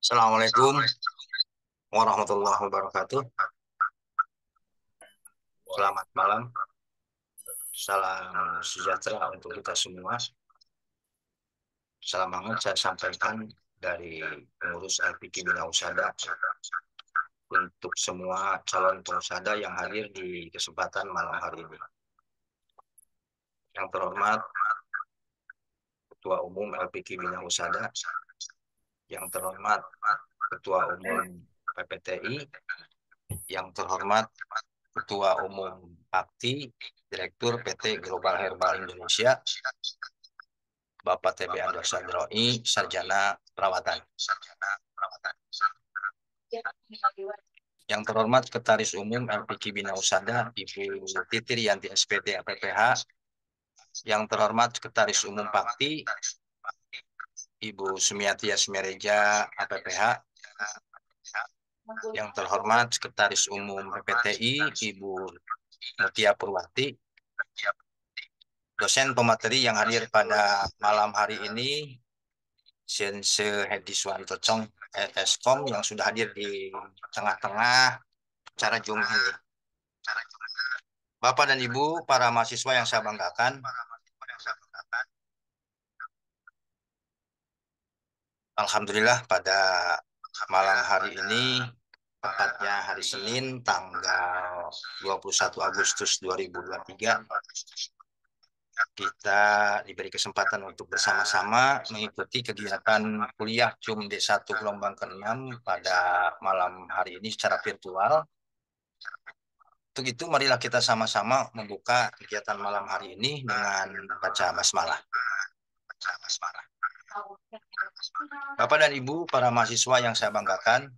Assalamualaikum warahmatullahi wabarakatuh. Selamat malam. Salam sejahtera untuk kita semua. Salam hangat saya sampaikan dari pengurus LPK Bina Usada untuk semua calon pengusada yang hadir di kesempatan malam hari ini. Yang terhormat Ketua Umum LPK Bina Usada, yang terhormat Ketua Umum PPTI, yang terhormat Ketua Umum Pakti, Direktur PT Global Herbal Indonesia, Bapak TB Anderson Droi, Sarjana Perawatan. Yang terhormat Ketaris Umum MPK Bina Usada, Ibu Titir Yanti SPT APPH, yang terhormat Sekretaris Umum Pakti, Ibu Sumiati Yasmireja, APPH, yang terhormat Sekretaris Umum PPTI, Ibu Mutia Purwati, dosen pemateri yang hadir pada malam hari ini, Sense Hedi Suwanto Chong, ESKOM yang sudah hadir di tengah-tengah cara jumlah ini. Bapak dan Ibu, para mahasiswa yang saya banggakan, Alhamdulillah pada malam hari ini, tepatnya hari Senin tanggal 21 Agustus 2023, kita diberi kesempatan untuk bersama-sama mengikuti kegiatan kuliah CUM D1 gelombang ke-6 pada malam hari ini secara virtual. Untuk itu marilah kita sama-sama membuka kegiatan malam hari ini dengan baca basmalah. Baca basmalah. Bapak dan Ibu, para mahasiswa yang saya banggakan,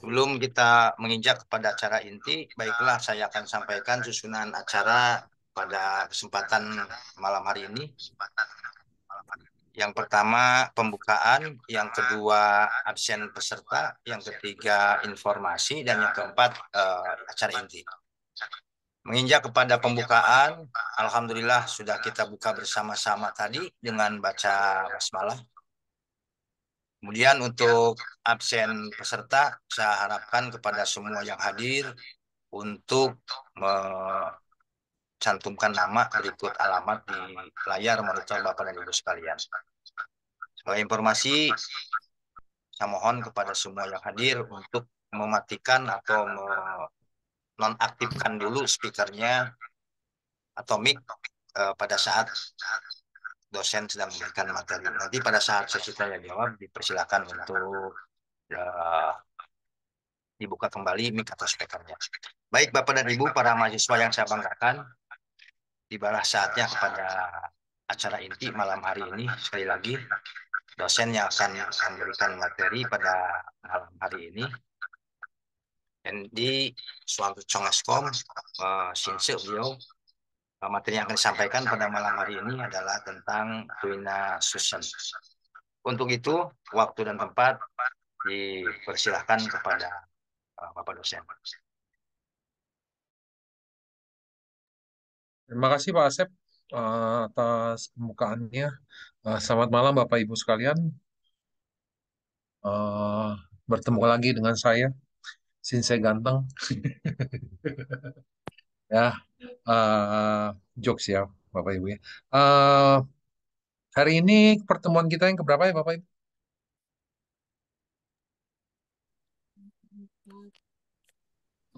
sebelum kita menginjak pada acara inti, baiklah saya akan sampaikan susunan acara pada kesempatan malam hari ini. Yang pertama pembukaan, yang kedua absen peserta, yang ketiga informasi, dan yang keempat uh, acara inti. Menginjak kepada pembukaan, Alhamdulillah sudah kita buka bersama-sama tadi dengan baca basmalah. Kemudian untuk absen peserta, saya harapkan kepada semua yang hadir untuk mencantumkan nama berikut alamat di layar monitor Bapak dan Ibu sekalian. Sebagai informasi, saya mohon kepada semua yang hadir untuk mematikan atau nonaktifkan dulu speakernya atau mic uh, pada saat dosen sedang memberikan materi. Nanti pada saat sesi tanya jawab dipersilakan untuk uh, dibuka kembali mic atau speakernya. Baik Bapak dan Ibu para mahasiswa yang saya banggakan, tibalah saatnya kepada acara inti malam hari ini sekali lagi dosen yang akan memberikan materi pada malam hari ini dan di suatu Congaskom uh, eh, beliau eh, materi yang akan disampaikan pada malam hari ini adalah tentang Twina Susan. Untuk itu waktu dan tempat dipersilahkan kepada eh, Bapak dosen. Terima kasih Pak Asep atas pembukaannya. selamat malam Bapak Ibu sekalian. bertemu lagi dengan saya saya ganteng. ya, uh, ah, jokes ya, Bapak Ibu ya. Uh, hari ini pertemuan kita yang keberapa ya, Bapak Ibu?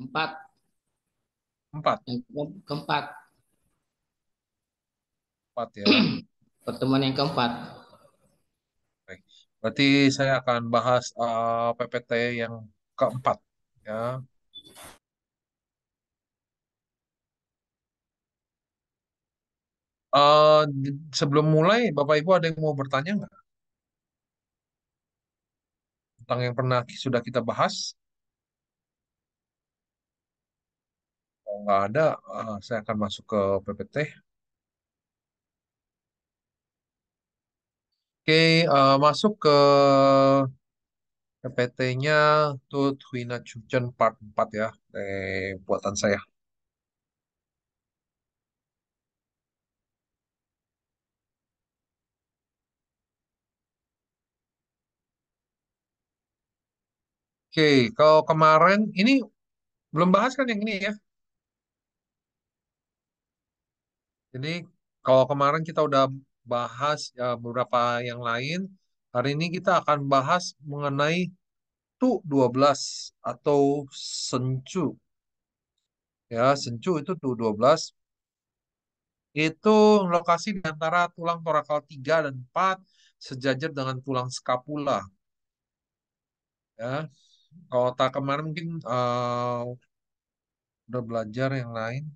Empat. Empat. Yang keempat. Empat ya. pertemuan yang keempat. Berarti saya akan bahas uh, ah, PPT yang keempat ya Uh, sebelum mulai, Bapak Ibu ada yang mau bertanya nggak tentang yang pernah sudah kita bahas? Kalau nggak ada, uh, saya akan masuk ke PPT. Oke, uh, masuk ke PPT-nya tuh Twina Chuchen part 4 ya, eh, buatan saya. Oke, kalau kemarin ini belum bahas kan yang ini ya. Jadi kalau kemarin kita udah bahas ya, beberapa yang lain, Hari ini kita akan bahas mengenai Tu12 atau sencu. Ya, sencu itu Tu12. Itu lokasi di antara tulang torakal 3 dan 4 sejajar dengan tulang skapula. Ya. Kalau tak kemarin mungkin uh, udah belajar yang lain.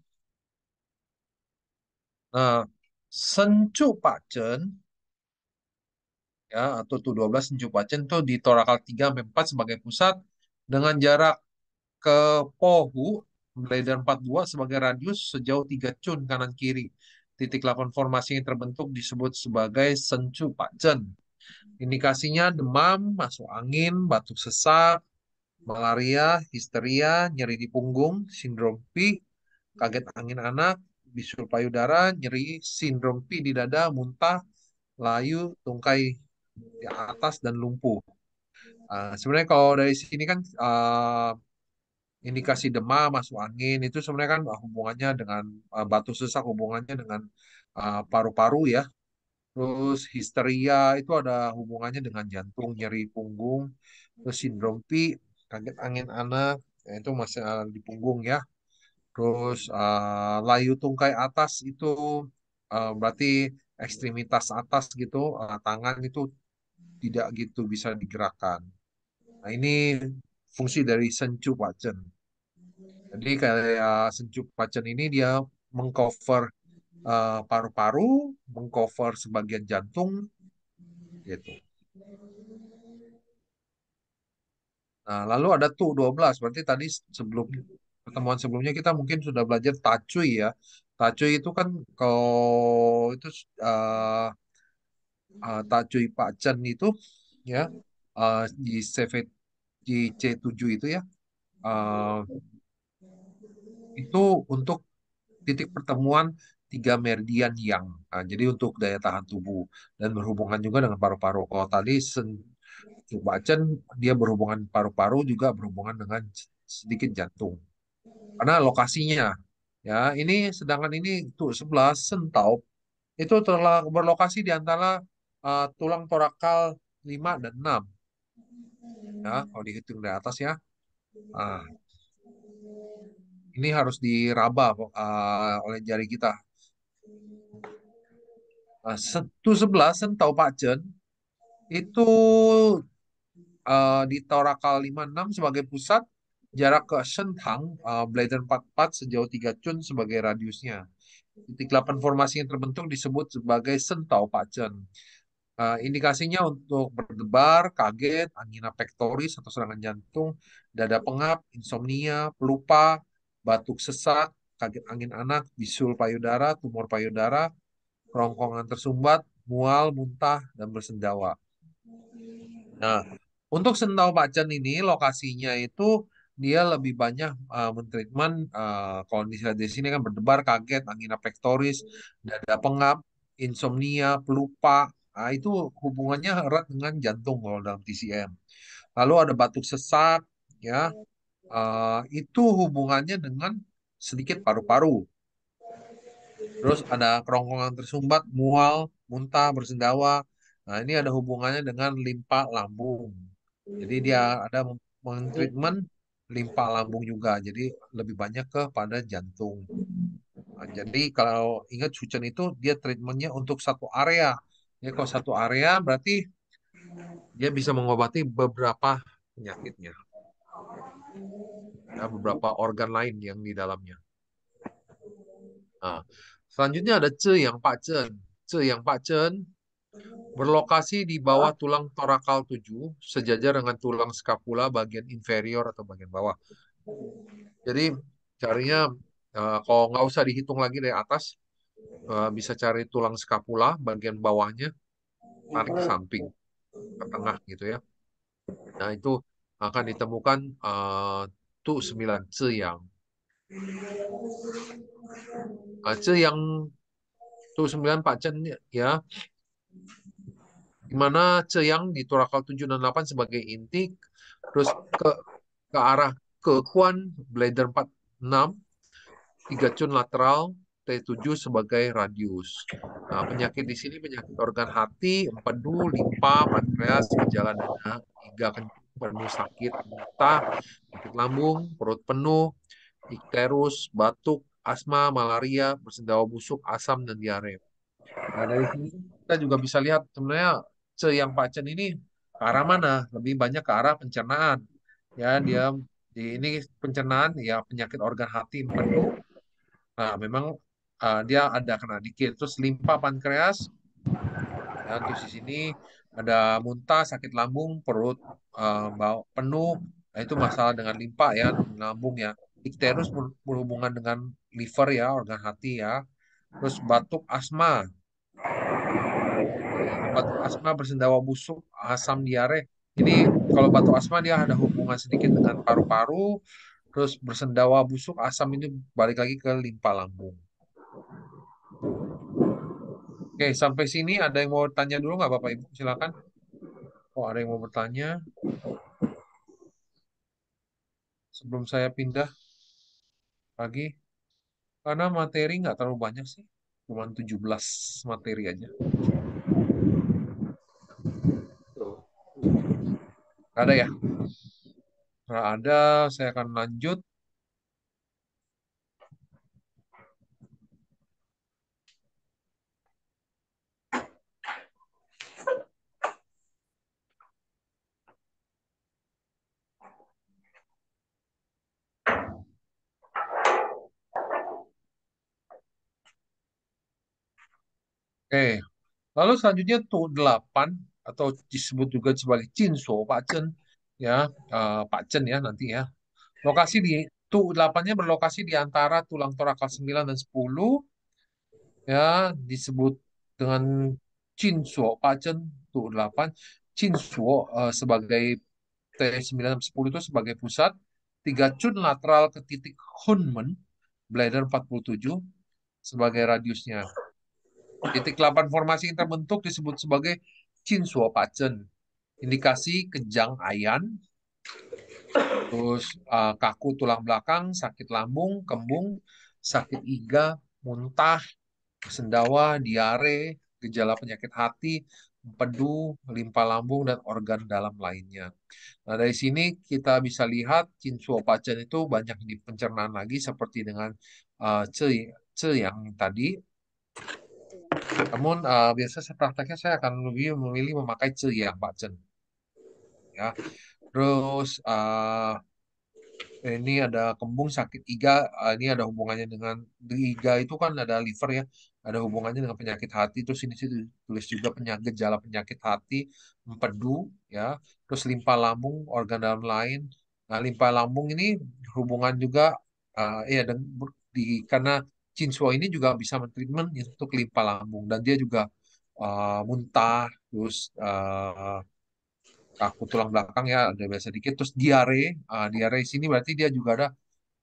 Nah, sencu pacen ya atau tu 12 incu pacen tuh di torakal 3 sampai 4 sebagai pusat dengan jarak ke Pohu empat 42 sebagai radius sejauh 3 cun kanan kiri. Titik 8 formasi yang terbentuk disebut sebagai sencu pacen. Indikasinya demam, masuk angin, batuk sesak, malaria, histeria, nyeri di punggung, sindrom P, kaget angin anak, bisul payudara, nyeri, sindrom P di dada, muntah, layu, tungkai di atas dan lumpuh. Uh, sebenarnya kalau dari sini kan uh, indikasi demam masuk angin itu sebenarnya kan ah, hubungannya dengan uh, batu sesak hubungannya dengan paru-paru uh, ya. Terus histeria itu ada hubungannya dengan jantung, nyeri punggung, terus sindrom pi kaget angin anak, ya, itu masih uh, di punggung ya. Terus uh, layu tungkai atas itu uh, berarti ekstremitas atas gitu, uh, tangan itu tidak gitu bisa digerakkan. Nah ini fungsi dari sencu pacen. Jadi kayak sencu pacen ini dia mengcover uh, paru-paru, mengcover sebagian jantung, gitu. Nah, lalu ada tu 12. Berarti tadi sebelum pertemuan sebelumnya kita mungkin sudah belajar tacui ya. Tacui itu kan kalau itu uh, uh, eh, Tajui Pak Chen itu ya uh, di CV di C7 itu ya uh, itu untuk titik pertemuan tiga meridian yang uh, jadi untuk daya tahan tubuh dan berhubungan juga dengan paru-paru kalau oh, tadi sen, Bacen dia berhubungan paru-paru juga berhubungan dengan sedikit jantung karena lokasinya ya ini sedangkan ini tuh sebelah sentau itu telah berlokasi di antara uh, tulang torakal 5 dan 6. Ya, kalau dihitung dari atas ya. Nah, ini harus diraba uh, oleh jari kita. Nah, setu sebelah sentau pacen itu uh, di torakal 56 sebagai pusat jarak ke sentang uh, empat 44 sejauh 3 cun sebagai radiusnya. Titik 8 formasi yang terbentuk disebut sebagai Sentau Pacen. Uh, indikasinya untuk berdebar, kaget, angina pektoris atau serangan jantung, dada pengap, insomnia, pelupa, batuk sesak, kaget angin anak, bisul payudara, tumor payudara, kerongkongan tersumbat, mual, muntah, dan bersendawa. Nah, untuk sendawa bacan ini lokasinya itu dia lebih banyak uh, mentreatment uh, eh, kondisi di sini kan berdebar, kaget, angina pektoris, dada pengap, insomnia, pelupa, Nah, itu hubungannya erat dengan jantung kalau dalam TCM. Lalu ada batuk sesak, ya. Uh, itu hubungannya dengan sedikit paru-paru. Terus ada kerongkongan tersumbat, mual, muntah, bersendawa. Nah, ini ada hubungannya dengan limpa lambung. Jadi dia ada treatment limpa lambung juga. Jadi lebih banyak kepada jantung. Nah, jadi kalau ingat Sucen itu dia treatmentnya untuk satu area Ya kalau satu area berarti dia bisa mengobati beberapa penyakitnya. Ya, beberapa organ lain yang di dalamnya. Nah, selanjutnya ada ce yang Pak cen. ce yang Pak cen berlokasi di bawah tulang torakal 7 sejajar dengan tulang skapula bagian inferior atau bagian bawah. Jadi carinya uh, kalau nggak usah dihitung lagi dari atas, Eh, bisa cari tulang skapula bagian bawahnya tarik ke samping ke tengah gitu ya nah itu akan ditemukan uh, tu sembilan ce yang eh, ce yang tu sembilan pak Chen ya gimana ce yang di turakal tujuh dan delapan sebagai inti terus ke ke arah ke kuan blader empat enam tiga cun lateral T7 sebagai radius. Nah, penyakit di sini penyakit organ hati, empedu, limpa, pankreas, gejala dada, iga kencing, penuh sakit, muntah, sakit lambung, perut penuh, ikterus, batuk, asma, malaria, bersendawa busuk, asam, dan diare. Nah, dari sini kita juga bisa lihat sebenarnya ce yang pacen ini ke arah mana? Lebih banyak ke arah pencernaan. Ya, dia di ini pencernaan ya penyakit organ hati penuh. Nah, memang uh, dia ada kena dikit terus limpa pankreas ya, terus di sini ada muntah sakit lambung perut uh, penuh nah, itu masalah dengan limpa ya lambung ya ikterus berhubungan dengan liver ya organ hati ya terus batuk asma batuk asma bersendawa busuk asam diare ini kalau batuk asma dia ada hubungan sedikit dengan paru-paru terus bersendawa busuk asam ini balik lagi ke limpa lambung Oke, sampai sini ada yang mau tanya dulu nggak Bapak Ibu? Silakan. Oh, ada yang mau bertanya? Sebelum saya pindah lagi, karena materi nggak terlalu banyak sih, cuma 17 materi aja. Gak ada ya? Nggak ada, saya akan lanjut. Oke. Lalu selanjutnya tuh delapan atau disebut juga sebagai Cinso, Pak Chen, ya, uh, Pak Chen ya nanti ya. Lokasi di tuh delapannya berlokasi di antara tulang torakal 9 dan 10 ya disebut dengan Cinso, Pak Chen tuh delapan Cinso uh, eh, sebagai T9 dan 10 itu sebagai pusat, tiga cun lateral ke titik Hunmen, bladder 47 sebagai radiusnya. Titik 8 formasi yang terbentuk disebut sebagai Chin Suo Pacen. Indikasi kejang ayan, terus uh, kaku tulang belakang, sakit lambung, kembung, sakit iga, muntah, sendawa, diare, gejala penyakit hati, pedu, limpa lambung, dan organ dalam lainnya. Nah, dari sini kita bisa lihat Chin Suo pacen itu banyak di pencernaan lagi seperti dengan uh, eh, ce, ce yang tadi. Namun uh, eh, biasa saya prakteknya saya akan lebih memilih memakai yang Pak Chen. Ya. Terus uh, ini ada kembung sakit iga, uh, ini ada hubungannya dengan iga itu kan ada liver ya, ada hubungannya dengan penyakit hati. Terus ini sih tulis juga penyakit gejala penyakit hati, empedu ya, terus limpa lambung, organ dalam lain. Nah, limpa lambung ini hubungan juga uh, ya di, karena Cinsuo ini juga bisa mentreatment ya, untuk limpa lambung dan dia juga uh, muntah terus uh, tulang belakang ya ada biasa dikit terus diare uh, diare sini berarti dia juga ada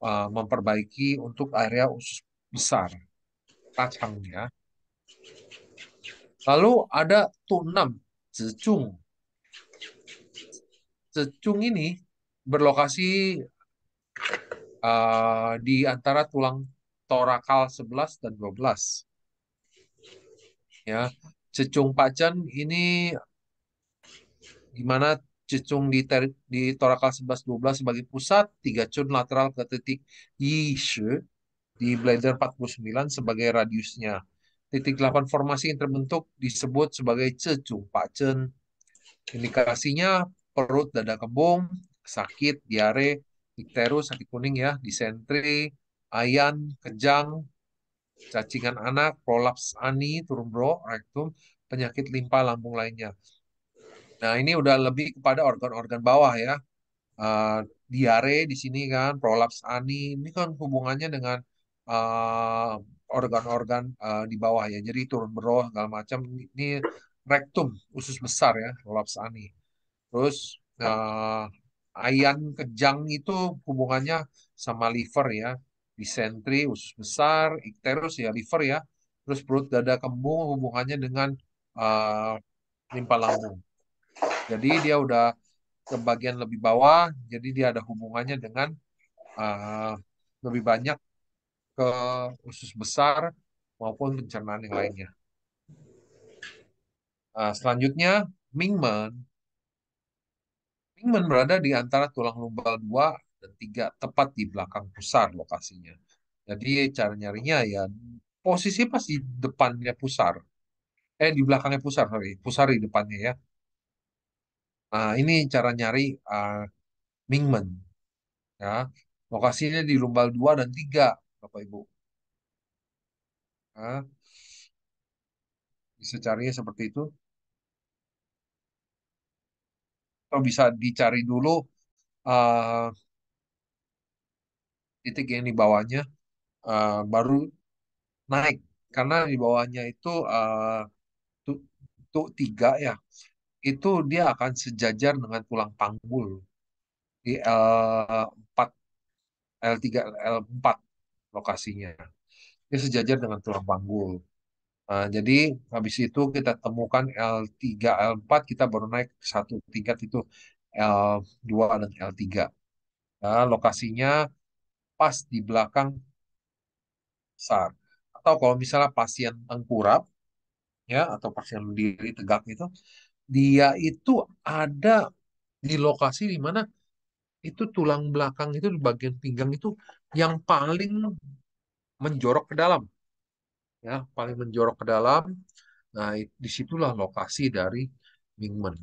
uh, memperbaiki untuk area usus besar kacangnya lalu ada tunam zecung zecung ini berlokasi uh, di antara tulang torakal 11 dan 12. Ya, cecung pacen ini gimana cecung di, ter, di torakal 11 12 sebagai pusat, tiga cun lateral ke titik yi shi di blader 49 sebagai radiusnya. Titik 8 formasi yang terbentuk disebut sebagai cecung pacen. Indikasinya perut dada kembung, sakit, diare, dikteru, sakit kuning ya, disentri, ayan, kejang, cacingan anak, prolaps ani, turun bro, rektum, penyakit limpa lambung lainnya. Nah, ini udah lebih kepada organ-organ bawah ya. Uh, diare di sini kan, prolaps ani, ini kan hubungannya dengan organ ah, organ-organ uh, di bawah ya. Jadi turun bro segala macam ini rektum usus besar ya, prolaps ani. Terus uh, ayan kejang itu hubungannya sama liver ya disentri, usus besar, ikterus ya liver ya, terus perut dada kembung hubungannya dengan uh, eh, limpa lambung. Jadi dia udah ke bagian lebih bawah, jadi dia ada hubungannya dengan uh, lebih banyak ke usus besar maupun pencernaan yang lainnya. Uh, selanjutnya Mingmen. Mingmen berada di antara tulang lumbal dua dan tiga tepat di belakang pusar lokasinya. Jadi cara nyarinya ya posisi pasti di depannya pusar. Eh di belakangnya pusar, sorry. Pusar di depannya ya. nah ini cara nyari uh, Mingmen. Ya. Lokasinya di rumbal 2 dan 3, Bapak Ibu. Nah, bisa carinya seperti itu. Atau bisa dicari dulu uh, titik yang di bawahnya uh, baru naik karena di bawahnya itu uh, eh, tuh, tiga ya itu dia akan sejajar dengan tulang panggul di L4 L3 L4 lokasinya dia sejajar dengan tulang panggul uh, jadi habis itu kita temukan L3, L4, kita baru naik satu tingkat itu L2 dan L3. Nah, lokasinya pas di belakang sar. Atau kalau misalnya pasien tengkurap, ya atau pasien berdiri tegak itu, dia itu ada di lokasi di mana itu tulang belakang itu di bagian pinggang itu yang paling menjorok ke dalam, ya paling menjorok ke dalam. Nah, disitulah lokasi dari Mingmen.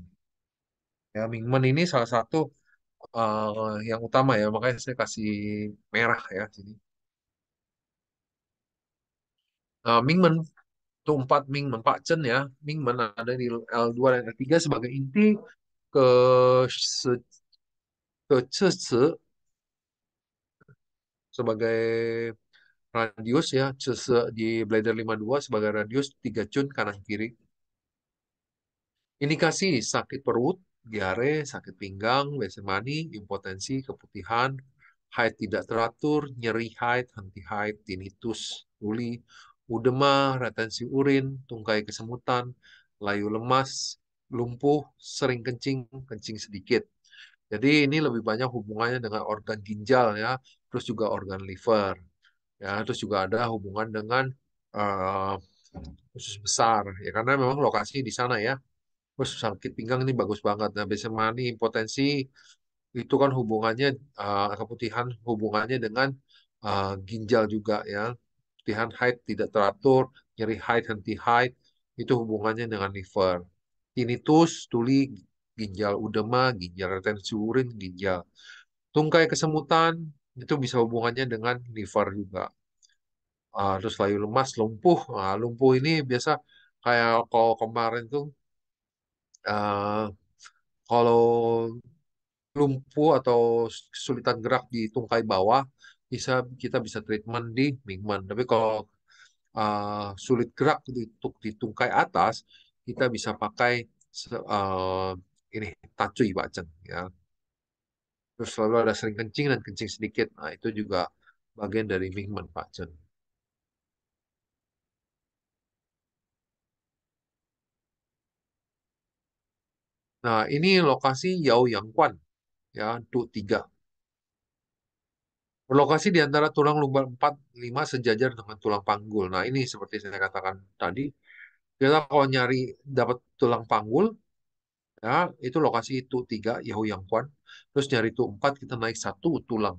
Ya, Mingmen ini salah satu uh, yang utama ya, makanya saya kasih merah ya sini. Uh, Mingmen itu empat Mingmen, Pak Chen ya, Mingmen ada di L2 dan L3 sebagai inti ke se, ke -ce, sebagai radius ya, -ce di Blader 52 sebagai radius 3 cun kanan kiri. Indikasi sakit perut, diare, sakit pinggang, mani, impotensi, keputihan, haid tidak teratur, nyeri haid, henti haid, tinnitus, tuli, udema, retensi urin, tungkai kesemutan, layu lemas, lumpuh, sering kencing, kencing sedikit. Jadi ini lebih banyak hubungannya dengan organ ginjal ya, terus juga organ liver. Ya, terus juga ada hubungan dengan uh, usus besar ya karena memang lokasi di sana ya. Terus sakit pinggang ini bagus banget. Nah, biasanya mani impotensi itu kan hubungannya uh, keputihan hubungannya dengan uh, ginjal juga ya. Keputihan haid tidak teratur, nyeri haid henti haid itu hubungannya dengan liver. Tinnitus, tuli, ginjal udema, ginjal retensi urin, ginjal. Tungkai kesemutan itu bisa hubungannya dengan liver juga. Uh, terus layu lemas, lumpuh. Nah, lumpuh ini biasa kayak kalau kemarin tuh uh, kalau lumpuh atau kesulitan gerak di tungkai bawah, bisa kita bisa treatment di mingman. Tapi kalau, uh, sulit gerak di di tungkai atas, kita bisa pakai uh, ini Tacui Bacen ya. Terus selalu ada sering kencing dan kencing sedikit. Nah, itu juga bagian dari mingman Bacen. Nah, ini lokasi Yao Yang Quan, ya, Duk 3. lokasi di antara tulang lumbar 4, 5 sejajar dengan tulang panggul. Nah, ini seperti saya katakan tadi, kita kalau nyari dapat tulang panggul, ya, itu lokasi itu 3, Yao Yang Quan. Terus nyari itu 4, kita naik satu tulang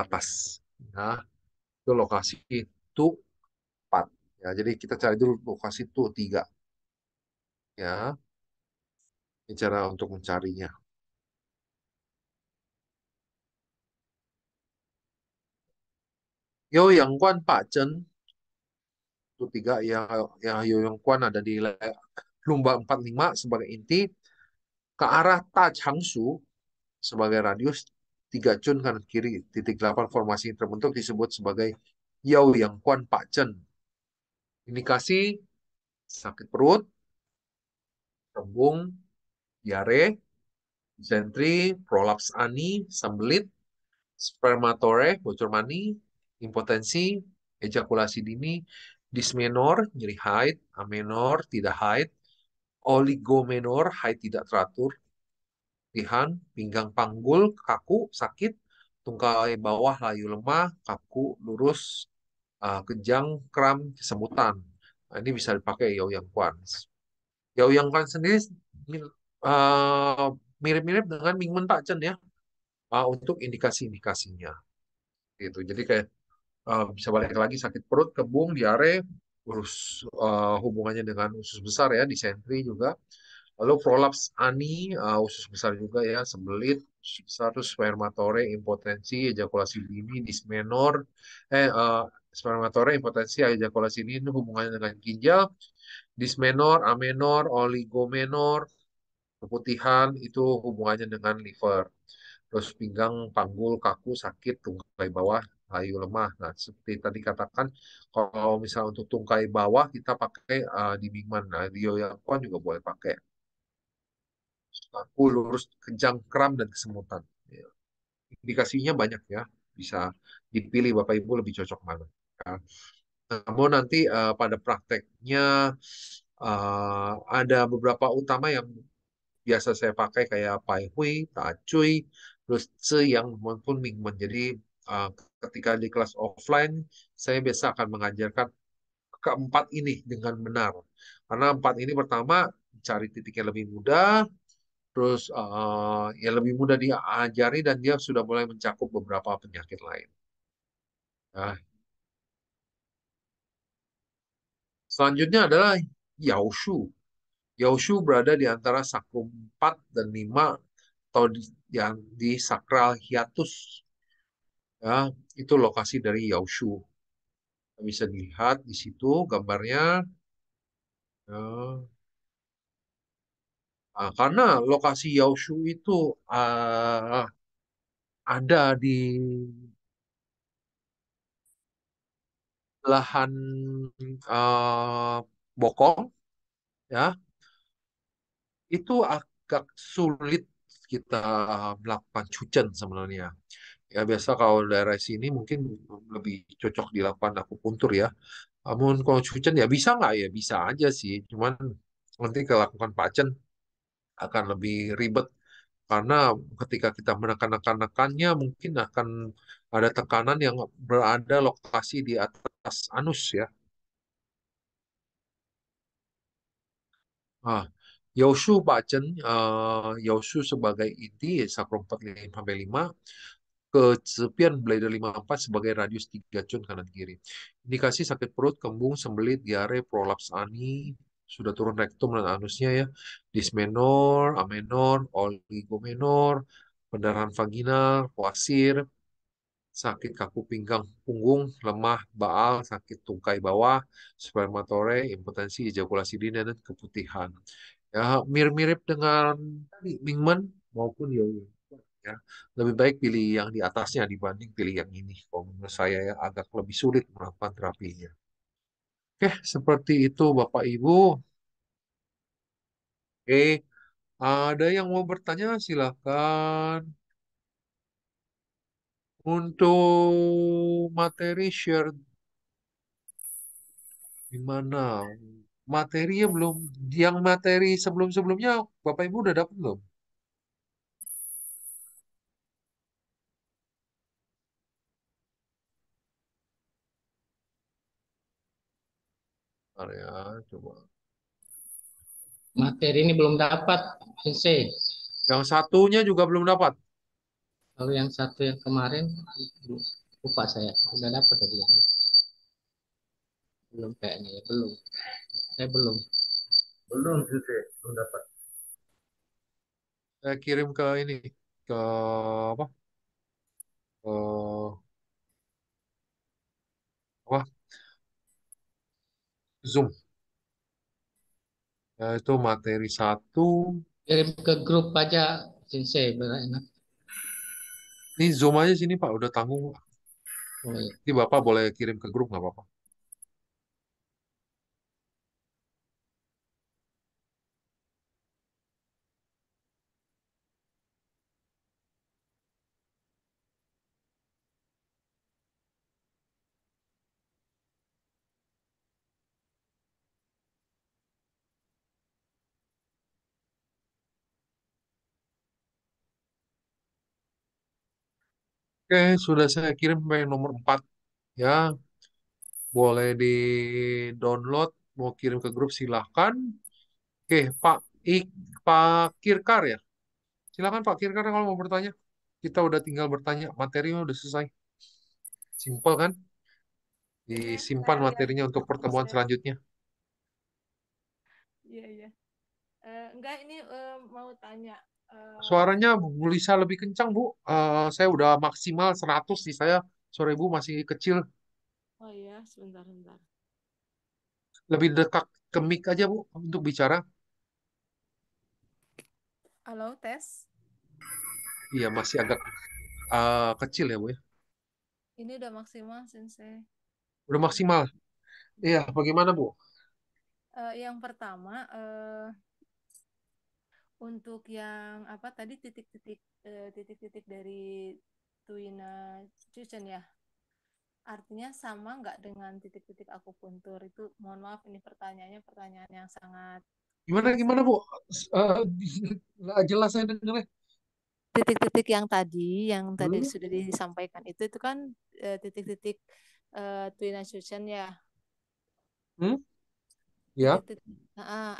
atas. Nah, itu lokasi itu 4. Ya, jadi kita cari dulu lokasi itu 3. Ya, ini cara untuk mencarinya. Yo Yang Kuan Pak Chen itu tiga yang yang Yo Yang Kuan ada di lumba empat lima sebagai inti ke arah Ta Changsu sebagai radius tiga cun kanan kiri titik delapan formasi yang terbentuk disebut sebagai Yao Yang Kuan Pak Chen. Indikasi sakit perut, kembung, diare, disentri, prolaps ani, sembelit, spermatore, bocor mani, impotensi, ejakulasi dini, dismenor, nyeri haid, amenor, tidak haid, oligomenor, haid tidak teratur, pilihan, pinggang panggul, kaku, sakit, tungkai bawah layu lemah, kaku, lurus, uh, kejang, kram, kesemutan. Nah, ini bisa dipakai Yao Yang Kuan. Yao Yang Kuan sendiri Eh, mirip-mirip uh, dengan Mingmen Pak Chen ya uh, untuk indikasi-indikasinya. Gitu. Jadi kayak uh, bisa balik lagi sakit perut, kebung, diare, terus uh, hubungannya dengan usus besar ya, di sentri juga. Lalu prolaps ani, uh, usus besar juga ya, sembelit, status spermatore, impotensi, ejakulasi dini, dismenor, eh, uh, spermatore, impotensi, ejakulasi dini, hubungannya dengan ginjal, dismenor, amenor, oligomenor, Keputihan itu hubungannya dengan liver. Terus pinggang panggul, kaku, sakit, tungkai bawah, layu lemah. Nah, seperti tadi katakan, kalau misalnya untuk tungkai bawah, kita pakai uh, di Bingman. Nah, di Yoyakuan juga boleh pakai. Kaku, lurus, kejang, kram, dan kesemutan. Ya. Indikasinya banyak ya. Bisa dipilih Bapak-Ibu lebih cocok mana. Ya. Namun nanti uh, pada prakteknya uh, ada beberapa utama yang biasa saya pakai kayak Pai Hui, Ta Cui, terus Ce yang menkuning. Jadi uh, ketika di kelas offline, saya biasa akan mengajarkan keempat ini dengan benar. Karena empat ini pertama cari titik yang lebih mudah, terus uh, yang lebih mudah diajari dan dia sudah mulai mencakup beberapa penyakit lain. Nah, selanjutnya adalah Yaoshu Yaoshu berada di antara sakrum 4 dan 5 atau di, yang di sakral hiatus. Ya, itu lokasi dari Yaoshu. Bisa dilihat di situ gambarnya. Ya. Nah, karena lokasi Yaoshu itu uh, ada di lahan uh, Bokong, ya itu agak sulit kita melakukan cucen sebenarnya. Ya biasa kalau daerah sini mungkin lebih cocok dilakukan akupuntur ya. Namun kalau cucen ya bisa nggak ya bisa aja sih. Cuman nanti kelakukan pacen akan lebih ribet karena ketika kita menekan-nekan-nekannya mungkin akan ada tekanan yang berada lokasi di atas anus ya. Ah, Yosu bacen uh, eh, Yosu sebagai inti Sakrum 45 sampai 5 kecepian blader 54 sebagai radius 3 cun kanan kiri. Indikasi sakit perut, kembung, sembelit, diare, prolaps ani, sudah turun rektum dan anusnya ya, dismenor, amenor, oligomenor, pendarahan vaginal, wasir, sakit kaku pinggang punggung, lemah, baal, sakit tungkai bawah, spermatore, impotensi, ejakulasi dini, dan keputihan ya mirip-mirip dengan Mingman maupun Yoyo ya lebih baik pilih yang di atasnya dibanding pilih yang ini kalau menurut saya ya agak lebih sulit melakukan terapinya oke seperti itu bapak ibu oke ada yang mau bertanya silahkan untuk materi share di mana materinya belum yang materi sebelum-sebelumnya Bapak Ibu udah dapat belum? ya, coba. Materi ini belum dapat, Sensei. Yang satunya juga belum dapat. Kalau yang satu yang kemarin lupa saya, sudah dapat tapi belum kayaknya ya belum saya belum belum sih belum dapat saya kirim ke ini ke apa ke apa zoom ya, itu materi satu kirim ke grup aja sensei benar enak ini zoom aja sini pak udah tanggung pak oh, iya. jadi bapak boleh kirim ke grup nggak apa-apa Oke, sudah saya kirim ke nomor 4 ya. Boleh di-download, mau kirim ke grup silahkan. Oke, Pak I Pak Kirkar ya. Silakan Pak Kirkar kalau mau bertanya. Kita udah tinggal bertanya, materi udah selesai. Simpel kan? Disimpan iya, iya. materinya untuk pertemuan selanjutnya. Iya, iya. Uh, enggak, ini uh, mau tanya Suaranya bisa lebih kencang, Bu. Uh, saya udah maksimal 100 nih saya. Sore Ibu masih kecil. Oh iya, sebentar, sebentar. Lebih dekat ke mic aja, Bu, untuk bicara. Halo, tes. Iya, masih agak uh, kecil ya, Bu ya. Ini udah maksimal, Sensei. Udah maksimal. Iya, bagaimana, Bu? Uh, yang pertama, uh, untuk yang apa tadi titik-titik eh, titik-titik dari Twina fusion ya artinya sama nggak dengan titik-titik aku puntur itu mohon maaf ini pertanyaannya pertanyaan yang sangat gimana gimana bu uh, jelas saya dengar titik-titik yang tadi yang tadi hmm? sudah disampaikan itu itu kan eh, titik-titik uh, titik uh, Twina ya hmm? Ya. Gitu.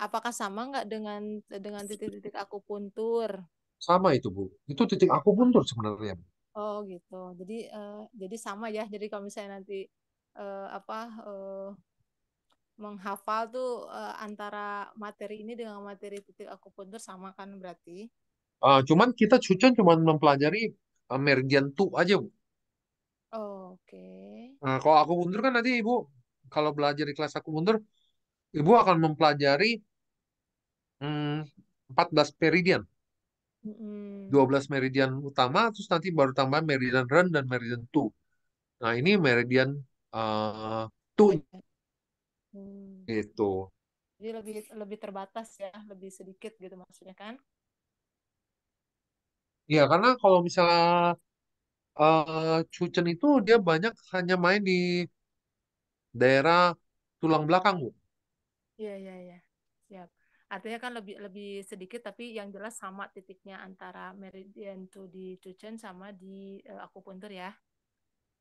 Apakah sama nggak dengan dengan titik-titik aku puntur? Sama itu bu. Itu titik aku puntur sebenarnya. Oh gitu. Jadi uh, jadi sama ya. Jadi kalau misalnya nanti uh, apa uh, menghafal tuh uh, antara materi ini dengan materi titik akupuntur sama kan berarti? Uh, cuman kita cucian cuman mempelajari uh, meridian tuh aja bu. Oh, Oke. Okay. Nah, kalau aku mundur kan nanti ibu kalau belajar di kelas aku mundur Ibu akan mempelajari hmm, belas meridian. mm belas meridian utama, terus nanti baru tambah meridian run dan meridian two. Nah, ini meridian uh, eh, itu. Hmm. Gitu. Jadi lebih lebih terbatas ya, lebih sedikit gitu maksudnya kan? Iya, karena kalau misalnya uh, eh, Cucen itu dia banyak hanya main di daerah tulang belakang, Bu. Iya, iya, iya. Siap. Artinya kan lebih lebih sedikit tapi yang jelas sama titiknya antara meridian to di Cucen sama di uh, akupuntur ya.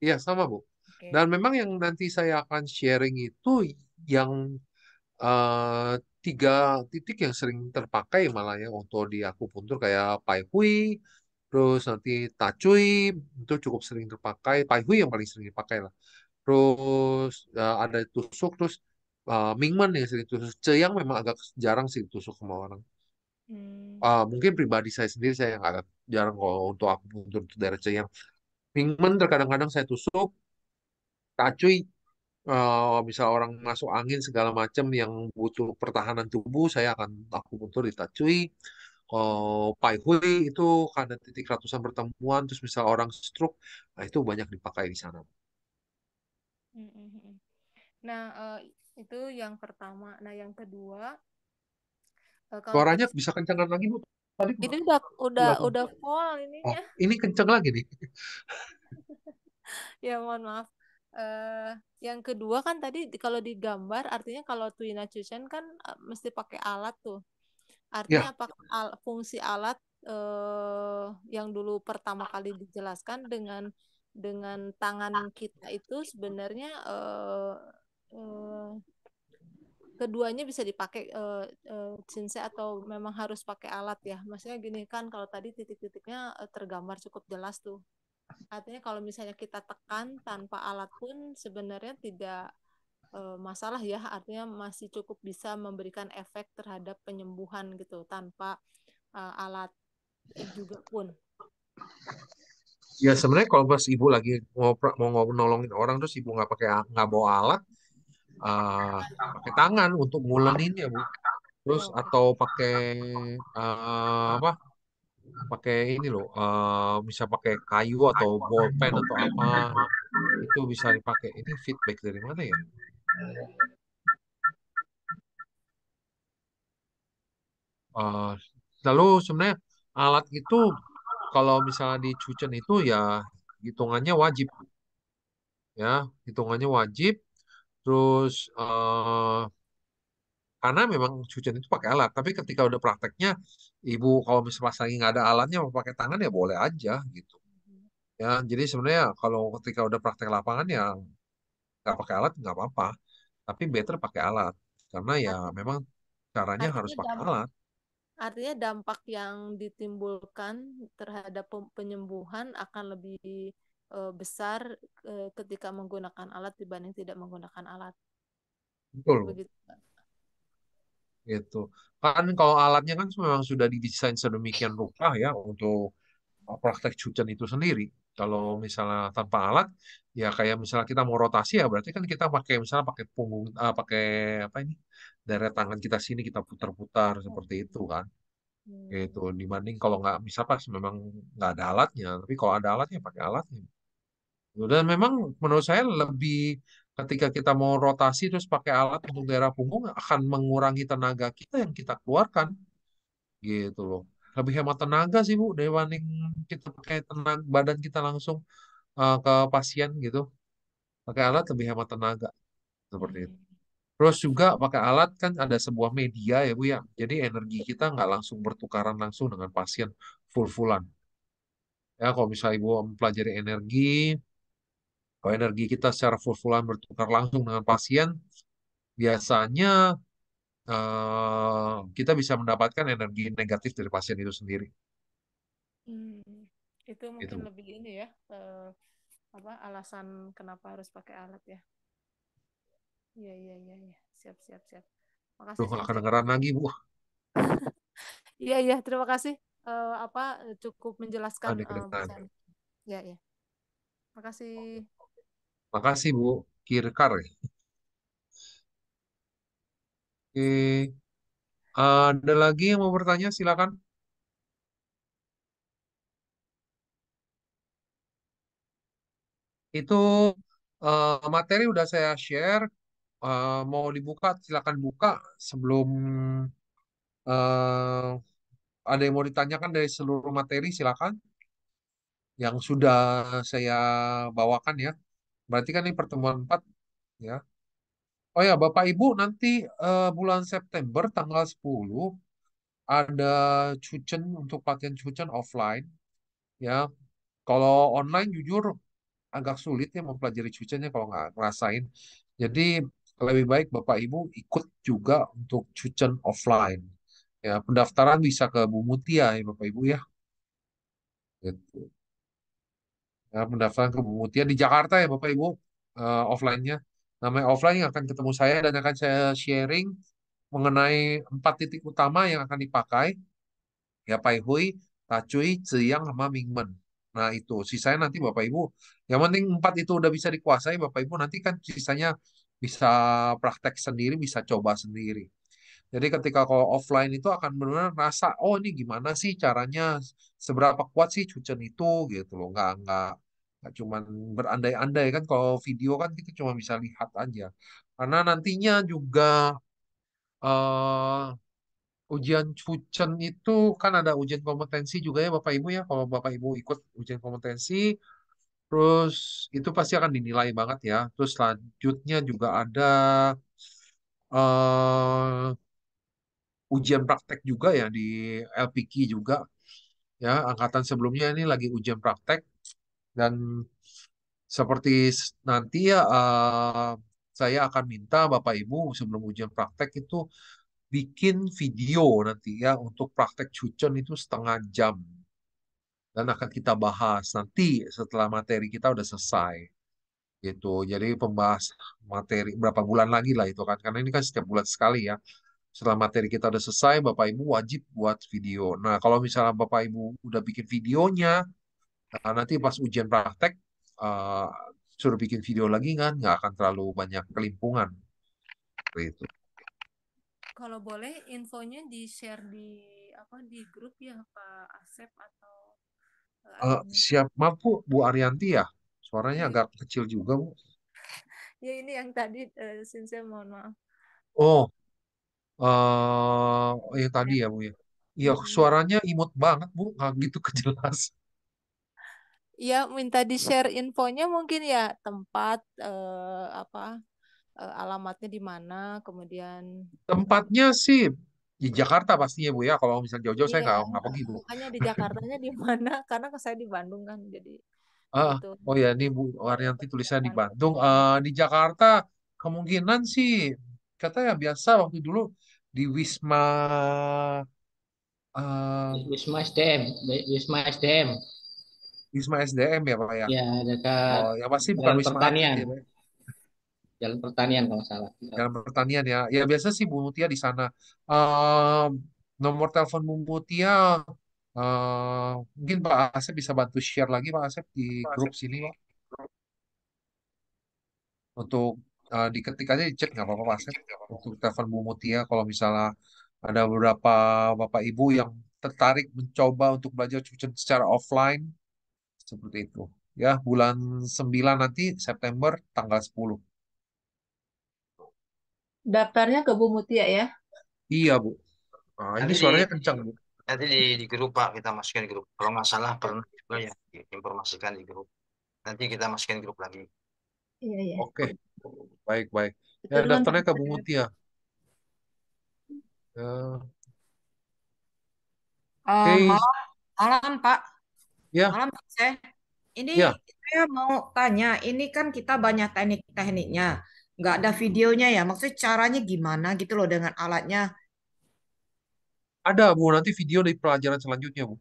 Iya, sama, Bu. Okay. Dan memang yang nanti saya akan sharing itu yang uh, tiga titik yang sering terpakai malah ya untuk di akupuntur kayak Pai Hui, terus nanti Tacui itu cukup sering terpakai, Pai Hui yang paling sering dipakai lah. Terus uh, ada tusuk terus uh, eh, Mingman yang sering tusuk, Ceyang memang agak jarang sih tusuk sama orang. Hmm. Uh, mungkin pribadi saya sendiri saya yang agak jarang kalau untuk aku untuk, untuk daerah Ceyang. Mingman terkadang-kadang saya tusuk, Tacuy uh, misal orang masuk angin segala macam yang butuh pertahanan tubuh saya akan aku bentur di Tacui. Uh, Pai Hui itu karena titik ratusan pertemuan terus misal orang stroke, nah itu banyak dipakai di sana. Hmm, hmm, hmm. Nah, uh, itu yang pertama. Nah, yang kedua eh, kalau suaranya bisa kencang lagi Bu. Tadi ini udah udah Lalu. Iya, udah full ininya. Oh, ini kenceng lagi nih. ya, mohon maaf. Uh, yang kedua kan tadi kalau digambar artinya kalau Twina Chuchen kan eh, mesti pakai alat tuh. Artinya ya. apa al fungsi alat uh, yang dulu pertama kali dijelaskan dengan dengan tangan kita itu sebenarnya uh, Eh, keduanya bisa dipakai uh, uh, atau memang harus pakai alat ya maksudnya gini kan kalau tadi titik-titiknya tergambar cukup jelas tuh artinya kalau misalnya kita tekan tanpa alat pun sebenarnya tidak uh, masalah ya artinya masih cukup bisa memberikan efek terhadap penyembuhan gitu tanpa uh, alat juga pun ya sebenarnya kalau pas ibu lagi mau mau nolongin orang terus ibu nggak pakai nggak bawa alat uh, pakai tangan untuk ya bu terus atau pakai uh, apa pakai ini loh uh, bisa pakai kayu atau bolpen atau apa itu bisa dipakai ini feedback dari mana ya uh, lalu sebenarnya alat itu kalau misalnya di cucen itu ya hitungannya wajib ya hitungannya wajib Terus uh, karena memang cucian itu pakai alat, tapi ketika udah prakteknya ibu kalau misalnya pas lagi nggak ada alatnya mau pakai tangan ya boleh aja gitu. Ya, jadi sebenarnya kalau ketika udah praktek lapangan ya nggak pakai alat nggak apa-apa, tapi better pakai alat karena ya memang caranya artinya harus pakai dampak, alat. Artinya dampak yang ditimbulkan terhadap penyembuhan akan lebih Eh, besar eh, ketika menggunakan alat dibanding tidak menggunakan alat. Betul. Begitu. Gitu. Kan kalau alatnya kan memang sudah didesain sedemikian rupa ya untuk eh, praktek cucian itu sendiri. Kalau misalnya tanpa alat, ya kayak misalnya kita mau rotasi ya berarti kan kita pakai misalnya pakai punggung, uh, pakai apa ini dari tangan kita sini kita putar-putar seperti itu kan. Hmm. itu Dibanding kalau nggak bisa pas memang nggak ada alatnya, tapi kalau ada alatnya pakai alatnya. Dan memang menurut saya lebih ketika kita mau rotasi terus pakai alat untuk daerah punggung akan mengurangi tenaga kita yang kita keluarkan. Gitu loh. Lebih hemat tenaga sih Bu dibanding kita pakai tenaga badan kita langsung uh, ke pasien gitu. Pakai alat lebih hemat tenaga. Seperti itu. Terus juga pakai alat kan ada sebuah media ya Bu ya. Jadi energi kita nggak langsung bertukaran langsung dengan pasien full-fullan. Ya kalau misalnya Ibu mempelajari energi, kalau energi kita secara full-fullan bertukar langsung dengan pasien, biasanya uh, kita bisa mendapatkan energi negatif dari pasien itu sendiri. Hmm, itu mungkin itu. lebih ini ya, uh, apa alasan kenapa harus pakai alat ya? Iya iya iya, ya. siap siap siap. Makasih. Tuh kedengeran lagi bu. Iya iya, terima kasih. Uh, apa cukup menjelaskan. uh, ya ya. Makasih. Makasih Bu Kirkar. Ya? Oke. Ada lagi yang mau bertanya? Silakan. Itu uh, materi udah saya share. Uh, mau dibuka, silakan buka sebelum uh, ada yang mau ditanyakan dari seluruh materi, silakan. Yang sudah saya bawakan ya. Berarti kan ini pertemuan 4 ya. Oh ya, Bapak Ibu nanti uh, bulan September tanggal 10 ada cucen untuk pelatihan cucen offline ya. Kalau online jujur agak sulit ya mempelajari cucennya kalau nggak ngerasain. Jadi lebih baik Bapak Ibu ikut juga untuk cucen offline. Ya, pendaftaran bisa ke Bu Mutia ya Bapak Ibu ya. Gitu. Ya, pendaftaran Mutia di Jakarta ya Bapak Ibu uh, offline-nya. Namanya offline yang akan ketemu saya dan akan saya sharing mengenai empat titik utama yang akan dipakai ya Paihui, Tacui, Ciyang, sama Mingmen. Nah itu, sisanya nanti Bapak Ibu, yang penting empat itu udah bisa dikuasai Bapak Ibu, nanti kan sisanya bisa praktek sendiri, bisa coba sendiri. Jadi ketika kalau offline itu akan benar-benar rasa, oh ini gimana sih caranya, seberapa kuat sih cucen itu gitu loh, nggak nggak Gak cuman berandai-andai kan kalau video kan kita cuma bisa lihat aja. Karena nantinya juga uh, ujian cucen itu kan ada ujian kompetensi juga ya Bapak Ibu ya. Kalau Bapak Ibu ikut ujian kompetensi terus itu pasti akan dinilai banget ya. Terus selanjutnya juga ada uh, ujian praktek juga ya di LPK juga ya angkatan sebelumnya ini lagi ujian praktek dan seperti nanti ya uh, saya akan minta Bapak Ibu sebelum ujian praktek itu bikin video nanti ya untuk praktek cucon itu setengah jam dan akan kita bahas nanti setelah materi kita udah selesai gitu jadi pembahas materi berapa bulan lagi lah itu kan karena ini kan setiap bulan sekali ya setelah materi kita udah selesai Bapak Ibu wajib buat video nah kalau misalnya Bapak Ibu udah bikin videonya Nah, nanti pas ujian praktek uh, suruh bikin video lagi kan nggak akan terlalu banyak kelimpungan itu. Kalau boleh infonya di share di apa di grup ya Pak Asep atau uh, siap maaf Bu, Bu Arianti ya suaranya iya. agak kecil juga Bu. ya ini yang tadi uh, Sinse mohon maaf. Oh, uh, ya tadi ya Bu ya. Iya suaranya imut banget Bu, nggak gitu kejelas ya minta di share infonya mungkin ya tempat eh, apa eh, alamatnya di mana kemudian tempatnya sih di Jakarta pastinya bu ya kalau misalnya jauh-jauh saya iya, nggak nggak pergi bu hanya di nya di mana karena saya di Bandung kan jadi ah gitu. oh ya ini bu Warianti tulisan di iya. Bandung uh, di Jakarta kemungkinan sih kata ya biasa waktu dulu di Wisma uh, Wisma SDM Wisma SDM Wisma SDM ya Pak ya? Iya, dekat oh, ya pasti bukan Wisma Pertanian. ya ya, Jalan Pertanian kalau salah. Jalan Pertanian ya. Ya biasa sih Bu Mutia di sana. Uh, nomor telepon Bu Mutia uh, mungkin Pak Asep bisa bantu share lagi Pak Asep di grup sini Untuk uh, diketik aja di chat nggak apa-apa Pak Asep. Untuk telepon Bu Mutia kalau misalnya ada beberapa Bapak Ibu yang tertarik mencoba untuk belajar cucian secara offline seperti itu ya bulan 9 nanti September tanggal 10 daftarnya ke Bu Mutia ya iya Bu nah, ini suaranya di, kencang Bu nanti di, di grup Pak kita masukin grup kalau nggak salah pernah juga ya informasikan di grup nanti kita masukkan grup lagi iya iya oke baik baik ya daftarnya ke Bu Mutia ya. Uh, okay. malam, malam Pak. Ya. Malam, Teh. Ini ya. saya mau tanya, ini kan kita banyak teknik-tekniknya. Nggak ada videonya ya? Maksudnya caranya gimana gitu loh dengan alatnya? Ada, Bu. Nanti video di pelajaran selanjutnya, Bu.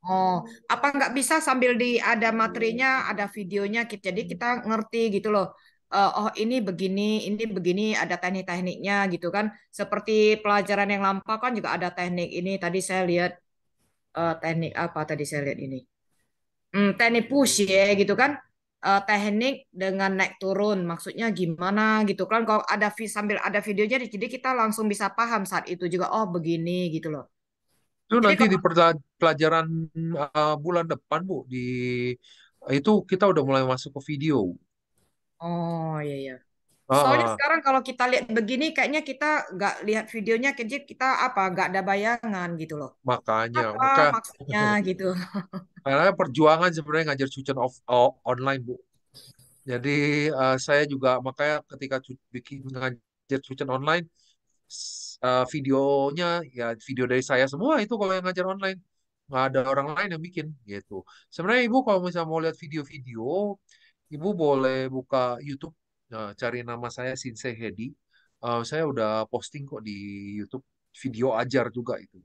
Oh, apa nggak bisa sambil di ada materinya, ada videonya Jadi kita ngerti gitu loh. Uh, oh ini begini, ini begini, ada teknik-tekniknya gitu kan. Seperti pelajaran yang lampau kan juga ada teknik ini. Tadi saya lihat uh, teknik apa tadi saya lihat ini hmm, teknik push ya gitu kan uh, teknik dengan naik turun maksudnya gimana gitu kan kalau ada sambil ada videonya jadi kita langsung bisa paham saat itu juga oh begini gitu loh itu jadi nanti kalau, di pelajaran uh, bulan depan bu di itu kita udah mulai masuk ke video oh iya iya Soalnya sekarang kalau kita lihat begini, kayaknya kita nggak lihat videonya, kejip kita apa nggak ada bayangan gitu loh. Makanya, apa maka, maksudnya gitu. Karena perjuangan sebenarnya ngajar cucian off, oh, online bu. Jadi uh, saya juga makanya ketika bikin ngajar cucian online, uh, videonya ya video dari saya semua itu kalau yang ngajar online nggak ada orang lain yang bikin gitu. Sebenarnya ibu kalau misalnya mau lihat video-video, ibu boleh buka YouTube uh, cari nama saya Sinsei Hedi. Uh, saya udah posting kok di YouTube video ajar juga itu.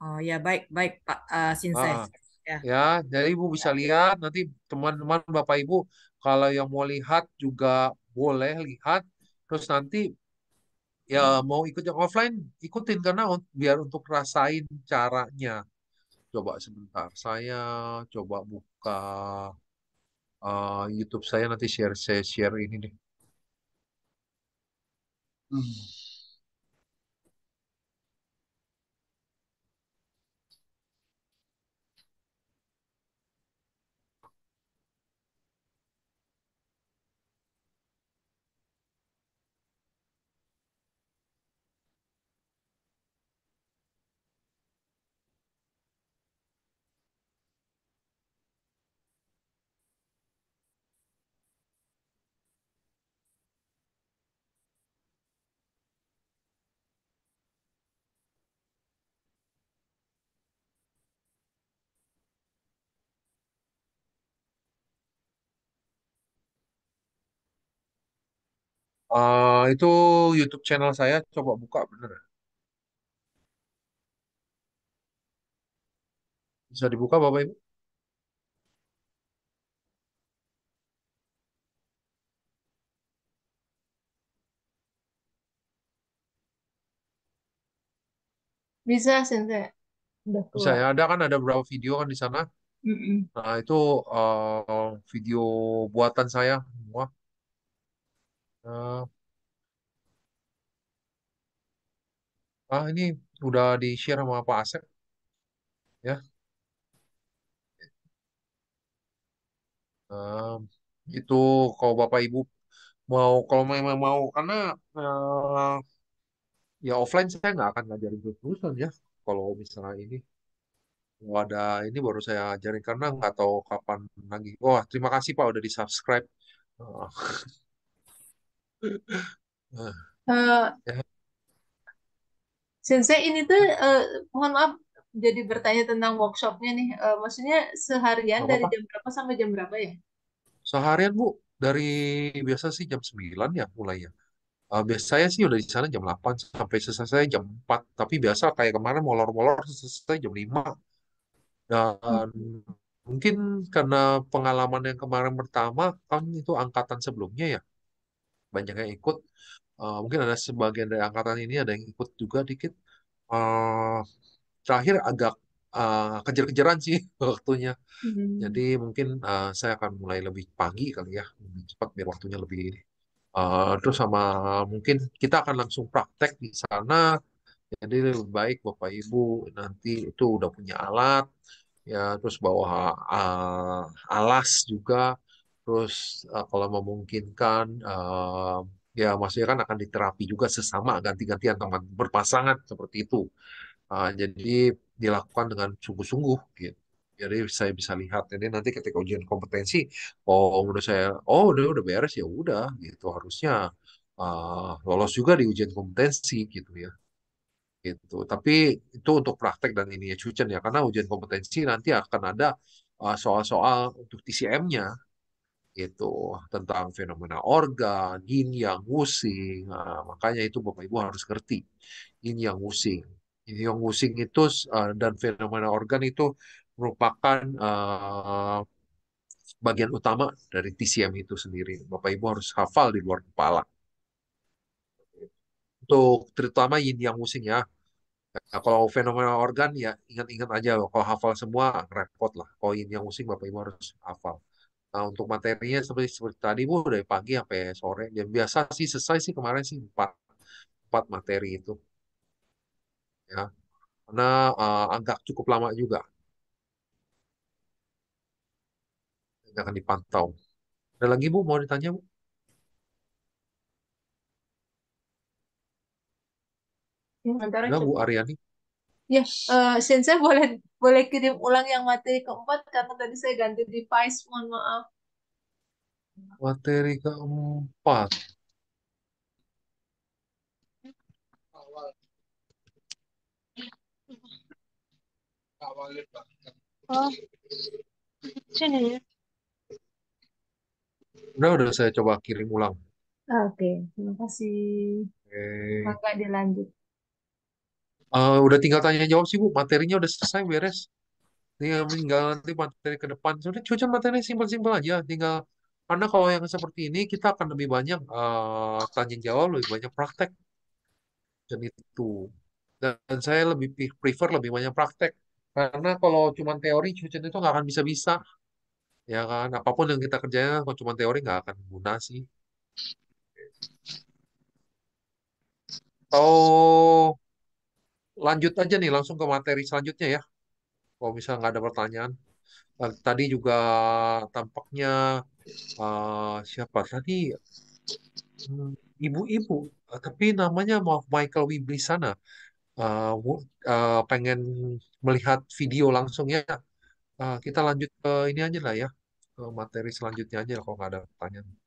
Oh ya baik baik Pak uh, Sinsei. Uh, ya. ya, jadi Ibu bisa ya. lihat nanti teman-teman Bapak Ibu kalau yang mau lihat juga boleh lihat. Terus nanti ya hmm. mau ikut yang offline ikutin karena biar untuk rasain caranya. Coba sebentar saya coba buka uh, YouTube saya nanti share saya share ini deh. Hmm. Uh, itu YouTube channel saya coba buka bener. Bisa dibuka Bapak Ibu? Bisa, Sensei. Udah Bisa ya. Ada kan ada beberapa video kan di sana. Mm-mm. Nah, itu uh, video buatan saya semua. Eh, ah ini udah di share sama Pak Asep ya. Eh, itu kalau Bapak Ibu mau kalau memang mau karena uh, ya offline saya nggak akan ngajarin terus-terusan ya. Kalau misalnya ini kalau ada ini baru saya ajarin karena nggak tahu kapan lagi. Wah terima kasih Pak udah di subscribe. uh, Sensei ini tuh uh, mohon maaf jadi bertanya tentang workshopnya nih. Uh, maksudnya seharian dari jam berapa sampai jam berapa ya? Seharian Bu, dari biasa sih jam 9 ya ya. Uh, biasanya sih udah di sana jam 8 sampai selesai jam 4. Tapi biasa kayak kemarin molor-molor selesai jam 5. Dan mungkin karena pengalaman yang kemarin pertama kan itu angkatan sebelumnya ya banyak yang ikut uh, mungkin ada sebagian dari angkatan ini ada yang ikut juga dikit uh, terakhir agak uh, kejar-kejaran sih waktunya hmm. jadi mungkin uh, saya akan mulai lebih pagi kali ya lebih cepat biar waktunya lebih ini uh, terus sama mungkin kita akan langsung praktek di sana jadi lebih baik bapak ibu nanti itu udah punya alat ya terus bawa uh, alas juga terus uh, kalau memungkinkan uh, ya maksudnya kan akan diterapi juga sesama ganti-gantian teman berpasangan seperti itu uh, jadi dilakukan dengan sungguh-sungguh gitu jadi saya bisa lihat ini nanti ketika ujian kompetensi oh menurut saya oh udah udah beres ya udah gitu harusnya uh, lolos juga di ujian kompetensi gitu ya gitu tapi itu untuk praktek dan ini ya cucen ya karena ujian kompetensi nanti akan ada soal-soal uh, untuk TCM-nya itu tentang fenomena organ, yin yang wusing. Nah, makanya itu Bapak Ibu harus ngerti yin yang wusing. Yin yang wusing itu uh, dan fenomena organ itu merupakan uh, bagian utama dari TCM itu sendiri. Bapak Ibu harus hafal di luar kepala. Untuk terutama yin yang wusing ya. Nah, kalau fenomena organ ya ingat-ingat aja kalau hafal semua repot lah. Kalau yin yang wusing Bapak Ibu harus hafal. Nah, untuk materinya seperti seperti tadi Bu dari pagi sampai sore. Dan biasa sih selesai sih kemarin sih empat empat materi itu. Ya. Karena uh, agak cukup lama juga. Ini akan dipantau. Ada lagi Bu mau ditanya Bu? Ya, Bu Ariani. Ya, uh, Sensei boleh boleh kirim ulang yang materi keempat karena tadi saya ganti device, mohon maaf. Materi keempat. Oh, sini ya. Udah, udah saya coba kirim ulang. Ah, oke, okay, terima kasih. Oke. Okay. Maka dilanjut. Uh, udah tinggal tanya jawab sih Bu, materinya udah selesai beres. Tinggal tinggal nanti materi ke depan. Sebenarnya cuaca materinya simpel-simpel aja, tinggal karena kalau yang seperti ini kita akan lebih banyak uh, tanya jawab, lebih banyak praktek. Dan itu. Dan, saya lebih prefer lebih banyak praktek. Karena kalau cuma teori, cuaca itu nggak akan bisa-bisa. Ya kan, apapun yang kita kerjain, kalau cuma teori nggak akan guna sih. Oh, lanjut aja nih langsung ke materi selanjutnya ya. Kalau misalnya nggak ada pertanyaan. Eh, tadi juga tampaknya uh, siapa tadi hmm, ibu-ibu, eh, tapi namanya maaf Michael Wiblisana uh, uh, pengen melihat video langsung ya. Uh, kita lanjut ke ini aja lah ya, ke materi selanjutnya aja kalau nggak ada pertanyaan.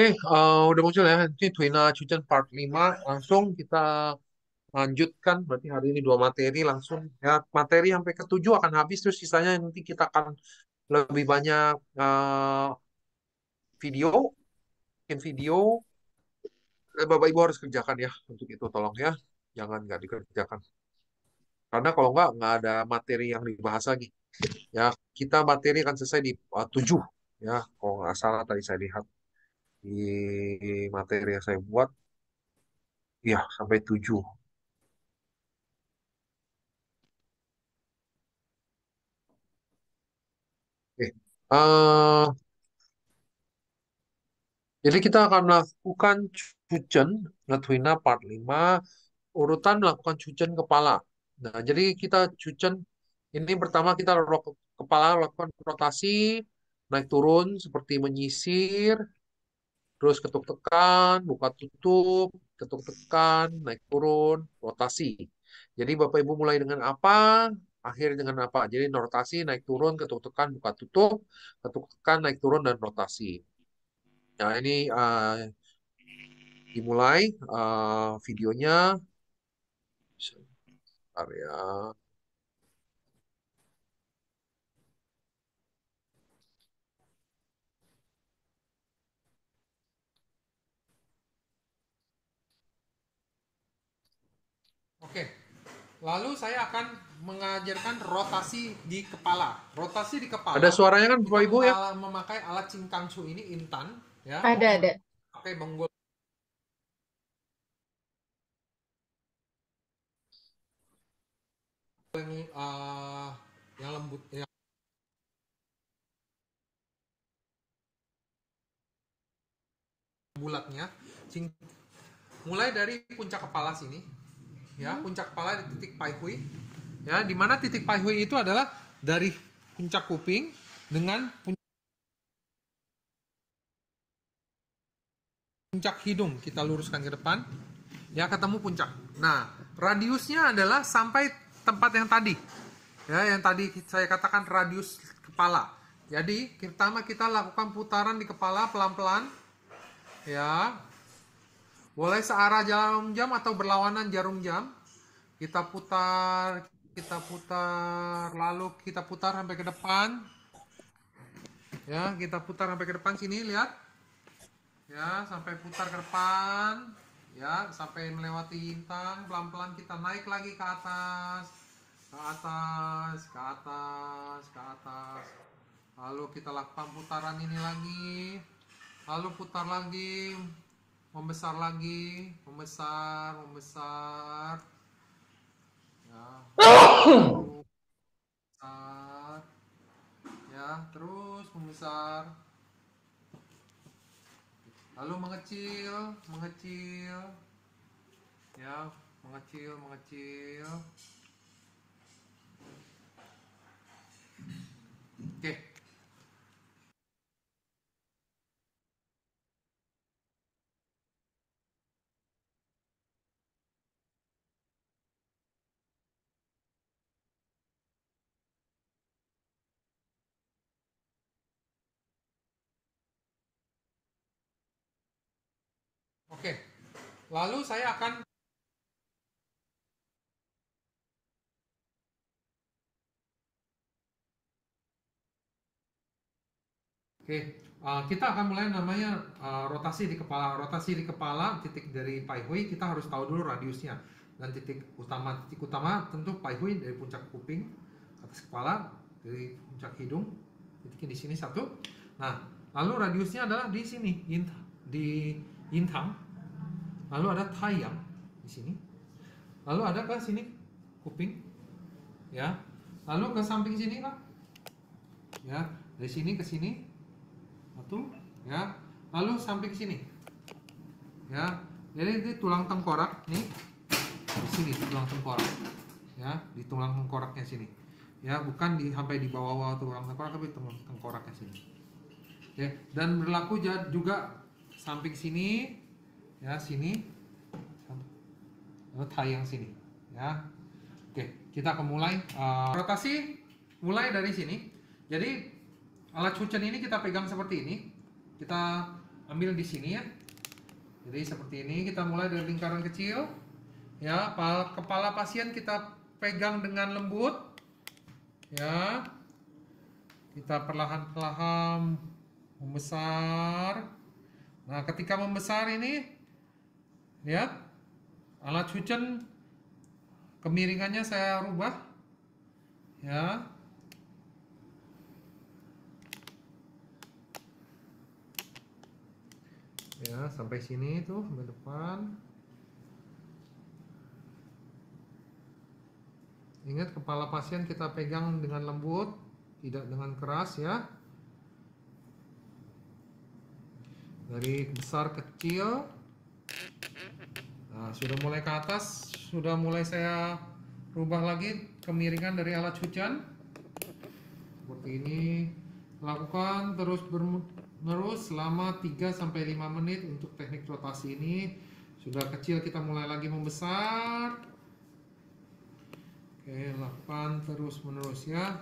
Oke, uh, udah muncul ya. Ini Twina Cucian part 5. Langsung kita lanjutkan. Berarti hari ini dua materi langsung. Ya, materi sampai ke 7 akan habis. Terus sisanya nanti kita akan lebih banyak uh, video. Bikin video. Eh, Bapak-Ibu harus kerjakan ya. Untuk itu tolong ya. Jangan nggak dikerjakan. Karena kalau nggak, nggak ada materi yang dibahas lagi. Ya, kita materi akan selesai di uh, tujuh. Ya, kalau nggak salah tadi saya lihat di materi yang saya buat ya sampai tujuh Oke. Eh, jadi kita akan melakukan cucen Latwina part 5 urutan melakukan cucen kepala. Nah, jadi kita cucen ini pertama kita kepala lakukan rotasi naik turun seperti menyisir terus ketuk tekan, buka tutup, ketuk tekan, naik turun, rotasi. Jadi Bapak Ibu mulai dengan apa, akhir dengan apa. Jadi rotasi, naik turun, ketuk tekan, buka tutup, ketuk tekan, naik turun, dan rotasi. Nah ini uh, dimulai uh, videonya. Bentar ya. Lalu saya akan mengajarkan rotasi di kepala. Rotasi di kepala. Ada suaranya kan Bapak Ibu ya? Memakai alat su ini intan ya. Ada ada. Pakai bonggol. Uh, eh, yang lembut ya. bulatnya. Cing mulai dari puncak kepala sini ya puncak kepala di titik paihui ya di mana titik paihui itu adalah dari puncak kuping dengan puncak hidung kita luruskan ke depan ya ketemu puncak nah radiusnya adalah sampai tempat yang tadi ya yang tadi saya katakan radius kepala jadi pertama kita lakukan putaran di kepala pelan-pelan ya boleh searah jarum jam atau berlawanan jarum jam. Kita putar, kita putar, lalu kita putar sampai ke depan. Ya, kita putar sampai ke depan sini, lihat. Ya, sampai putar ke depan. Ya, sampai melewati intang pelan-pelan kita naik lagi ke atas. Ke atas, ke atas, ke atas. Lalu kita lakukan putaran ini lagi. Lalu putar lagi membesar lagi, membesar, membesar. Ya. Membesar. Ya, terus membesar. Lalu mengecil, mengecil. Ya, mengecil, mengecil. Oke. Okay. lalu saya akan Oke, uh, kita akan mulai namanya uh, rotasi di kepala. Rotasi di kepala titik dari pai hui kita harus tahu dulu radiusnya dan titik utama. Titik utama tentu pai hui dari puncak kuping atas kepala dari puncak hidung titiknya di sini satu. Nah, lalu radiusnya adalah di sini di Yintang Lalu ada tayang di sini. Lalu ada ke sini kuping. Ya. Lalu ke samping sini kan, Ya, dari sini ke sini. Satu, ya. Lalu samping sini. Ya. Jadi ini tulang tengkorak nih di sini tulang tengkorak. Ya, di tulang tengkoraknya sini. Ya, bukan di sampai di bawah-bawah tulang tengkorak tapi tulang tengkoraknya sini. ya dan berlaku juga samping sini ya sini lalu oh, tayang sini ya oke kita akan mulai uh, rotasi mulai dari sini jadi alat cucian ini kita pegang seperti ini kita ambil di sini ya jadi seperti ini kita mulai dari lingkaran kecil ya kepala pasien kita pegang dengan lembut ya kita perlahan-lahan membesar nah ketika membesar ini lihat alat cucen kemiringannya saya rubah ya ya sampai sini tuh ke depan ingat kepala pasien kita pegang dengan lembut tidak dengan keras ya dari besar ke kecil Nah, sudah mulai ke atas, sudah mulai saya rubah lagi kemiringan dari alat cucian. Seperti ini. Lakukan terus menerus selama 3 sampai 5 menit untuk teknik rotasi ini. Sudah kecil kita mulai lagi membesar. Oke, lakukan terus menerus ya.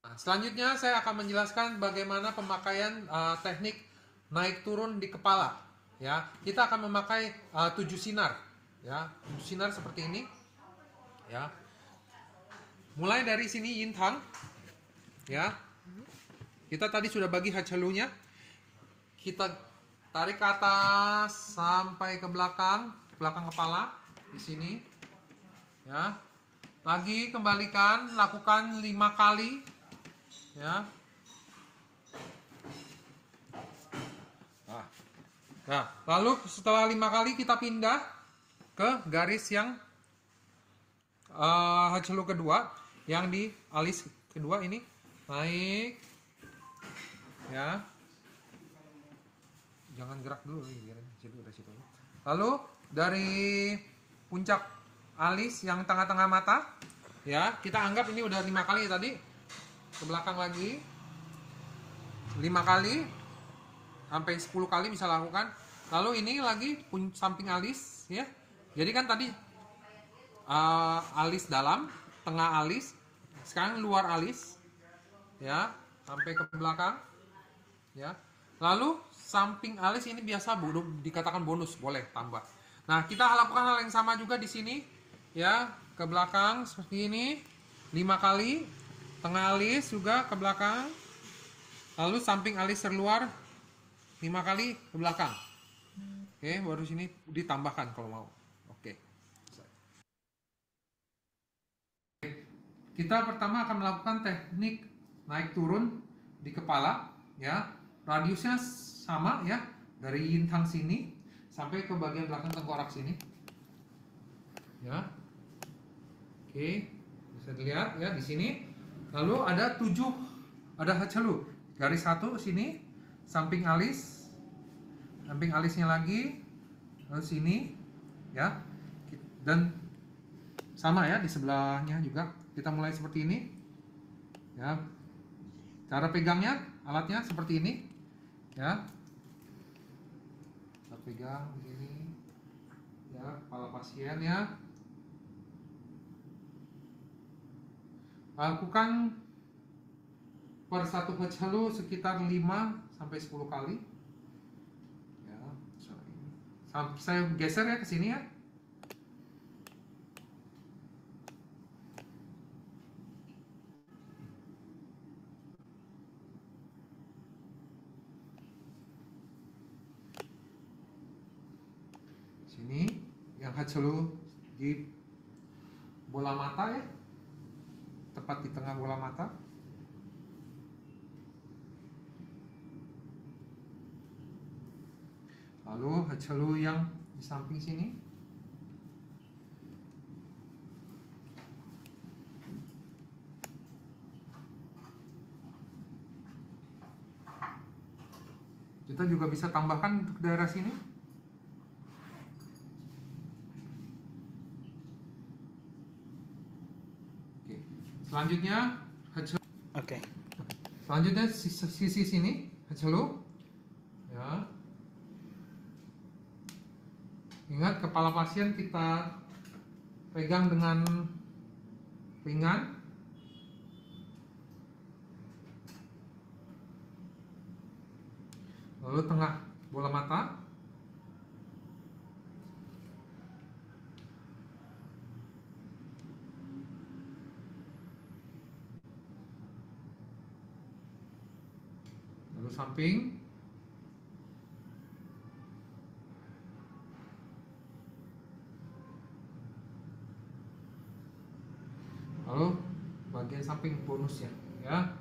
Nah, selanjutnya saya akan menjelaskan bagaimana pemakaian uh, teknik naik turun di kepala. Ya, kita akan memakai uh, tujuh sinar. Ya, tujuh sinar seperti ini. Ya, mulai dari sini intang. Ya, kita tadi sudah bagi hacalunya. Kita tarik ke atas sampai ke belakang, belakang kepala di sini. Ya, lagi kembalikan, lakukan lima kali Ya. Ah. Nah. lalu setelah lima kali kita pindah ke garis yang uh, kedua yang di alis kedua ini naik ya jangan gerak dulu lalu dari puncak alis yang tengah-tengah mata ya kita anggap ini udah lima kali tadi ke belakang lagi 5 kali sampai 10 kali bisa lakukan lalu ini lagi pun samping alis ya jadi kan tadi uh, alis dalam tengah alis sekarang luar alis ya sampai ke belakang ya lalu samping alis ini biasa belum dikatakan bonus boleh tambah nah kita lakukan hal yang sama juga di sini ya ke belakang seperti ini lima kali tengah alis juga ke belakang lalu samping alis terluar lima kali ke belakang oke okay, baru sini ditambahkan kalau mau oke okay. kita pertama akan melakukan teknik naik turun di kepala ya radiusnya sama ya dari intang sini sampai ke bagian belakang tengkorak sini ya oke okay. bisa dilihat ya di sini Lalu ada tujuh, ada hacalu. Garis satu sini, samping alis, samping alisnya lagi, lalu sini, ya. Dan sama ya di sebelahnya juga. Kita mulai seperti ini, ya. Cara pegangnya, alatnya seperti ini, ya. Kita pegang begini, ya, kepala pasien ya. lakukan per satu pecalu sekitar 5 sampai 10 kali ya saya geser ya ke sini ya sini yang hacelu di bola mata ya tepat di tengah bola mata lalu celu yang di samping sini kita juga bisa tambahkan untuk daerah sini Selanjutnya Oke. Okay. Selanjutnya sisi sisi sini Hajalo. Ya. Ingat kepala pasien kita pegang dengan ringan. Lalu tengah bola mata. samping lalu bagian samping bonusnya ya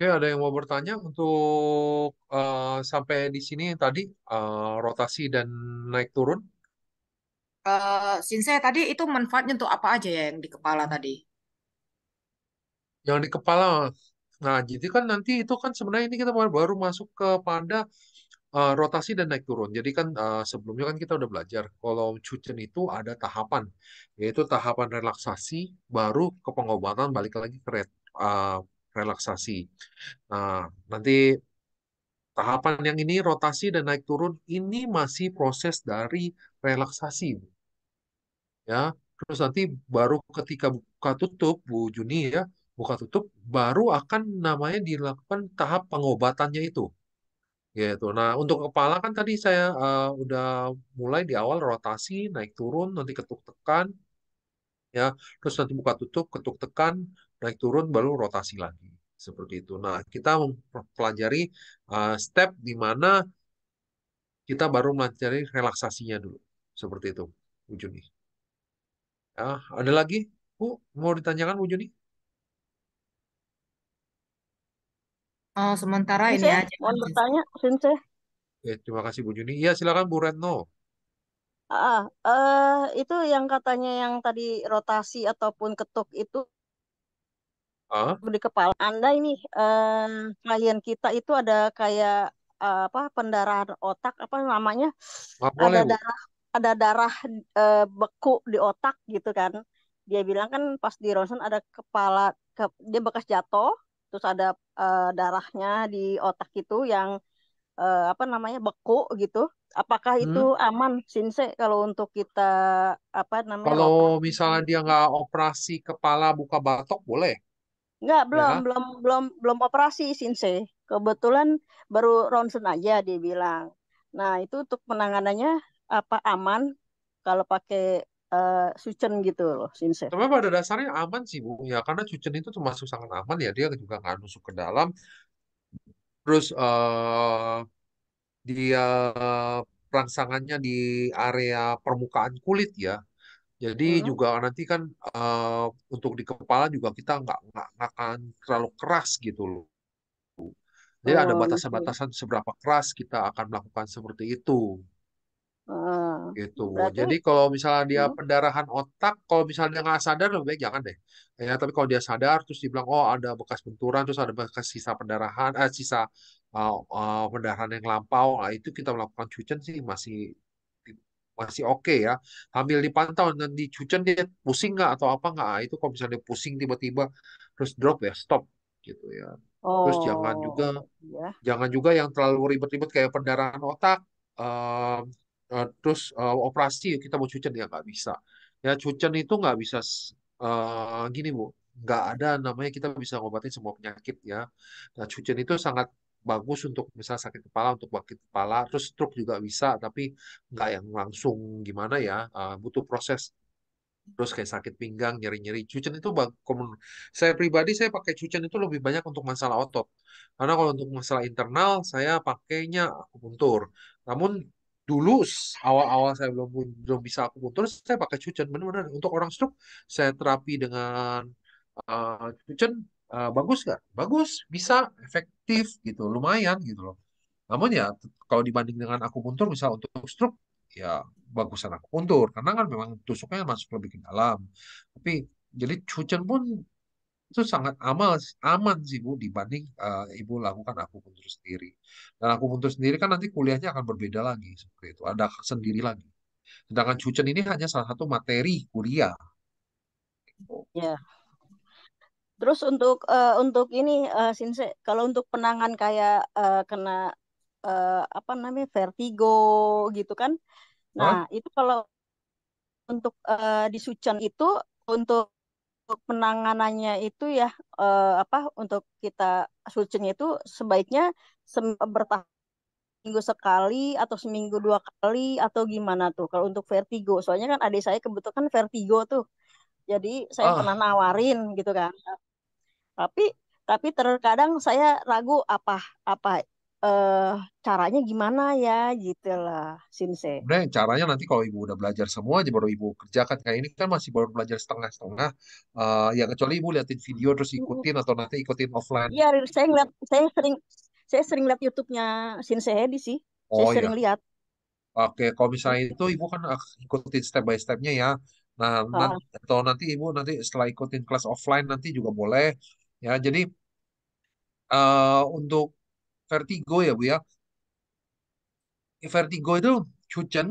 Oke, ada yang mau bertanya untuk uh, sampai di sini tadi uh, rotasi dan naik turun? Eh, Sinse, tadi itu manfaatnya untuk apa aja ya yang di kepala tadi? Yang di kepala, nah jadi kan nanti itu kan sebenarnya ini kita baru masuk kepada uh, eh, rotasi dan naik turun. Jadi kan uh, sebelumnya kan kita udah belajar kalau cucen itu ada tahapan, yaitu tahapan relaksasi, baru ke pengobatan balik lagi ke red, Uh, relaksasi. Nah, nanti tahapan yang ini rotasi dan naik turun ini masih proses dari relaksasi. Ya, terus nanti baru ketika buka tutup Bu Juni ya, buka tutup baru akan namanya dilakukan tahap pengobatannya itu. Gitu. Nah, untuk kepala kan tadi saya uh, udah mulai di awal rotasi, naik turun, nanti ketuk tekan, ya terus nanti buka tutup ketuk tekan naik turun baru rotasi lagi seperti itu. Nah, kita mempelajari uh, step di mana kita baru mempelajari relaksasinya dulu seperti itu, Bu Juni. Ya, ada lagi, Bu, mau ditanyakan Bu Juni? Oh sementara ini aja. Mau bertanya, Sensei. Ya, terima kasih Bu Juni. Iya, silakan Bu Retno. Ah, uh, itu yang katanya yang tadi rotasi ataupun ketuk itu uh? di kepala Anda ini eh, klien kita itu ada kayak eh, apa pendarahan otak apa namanya ada darah ada darah eh, beku di otak gitu kan dia bilang kan pas di ronsen ada kepala ke, dia bekas jatuh terus ada eh, darahnya di otak itu yang eh, apa namanya beku gitu apakah itu hmm. aman Sinse kalau untuk kita apa namanya kalau operasi? misalnya dia nggak operasi kepala buka batok boleh Enggak, belum, ya. belum, belum, belum operasi Sinse. Kebetulan baru ronsen aja dia bilang. Nah, itu untuk penanganannya apa aman kalau pakai uh, eh, sucen gitu loh, Sinse. Tapi pada dasarnya aman sih, Bu. Ya, karena sucen itu termasuk sangat aman ya. Dia juga nggak nusuk ke dalam. Terus uh, dia perangsangannya eh, di area permukaan kulit ya. Jadi hmm. juga nanti kan uh, untuk di kepala juga kita nggak nggak akan terlalu keras gitu loh. Jadi ada oh, gitu. batasan-batasan seberapa keras kita akan melakukan seperti itu. Hmm. gitu. Berarti, Jadi kalau misalnya dia hmm. pendarahan otak, kalau misalnya dia nggak sadar lebih baik jangan deh. Ya, tapi kalau dia sadar terus dibilang oh ada bekas benturan, terus ada bekas sisa pendarahan, eh, sisa uh, uh, pendarahan yang lampau, nah, itu kita melakukan cucian sih masih masih oke okay ya. Hamil dipantau dan dicucen dia pusing nggak atau apa nggak? Itu kalau misalnya pusing tiba-tiba terus drop ya stop gitu ya. Oh, terus jangan oh, juga ya. jangan juga yang terlalu ribet-ribet kayak pendarahan otak. Uh, uh, terus uh, operasi kita mau cucen ya nggak bisa. Ya cucen itu nggak bisa uh, gini bu, nggak ada namanya kita bisa ngobatin semua penyakit ya. Nah cucen itu sangat bagus untuk misal sakit kepala untuk sakit kepala terus stroke juga bisa tapi nggak iya. yang langsung gimana ya uh, butuh proses terus kayak sakit pinggang nyeri-nyeri cucen itu komun saya pribadi saya pakai cucen itu lebih banyak untuk masalah otot karena kalau untuk masalah internal saya pakainya akupuntur namun dulu awal-awal saya belum belum bisa akupuntur saya pakai cucen benar-benar untuk orang stroke saya terapi dengan uh, eh, cucen uh, bagus nggak? Bagus, bisa, efektif gitu, lumayan gitu loh. Namun ya kalau dibanding dengan akupuntur misal untuk stroke ya bagusan akupuntur karena kan memang tusuknya masuk lebih ke dalam. Tapi jadi cucen pun itu sangat amal aman sih bu dibanding uh, ibu lakukan akupuntur sendiri dan akupuntur sendiri kan nanti kuliahnya akan berbeda lagi seperti itu ada sendiri lagi sedangkan cucen ini hanya salah satu materi kuliah Iya. yeah. Terus untuk uh, untuk ini uh, Sinse, kalau untuk penangan kayak uh, kena uh, apa namanya vertigo gitu kan. Nah, huh? itu kalau untuk uh, di itu untuk penanganannya itu ya uh, apa untuk kita Sucen itu sebaiknya se bertahan minggu sekali atau seminggu dua kali atau gimana tuh kalau untuk vertigo. Soalnya kan adik saya kebetulan kan vertigo tuh. Jadi saya oh. pernah nawarin gitu kan tapi tapi terkadang saya ragu apa apa eh, caranya gimana ya gitu lah Sinse. Sebenarnya caranya nanti kalau ibu udah belajar semua aja baru ibu kerjakan kayak ini kan masih baru belajar setengah-setengah. Uh, ya kecuali ibu liatin video terus ikutin atau nanti ikutin offline. Iya, saya ngeliat saya sering saya sering lihat YouTube-nya Sinse Hedi sih. Oh, saya iya. lihat. Oke, kalau misalnya itu ibu kan ah, ikutin step by stepnya ya. Nah, ah. nanti, atau nanti ibu nanti setelah ikutin kelas offline nanti juga boleh Ya, jadi uh, untuk vertigo ya Bu ya. Vertigo itu cucen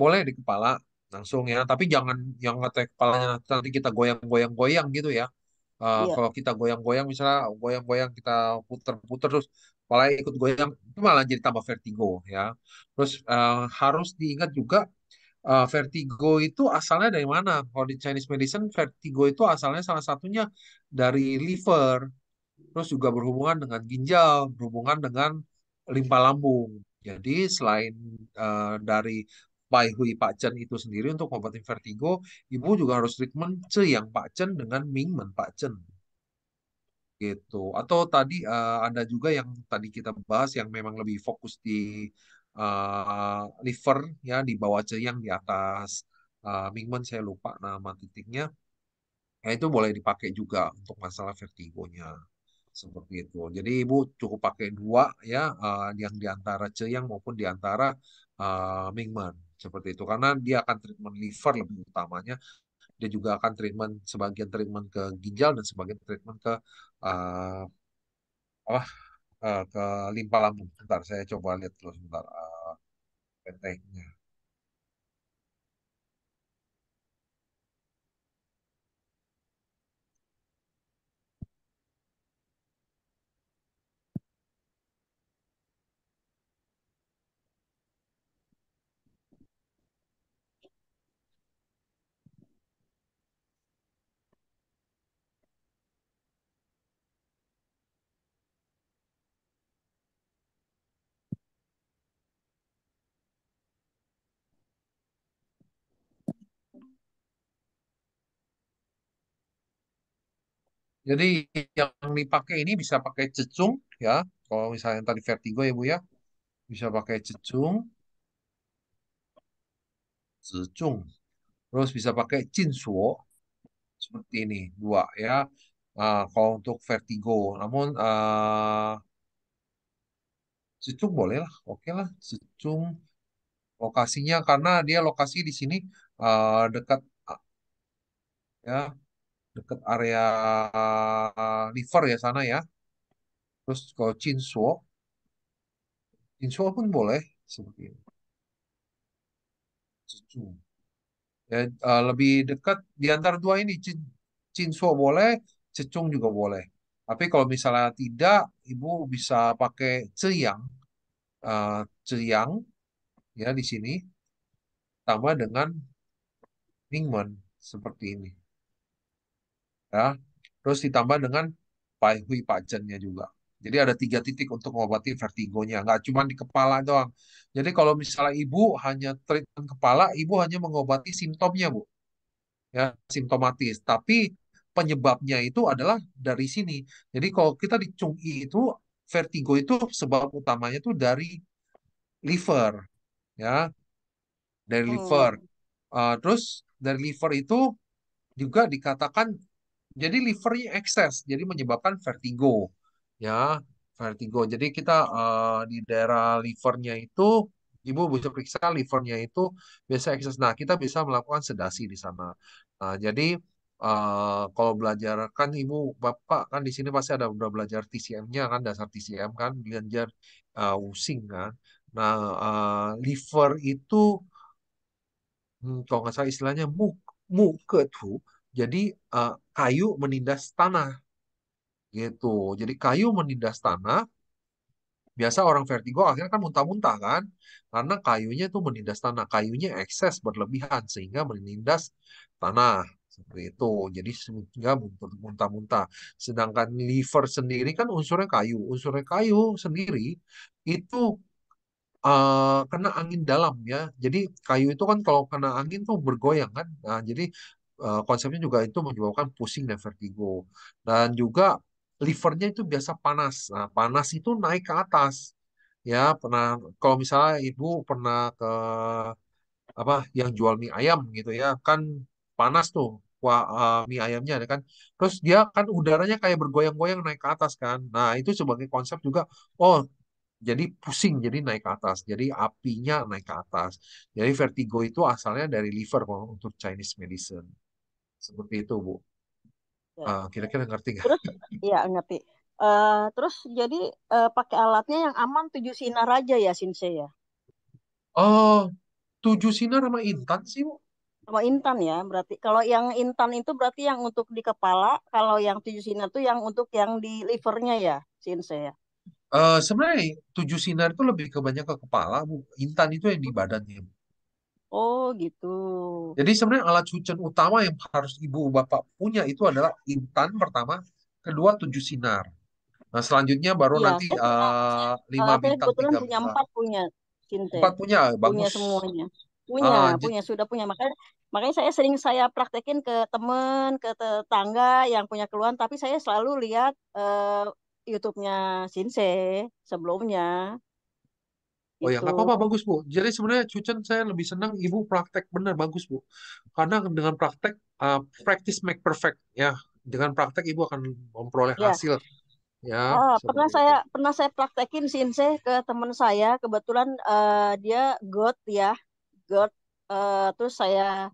boleh di kepala langsung ya, tapi jangan yang ngetek kepalanya nanti kita goyang-goyang-goyang gitu ya. Uh, iya. Kalau kita goyang-goyang misalnya goyang-goyang kita puter-puter terus kepala ikut goyang itu malah jadi tambah vertigo ya. Terus uh, harus diingat juga uh, vertigo itu asalnya dari mana? Kalau di Chinese medicine, vertigo itu asalnya salah satunya dari liver, terus juga berhubungan dengan ginjal, berhubungan dengan limpa lambung. Jadi selain uh, dari Pai Hui Pak Chen itu sendiri untuk ngobatin vertigo, ibu juga harus treatment Ce yang Pak Chen dengan Mingmen Pak Chen. Gitu. Atau tadi uh, ada juga yang tadi kita bahas yang memang lebih fokus di uh, liver ya di bawah yang di atas uh, Mingmen saya lupa nama titiknya. Ya itu boleh dipakai juga untuk masalah vertigonya seperti itu. Jadi ibu cukup pakai dua ya uh, yang di antara yang maupun di antara uh, Mingmen seperti itu karena dia akan treatment liver lebih utamanya dia juga akan treatment sebagian treatment ke ginjal dan sebagian treatment ke uh, Eh, ke limpa lambung. sebentar saya coba lihat dulu sebentar uh, eh, pt Jadi yang dipakai ini bisa pakai cecung ya. Kalau misalnya tadi vertigo ya Bu ya. Bisa pakai cecung. Cecung. Terus bisa pakai cinsuo. Seperti ini dua ya. Uh, kalau untuk vertigo. Namun uh, cecung boleh lah. Oke lah cecung lokasinya karena dia lokasi di sini uh, dekat ya dekat area eh, liver ya sana ya. Terus kalau chinsuo, chinsuo pun boleh seperti ini. Ya, eh, lebih dekat di antara dua ini chinsuo boleh, Cecung juga boleh. Tapi kalau misalnya tidak, ibu bisa pakai ceyang, uh, eh, Ceyang ya di sini tambah dengan Ningmen seperti ini ya terus ditambah dengan Pai Hui juga jadi ada tiga titik untuk mengobati vertigonya, nggak cuma di kepala doang. Jadi kalau misalnya ibu hanya treatment kepala, ibu hanya mengobati simptomnya bu, ya simptomatis. Tapi penyebabnya itu adalah dari sini. Jadi kalau kita di Chung itu vertigo itu sebab utamanya itu dari liver, ya dari oh. liver. Uh, terus dari liver itu juga dikatakan jadi livernya excess, jadi menyebabkan vertigo ya vertigo jadi kita uh, di daerah livernya itu ibu bisa periksa livernya itu biasa excess. nah kita bisa melakukan sedasi di sana nah jadi Uh, kalau belajar kan ibu bapak kan di sini pasti ada udah belajar TCM-nya kan dasar TCM kan belajar uh, using kan. Nah uh, liver itu hmm, kalau nggak salah istilahnya muk mu ke tuh jadi uh, kayu menindas tanah. Gitu. Jadi kayu menindas tanah. Biasa orang vertigo akhirnya kan muntah-muntah kan? Karena kayunya itu menindas tanah. Kayunya ekses berlebihan sehingga menindas tanah seperti itu. Jadi sehingga muntah-muntah. Sedangkan liver sendiri kan unsurnya kayu. Unsurnya kayu sendiri itu uh, kena angin dalam ya. Jadi kayu itu kan kalau kena angin tuh bergoyang kan. Nah, jadi Eh, konsepnya juga itu menyebabkan pusing dan vertigo dan juga livernya itu biasa panas nah panas itu naik ke atas ya pernah kalau misalnya ibu pernah ke apa yang jual mie ayam gitu ya kan panas tuh kuah eh, mie ayamnya kan terus dia kan udaranya kayak bergoyang-goyang naik ke atas kan nah itu sebagai konsep juga oh jadi pusing jadi naik ke atas jadi apinya naik ke atas jadi vertigo itu asalnya dari liver kalau untuk Chinese medicine seperti itu, Bu. Ya. Uh, kira-kira ngerti nggak? Iya ngerti. Uh, terus jadi uh, pakai alatnya yang aman tujuh sinar aja ya, Sensei ya? Oh, tujuh sinar sama intan sih, Bu. Sama intan ya, berarti kalau yang intan itu berarti yang untuk di kepala, kalau yang tujuh sinar itu yang untuk yang di livernya ya, Sensei ya? Uh, sebenarnya tujuh sinar itu lebih kebanyakan ke kepala, Bu. Intan itu yang di badannya, Bu. Oh gitu. Jadi sebenarnya alat cucian utama yang harus ibu bapak punya itu adalah intan pertama, kedua tujuh sinar. Nah selanjutnya baru iya. nanti uh, lima Aku bintang kebetulan punya empat punya, Cinta. Empat punya, bagus. Punya semuanya. Punya, uh, punya sudah punya. Makanya makanya saya sering saya praktekin ke temen, ke tetangga yang punya keluhan, tapi saya selalu lihat uh, YouTube-nya Sinse sebelumnya. Oh ya, nggak gitu. apa-apa, bagus Bu. Jadi sebenarnya Cucen saya lebih senang Ibu praktek benar, bagus Bu. Karena dengan praktek, uh, practice make perfect ya. Dengan praktek Ibu akan memperoleh ya. hasil. Ya, Oh, pernah itu. saya pernah saya praktekin Sinse ke teman saya, kebetulan uh, dia got ya, got Uh, eh, terus saya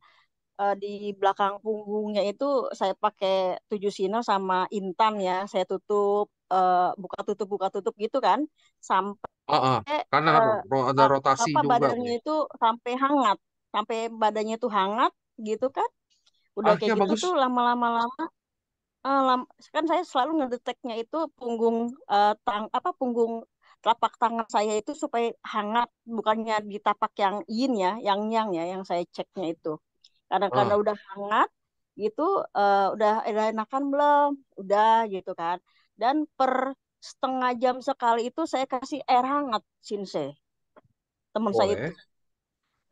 uh, di belakang punggungnya itu saya pakai tujuh sino sama intan ya saya tutup uh, buka tutup buka tutup gitu kan sampai uh, uh. karena uh, ada rotasi apa, juga badannya gitu ya? itu sampai hangat sampai badannya itu hangat gitu kan udah Akhirnya kayak gitu tuh lama-lama lama uh, kan saya selalu ngedeteknya itu punggung uh, tang apa punggung telapak tangan saya itu supaya hangat bukannya di tapak yang yin ya yang yang ya yang saya ceknya itu karena oh. udah hangat gitu uh, udah enakan belum udah gitu kan dan per setengah jam sekali itu saya kasih air hangat sinse teman saya itu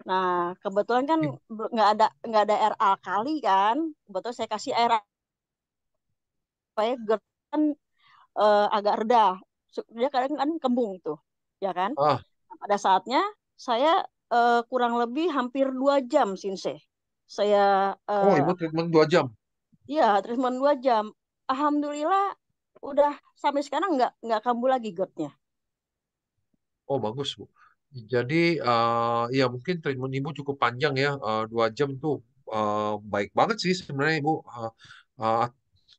nah kebetulan kan nggak ada nggak ada air alkali kan betul saya kasih air supaya gerakan uh, eh, agak reda dia kadang kan kembung tuh ya kan oh. pada saatnya saya uh, kurang lebih hampir dua jam sinse saya uh, oh eh, ibu treatment dua jam Iya, treatment dua jam. Alhamdulillah udah sampai sekarang nggak nggak kambuh lagi gotnya. Oh bagus bu. Jadi uh, ya mungkin treatment ibu cukup panjang ya uh, dua jam tuh uh, baik banget sih sebenarnya ibu. Uh, uh,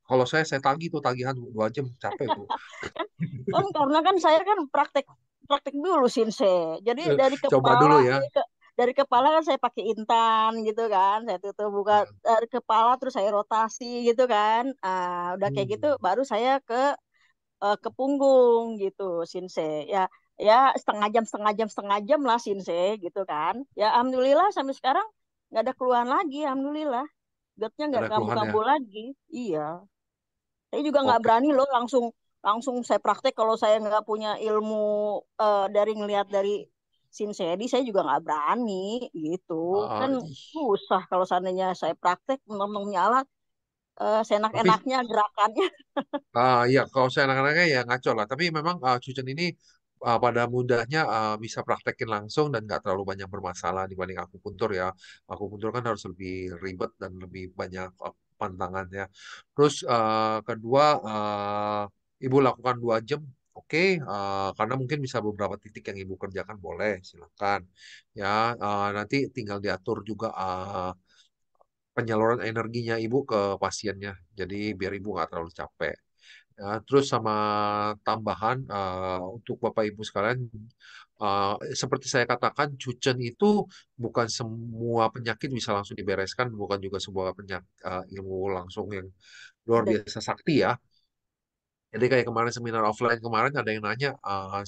kalau saya saya tagi tuh tagihan dua jam capek bu. kan karena kan saya kan praktek praktek dulu sinse. Jadi dari kepala Coba dulu ya. ke, dari kepala kan saya pakai intan gitu kan saya tutup buka hmm. dari kepala terus saya rotasi gitu kan uh, udah kayak gitu hmm. gitu baru saya ke uh, ke punggung gitu sinse ya ya setengah jam setengah jam setengah jam lah sinse gitu kan ya alhamdulillah sampai sekarang nggak ada keluhan lagi alhamdulillah gotnya nggak ya? kambuh-kambuh lagi iya saya juga nggak berani loh langsung langsung saya praktek kalau saya nggak punya ilmu uh, dari ngelihat dari sinsedi saya juga nggak berani gitu oh, kan ish. susah kalau seandainya saya praktek ngomong nyala uh, seenak-enaknya gerakannya ah uh, iya kalau seenak-enaknya ya ngaco lah tapi memang uh, cucen ini uh, pada mudahnya uh, bisa praktekin langsung dan nggak terlalu banyak bermasalah dibanding aku puntur ya aku puntur kan harus lebih ribet dan lebih banyak uh, pantangannya terus uh, kedua uh, ibu lakukan dua jam Oke, uh, karena mungkin bisa beberapa titik yang ibu kerjakan boleh, silakan. Ya, uh, nanti tinggal diatur juga uh, penyaluran energinya ibu ke pasiennya. Jadi biar ibu nggak terlalu capek. Ya, terus sama tambahan uh, untuk bapak ibu sekalian, uh, seperti saya katakan, cucen itu bukan semua penyakit bisa langsung dibereskan, bukan juga sebuah penyakit uh, ilmu langsung yang luar biasa sakti ya jadi kayak kemarin seminar offline kemarin ada yang nanya, uh,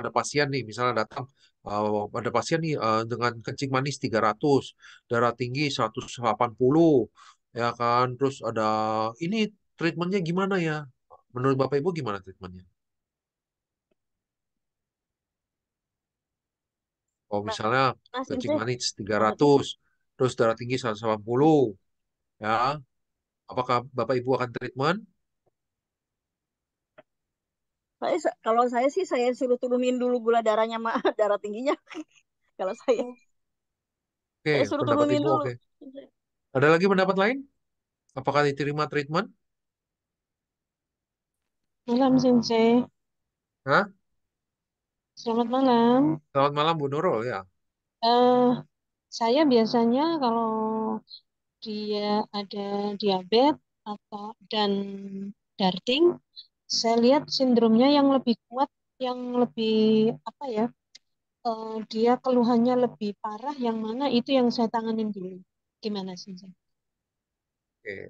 ada pasien nih, misalnya datang uh, ada pasien nih uh, dengan kencing manis 300, darah tinggi 180, ya kan, terus ada ini treatmentnya gimana ya? Menurut Bapak Ibu gimana treatmentnya? Oh nah, misalnya Mas, nah, kencing manis 300, nah, terus darah tinggi 180, ya, apakah Bapak Ibu akan treatment? saya kalau saya sih saya suruh turunin dulu gula darahnya mah darah tingginya kalau saya oh. oke okay, saya suruh turunin ibu, dulu okay. ada lagi pendapat lain apakah diterima treatment malam hmm. sensei Hah? selamat malam selamat malam Bu Nurul ya uh, saya biasanya kalau dia ada diabetes atau dan darting saya lihat sindromnya yang lebih kuat yang lebih apa ya uh, dia keluhannya lebih parah yang mana itu yang saya tanganin dulu gimana sih oke okay.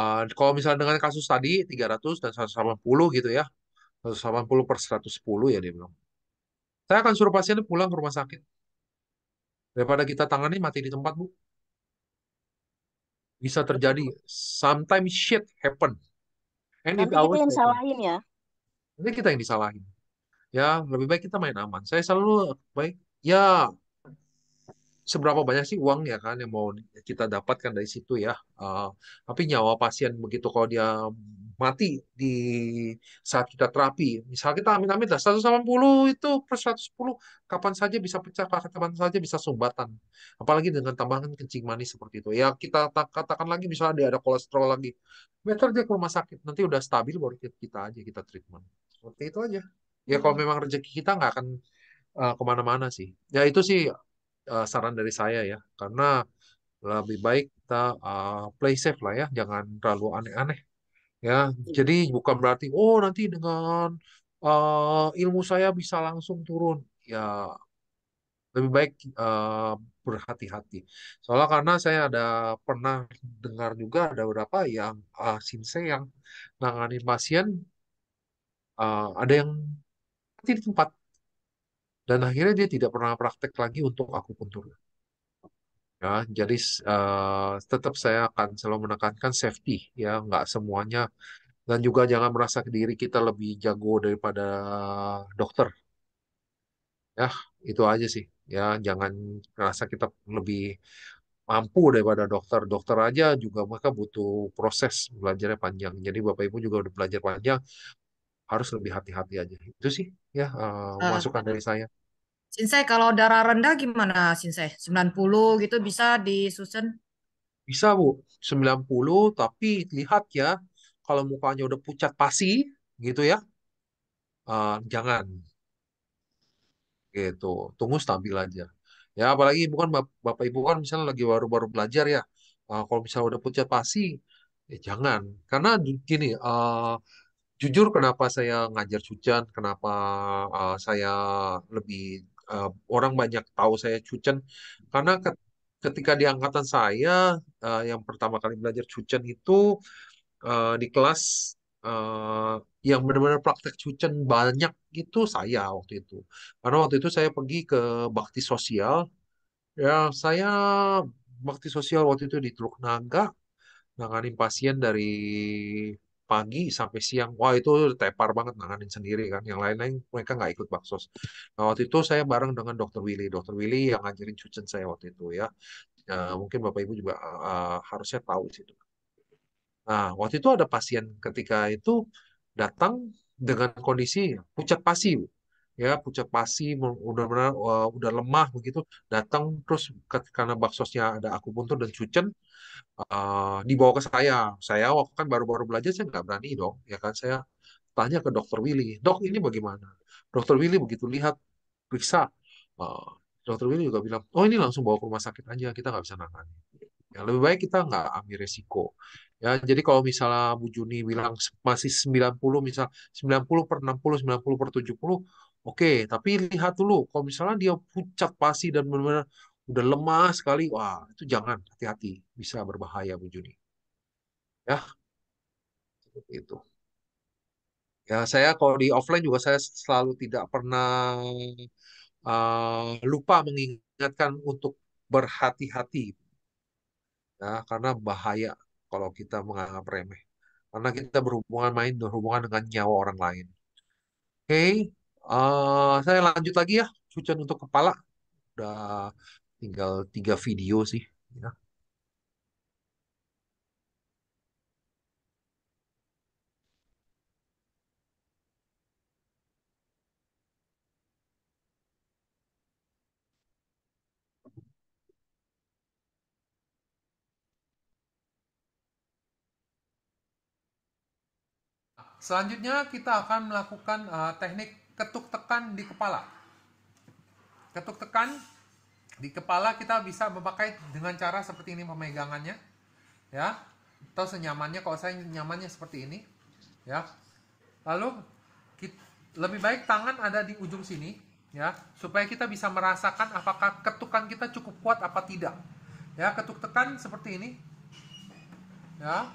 uh, kalau misalnya dengan kasus tadi 300 dan 180 gitu ya 180 per 110 ya dia bilang saya akan suruh pasien pulang ke rumah sakit daripada kita tangani mati di tempat bu bisa terjadi sometimes shit happen And Nanti kita yang disalahin salahin ya. Nanti kita yang disalahin. Ya, lebih baik kita main aman. Saya selalu baik. Ya, seberapa banyak sih uang ya kan yang mau kita dapatkan dari situ ya. Uh, tapi nyawa pasien begitu kalau dia mati di saat kita terapi. Misal kita amit-amit lah 180 itu per 110 kapan saja bisa pecah, kapan saja bisa sumbatan. Apalagi dengan tambahan kencing manis seperti itu. Ya kita katakan lagi misalnya dia ada kolesterol lagi. meter dia ke rumah sakit. Nanti udah stabil baru kita aja kita treatment. Seperti itu aja. Ya kalau hmm. memang rezeki kita nggak akan uh, kemana-mana sih. Ya itu sih uh, saran dari saya ya. Karena lebih baik kita uh, play safe lah ya. Jangan terlalu aneh-aneh ya. Iya. Jadi bukan berarti oh nanti dengan uh, ilmu saya bisa langsung turun. Ya lebih baik uh, berhati-hati. Soalnya karena saya ada pernah dengar juga ada beberapa yang uh, eh, sinse yang nangani pasien uh, ada yang mati di tempat dan akhirnya dia tidak pernah praktek lagi untuk aku pun turun ya jadi uh, tetap saya akan selalu menekankan safety ya nggak semuanya dan juga jangan merasa diri kita lebih jago daripada dokter ya itu aja sih ya jangan merasa kita lebih mampu daripada dokter dokter aja juga mereka butuh proses belajarnya panjang jadi bapak ibu juga udah belajar panjang harus lebih hati-hati aja itu sih ya uh, masukan dari saya Sinsai kalau darah rendah gimana Sinsai? 90 gitu bisa disusun? Bisa Bu, 90 tapi lihat ya kalau mukanya udah pucat pasti gitu ya. Uh, jangan gitu. Tunggu stabil aja. Ya apalagi bukan Bap Bapak Ibu kan misalnya lagi baru-baru belajar ya. Uh, kalau misalnya udah pucat pasti ya eh, jangan. Karena gini uh, jujur kenapa saya ngajar cucan kenapa uh, saya lebih uh, orang banyak tahu saya Cucen karena ketika di angkatan saya uh, yang pertama kali belajar Cucen itu uh, di kelas uh, yang benar-benar praktek cucen banyak itu saya waktu itu karena waktu itu saya pergi ke bakti sosial ya saya bakti sosial waktu itu di Teluk Naga nanganin pasien dari pagi sampai siang. Wah itu tepar banget nanganin sendiri kan. Yang lain-lain mereka nggak ikut baksos. Nah, waktu itu saya bareng dengan Dokter Willy. Dokter Willy yang ngajarin cucen saya waktu itu ya. Uh, mungkin Bapak Ibu juga uh, harusnya tahu di situ. Nah, waktu itu ada pasien ketika itu datang dengan kondisi pucat pasi ya pucat pasi udah benar udah lemah begitu datang terus ke, karena baksosnya ada aku tuh dan cucen uh, dibawa ke saya saya waktu kan baru-baru belajar saya nggak berani dong ya kan saya tanya ke dokter Willy dok ini bagaimana dokter Willy begitu lihat periksa uh, dokter Willy juga bilang oh ini langsung bawa ke rumah sakit aja kita nggak bisa nangani ya lebih baik kita nggak ambil resiko ya jadi kalau misalnya Bu Juni bilang masih 90 misal 90 per 60 90 per 70 Oke, tapi lihat dulu kalau misalnya dia pucat pasti dan benar-benar udah lemah sekali, wah itu jangan hati-hati bisa berbahaya Bu Juni. Ya, seperti itu. Ya saya kalau di offline juga saya selalu tidak pernah uh, lupa mengingatkan untuk berhati-hati. Ya, karena bahaya kalau kita menganggap remeh. Karena kita berhubungan main berhubungan dengan nyawa orang lain. Oke, okay? Eh, saya lanjut lagi ya, cucian untuk kepala. Udah tinggal tiga video sih. Ya. Selanjutnya kita akan melakukan uh, teknik ketuk tekan di kepala. Ketuk tekan di kepala kita bisa memakai dengan cara seperti ini pemegangannya. Ya. Atau senyamannya kalau saya nyamannya seperti ini. Ya. Lalu kita, lebih baik tangan ada di ujung sini ya supaya kita bisa merasakan apakah ketukan kita cukup kuat apa tidak. Ya, ketuk tekan seperti ini. Ya,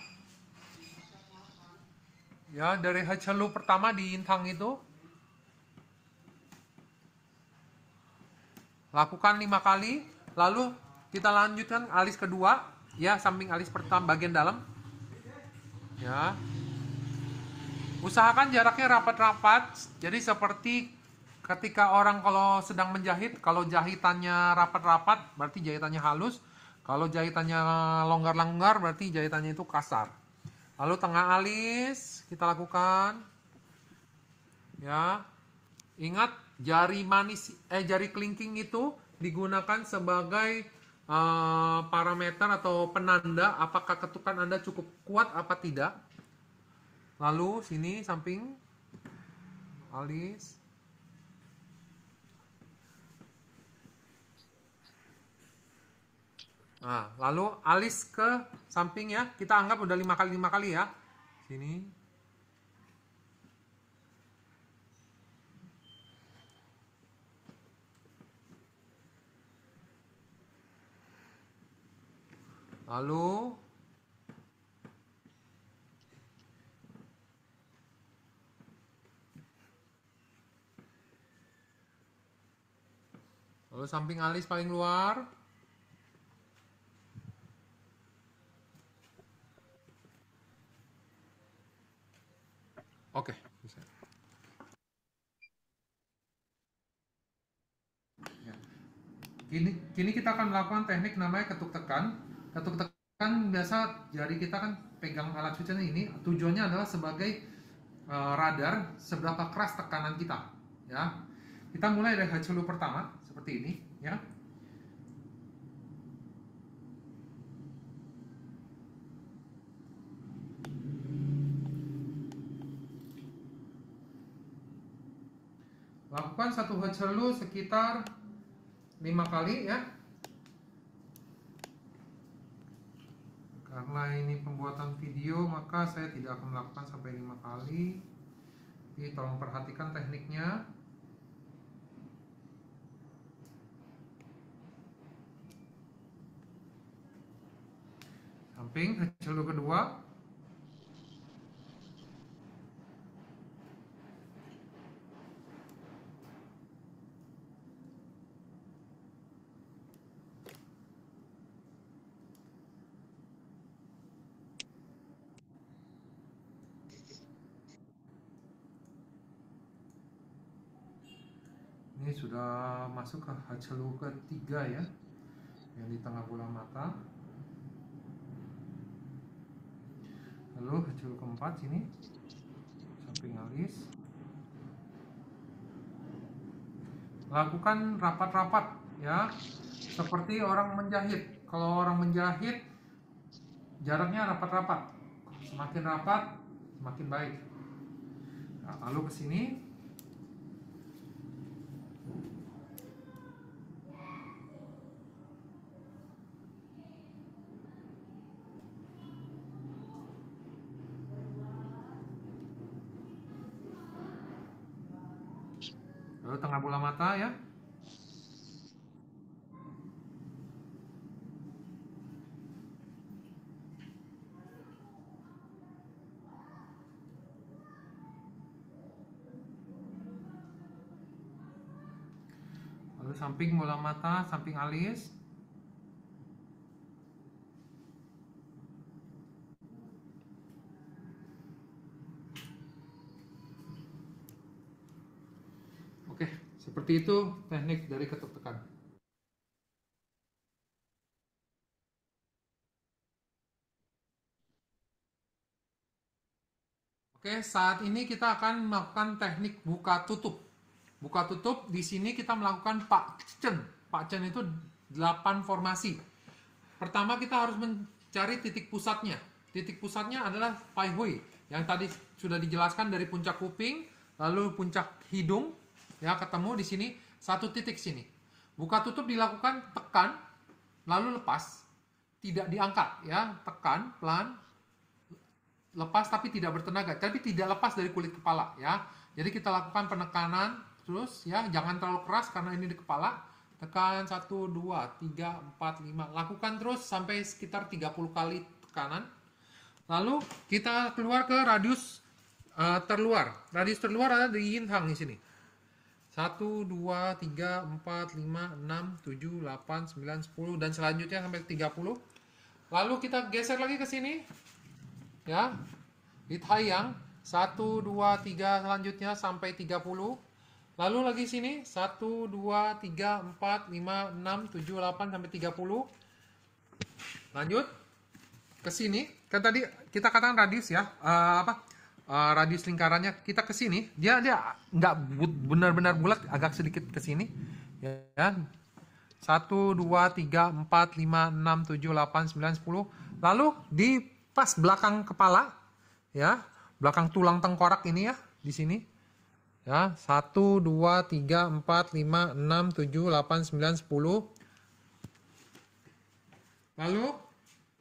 ya dari hajalu pertama di Intang itu Lakukan lima kali, lalu kita lanjutkan alis kedua, ya samping alis pertama bagian dalam. Ya. Usahakan jaraknya rapat-rapat, jadi seperti ketika orang kalau sedang menjahit, kalau jahitannya rapat-rapat, berarti jahitannya halus. Kalau jahitannya longgar-longgar, berarti jahitannya itu kasar. Lalu tengah alis kita lakukan. Ya. Ingat jari manis eh jari kelingking itu digunakan sebagai uh, parameter atau penanda apakah ketukan Anda cukup kuat apa tidak. Lalu sini samping alis Nah, lalu alis ke samping ya. Kita anggap udah lima kali lima kali ya. Sini Lalu Lalu samping alis paling luar. Oke, bisa. Iya. Kini, kini kita akan melakukan teknik namanya ketuk tekan satu tekan biasa jari kita kan pegang alat cuci ini tujuannya adalah sebagai uh, radar seberapa keras tekanan kita ya. Kita mulai dari hasil pertama seperti ini ya. Lakukan satu hasil sekitar lima kali ya karena ini pembuatan video maka saya tidak akan melakukan sampai lima kali jadi tolong perhatikan tekniknya samping hasil kedua sudah masuk ke luka ketiga ya yang di tengah bola mata lalu hasil keempat sini samping alis lakukan rapat-rapat ya seperti orang menjahit kalau orang menjahit jaraknya rapat-rapat semakin rapat semakin baik nah, lalu kesini sini karena bola mata ya. Lalu samping bola mata, samping alis. Seperti itu teknik dari ketuk tekan. Oke, saat ini kita akan melakukan teknik buka tutup. Buka tutup, di sini kita melakukan pak cen. Pak cen itu 8 formasi. Pertama kita harus mencari titik pusatnya. Titik pusatnya adalah pai hui yang tadi sudah dijelaskan dari puncak kuping, lalu puncak hidung, ya ketemu di sini satu titik sini. Buka tutup dilakukan tekan lalu lepas, tidak diangkat ya, tekan pelan lepas tapi tidak bertenaga, tapi tidak lepas dari kulit kepala ya. Jadi kita lakukan penekanan terus ya, jangan terlalu keras karena ini di kepala. Tekan 1 2 3 4 5. Lakukan terus sampai sekitar 30 kali tekanan. Lalu kita keluar ke radius uh, terluar. Radius terluar ada di yin hang di sini. 1, 2, 3, 4, 5, 6, 7, 8, 9, 10 dan selanjutnya sampai 30 lalu kita geser lagi ke sini ya di tayang 1, 2, 3 selanjutnya sampai 30 lalu lagi sini 1, 2, 3, 4, 5, 6, 7, 8 sampai 30 lanjut ke sini kan tadi kita katakan radius ya uh, apa uh, radius lingkarannya kita ke sini dia dia nggak benar-benar bulat agak sedikit ke sini ya kan? satu dua tiga empat lima enam tujuh delapan sembilan sepuluh lalu di pas belakang kepala ya belakang tulang tengkorak ini ya di sini ya satu dua tiga empat lima enam tujuh delapan sembilan sepuluh lalu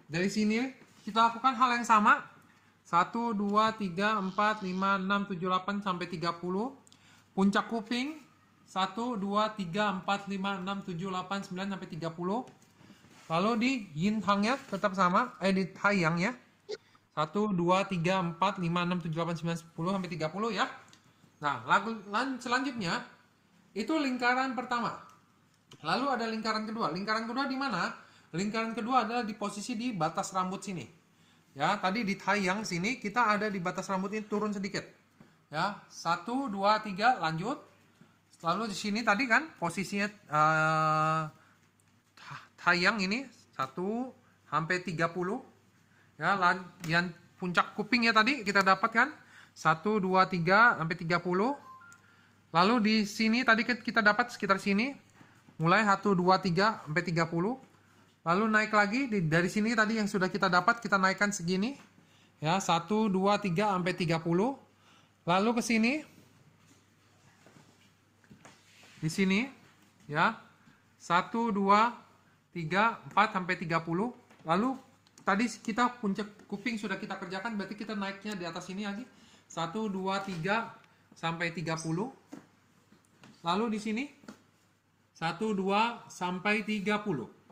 dari sini kita lakukan hal yang sama 1, 2, 3, 4, 5, 6, 7, 8, sampai 30. Puncak kuping, 1, 2, 3, 4, 5, 6, 7, 8, 9, sampai 30. Lalu di yin hangnya tetap sama, eh di tayang ya. 1, 2, 3, 4, 5, 6, 7, 8, 9, 10, sampai 30 ya. Nah, lagu lan, selanjutnya, itu lingkaran pertama. Lalu ada lingkaran kedua. Lingkaran kedua di mana? Lingkaran kedua adalah di posisi di batas rambut sini ya tadi di tayang sini kita ada di batas rambut ini turun sedikit ya satu dua tiga lanjut lalu di sini tadi kan posisinya uh, tayang ini satu sampai puluh. ya lan yang puncak kupingnya tadi kita dapat kan satu dua tiga sampai puluh. lalu di sini tadi kita dapat sekitar sini mulai satu dua tiga sampai tiga puluh Lalu naik lagi di, dari sini tadi yang sudah kita dapat kita naikkan segini. Ya, 1 2 3 sampai 30. Lalu ke sini. Di sini ya. 1 2 3 4 sampai 30. Lalu tadi kita puncak kuping sudah kita kerjakan berarti kita naiknya di atas sini lagi. 1 2 3 sampai 30. Lalu di sini 1 2 sampai 30.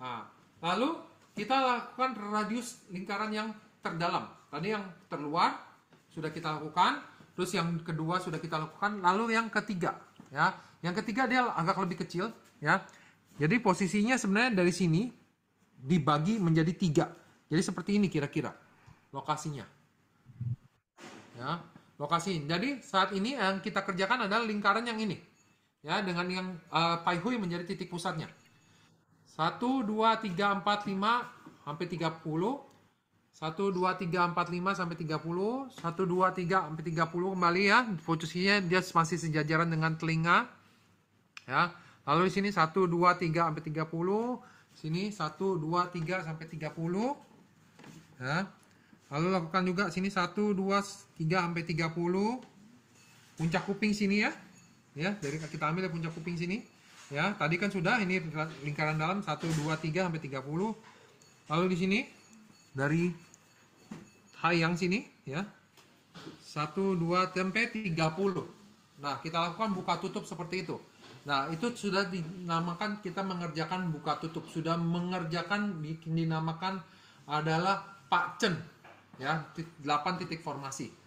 Nah, lalu kita lakukan radius lingkaran yang terdalam. Tadi yang terluar sudah kita lakukan, terus yang kedua sudah kita lakukan, lalu yang ketiga, ya. Yang ketiga dia agak lebih kecil, ya. Jadi posisinya sebenarnya dari sini dibagi menjadi tiga. Jadi seperti ini kira-kira lokasinya. Ya, lokasi. Jadi saat ini yang kita kerjakan adalah lingkaran yang ini, ya, dengan yang uh, eh, Paihui menjadi titik pusatnya. 1, 2, 3, 4, 5 sampai 30. 1, 2, 3, 4, 5 sampai 30. 1, 2, 3 sampai 30 kembali ya. Posisinya dia masih sejajaran dengan telinga. Ya. Lalu di sini 1, 2, 3 sampai 30. Sini 1, 2, 3 sampai 30. Ya. Lalu lakukan juga sini 1, 2, 3 sampai 30. Puncak kuping sini ya. Ya, dari kita ambil ya puncak kuping sini ya tadi kan sudah ini lingkaran dalam 1 2 3 sampai 30 lalu di sini dari H yang sini ya 1 2 sampai 30 nah kita lakukan buka tutup seperti itu nah itu sudah dinamakan kita mengerjakan buka tutup sudah mengerjakan dinamakan adalah Pak Chen ya 8 titik formasi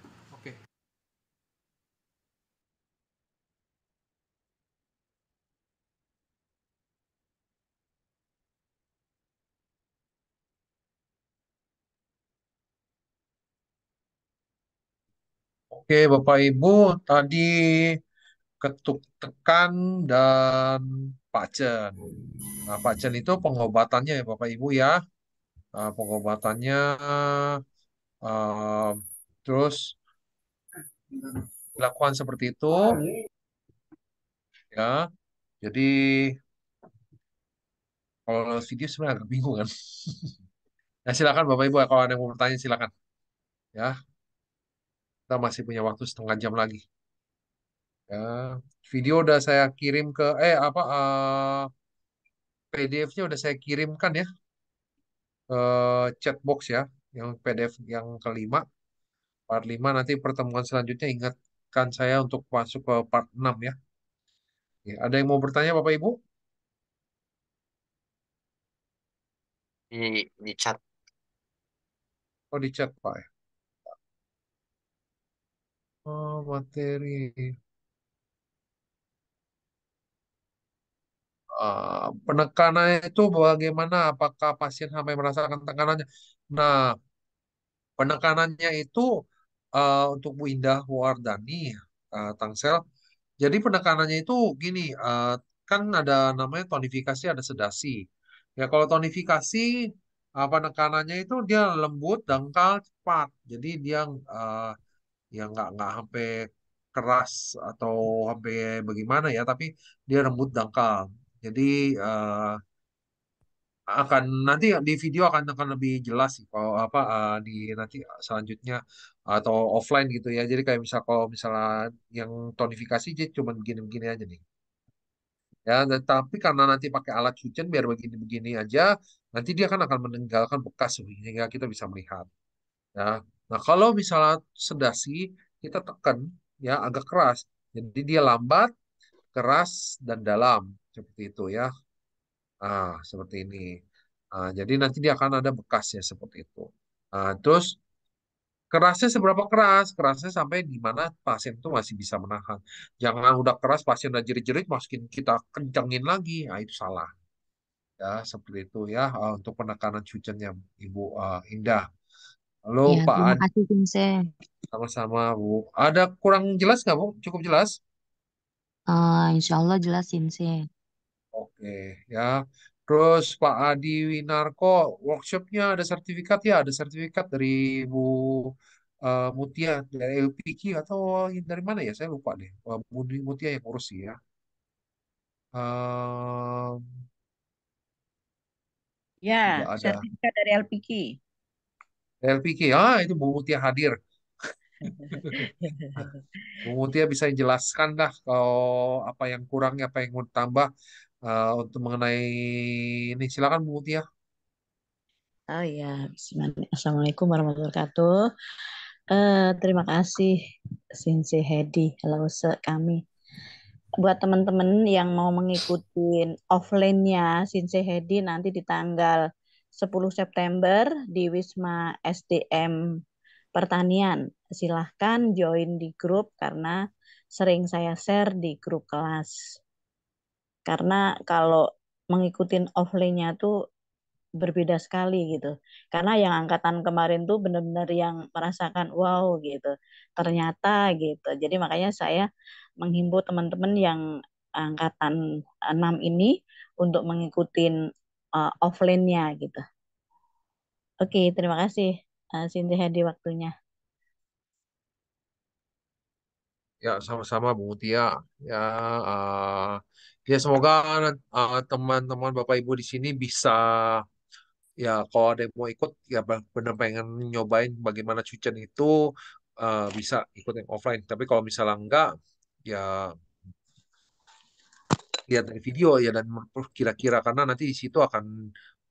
Oke, Bapak Ibu, tadi ketuk tekan dan pacen. Nah, pacen itu pengobatannya ya Bapak Ibu ya. Nah, pengobatannya uh, terus dilakukan seperti itu. Ya. Jadi kalau video sebenarnya agak bingung kan. nah, silakan Bapak Ibu kalau ada yang mau bertanya silakan. Ya kita masih punya waktu setengah jam lagi ya video udah saya kirim ke eh apa uh, eh, PDF-nya udah saya kirimkan ya ke chat box ya yang PDF yang kelima part 5 nanti pertemuan selanjutnya ingatkan saya untuk masuk ke part 6 ya ya ada yang mau bertanya Bapak Ibu di di chat oh di chat Pak ya Oh, materi. Uh, penekanannya itu bagaimana? Apakah pasien sampai merasakan tekanannya? Nah, penekanannya itu uh, untuk Bu Indah Wardani uh, Tangsel. Jadi penekanannya itu gini, uh, kan ada namanya tonifikasi, ada sedasi. Ya kalau tonifikasi uh, penekanannya itu dia lembut, dangkal, cepat. Jadi dia Uh, ya nggak nggak sampai keras atau sampai bagaimana ya tapi dia rembut dangkal jadi uh, akan nanti di video akan akan lebih jelas sih kalau apa uh, di nanti selanjutnya atau offline gitu ya jadi kayak misal kalau misalnya yang tonifikasi aja cuma begini-begini aja nih ya tapi karena nanti pakai alat cucian biar begini-begini aja nanti dia kan akan meninggalkan bekas sehingga kita bisa melihat ya Nah, kalau misalnya sedasi kita tekan ya agak keras. Jadi dia lambat, keras dan dalam seperti itu ya. Ah, seperti ini. Ah, jadi nanti dia akan ada bekasnya seperti itu. Ah, terus kerasnya seberapa keras? Kerasnya sampai di mana pasien itu masih bisa menahan. Jangan udah keras pasien udah jerit-jerit masukin kita kencengin lagi. Nah, itu salah. Ya, seperti itu ya ah, untuk penekanan cucennya Ibu uh, Indah. Halo Ya, Pak terima kasih, Vincent. sama-sama Bu. Ada kurang jelas nggak Bu? Cukup jelas? Eh, insya Allah jelas, Vincent. Oke, ya. Terus Pak Adi Winarko, workshopnya ada sertifikat ya? Ada sertifikat dari Bu uh, Mutia dari LPG atau dari mana ya? Saya lupa deh. Bu Mutia yang urus sih ya. Ehm, Ya, ada. sertifikat dari LPG. LPK, ah itu Bu Mutia hadir. Bu Mutia bisa jelaskan dah kalau apa yang kurang, apa yang mau ditambah uh, untuk mengenai ini. Silakan Bu Mutia. Oh ya, Assalamualaikum warahmatullahi wabarakatuh. Uh, terima kasih Sinsi Hedi, lause kami. Buat teman-teman yang mau mengikuti offline-nya Sinsi Hedi nanti di tanggal 10 September di Wisma SDM Pertanian. Silahkan join di grup karena sering saya share di grup kelas. Karena kalau mengikuti offline-nya tuh berbeda sekali gitu. Karena yang angkatan kemarin tuh benar-benar yang merasakan wow gitu. Ternyata gitu. Jadi makanya saya menghimbau teman-teman yang angkatan 6 ini untuk mengikuti uh, offline-nya gitu. Oke, okay, terima kasih uh, Cindy Hadi waktunya. Ya, sama-sama Bu Mutia. Ya, uh, ya semoga teman teman-teman Bapak Ibu di sini bisa ya kalau ada yang mau ikut ya benar pengen nyobain bagaimana cucian itu uh, bisa ikut yang offline. Tapi kalau misalnya enggak ya lihat dari video ya dan kira-kira karena nanti di situ akan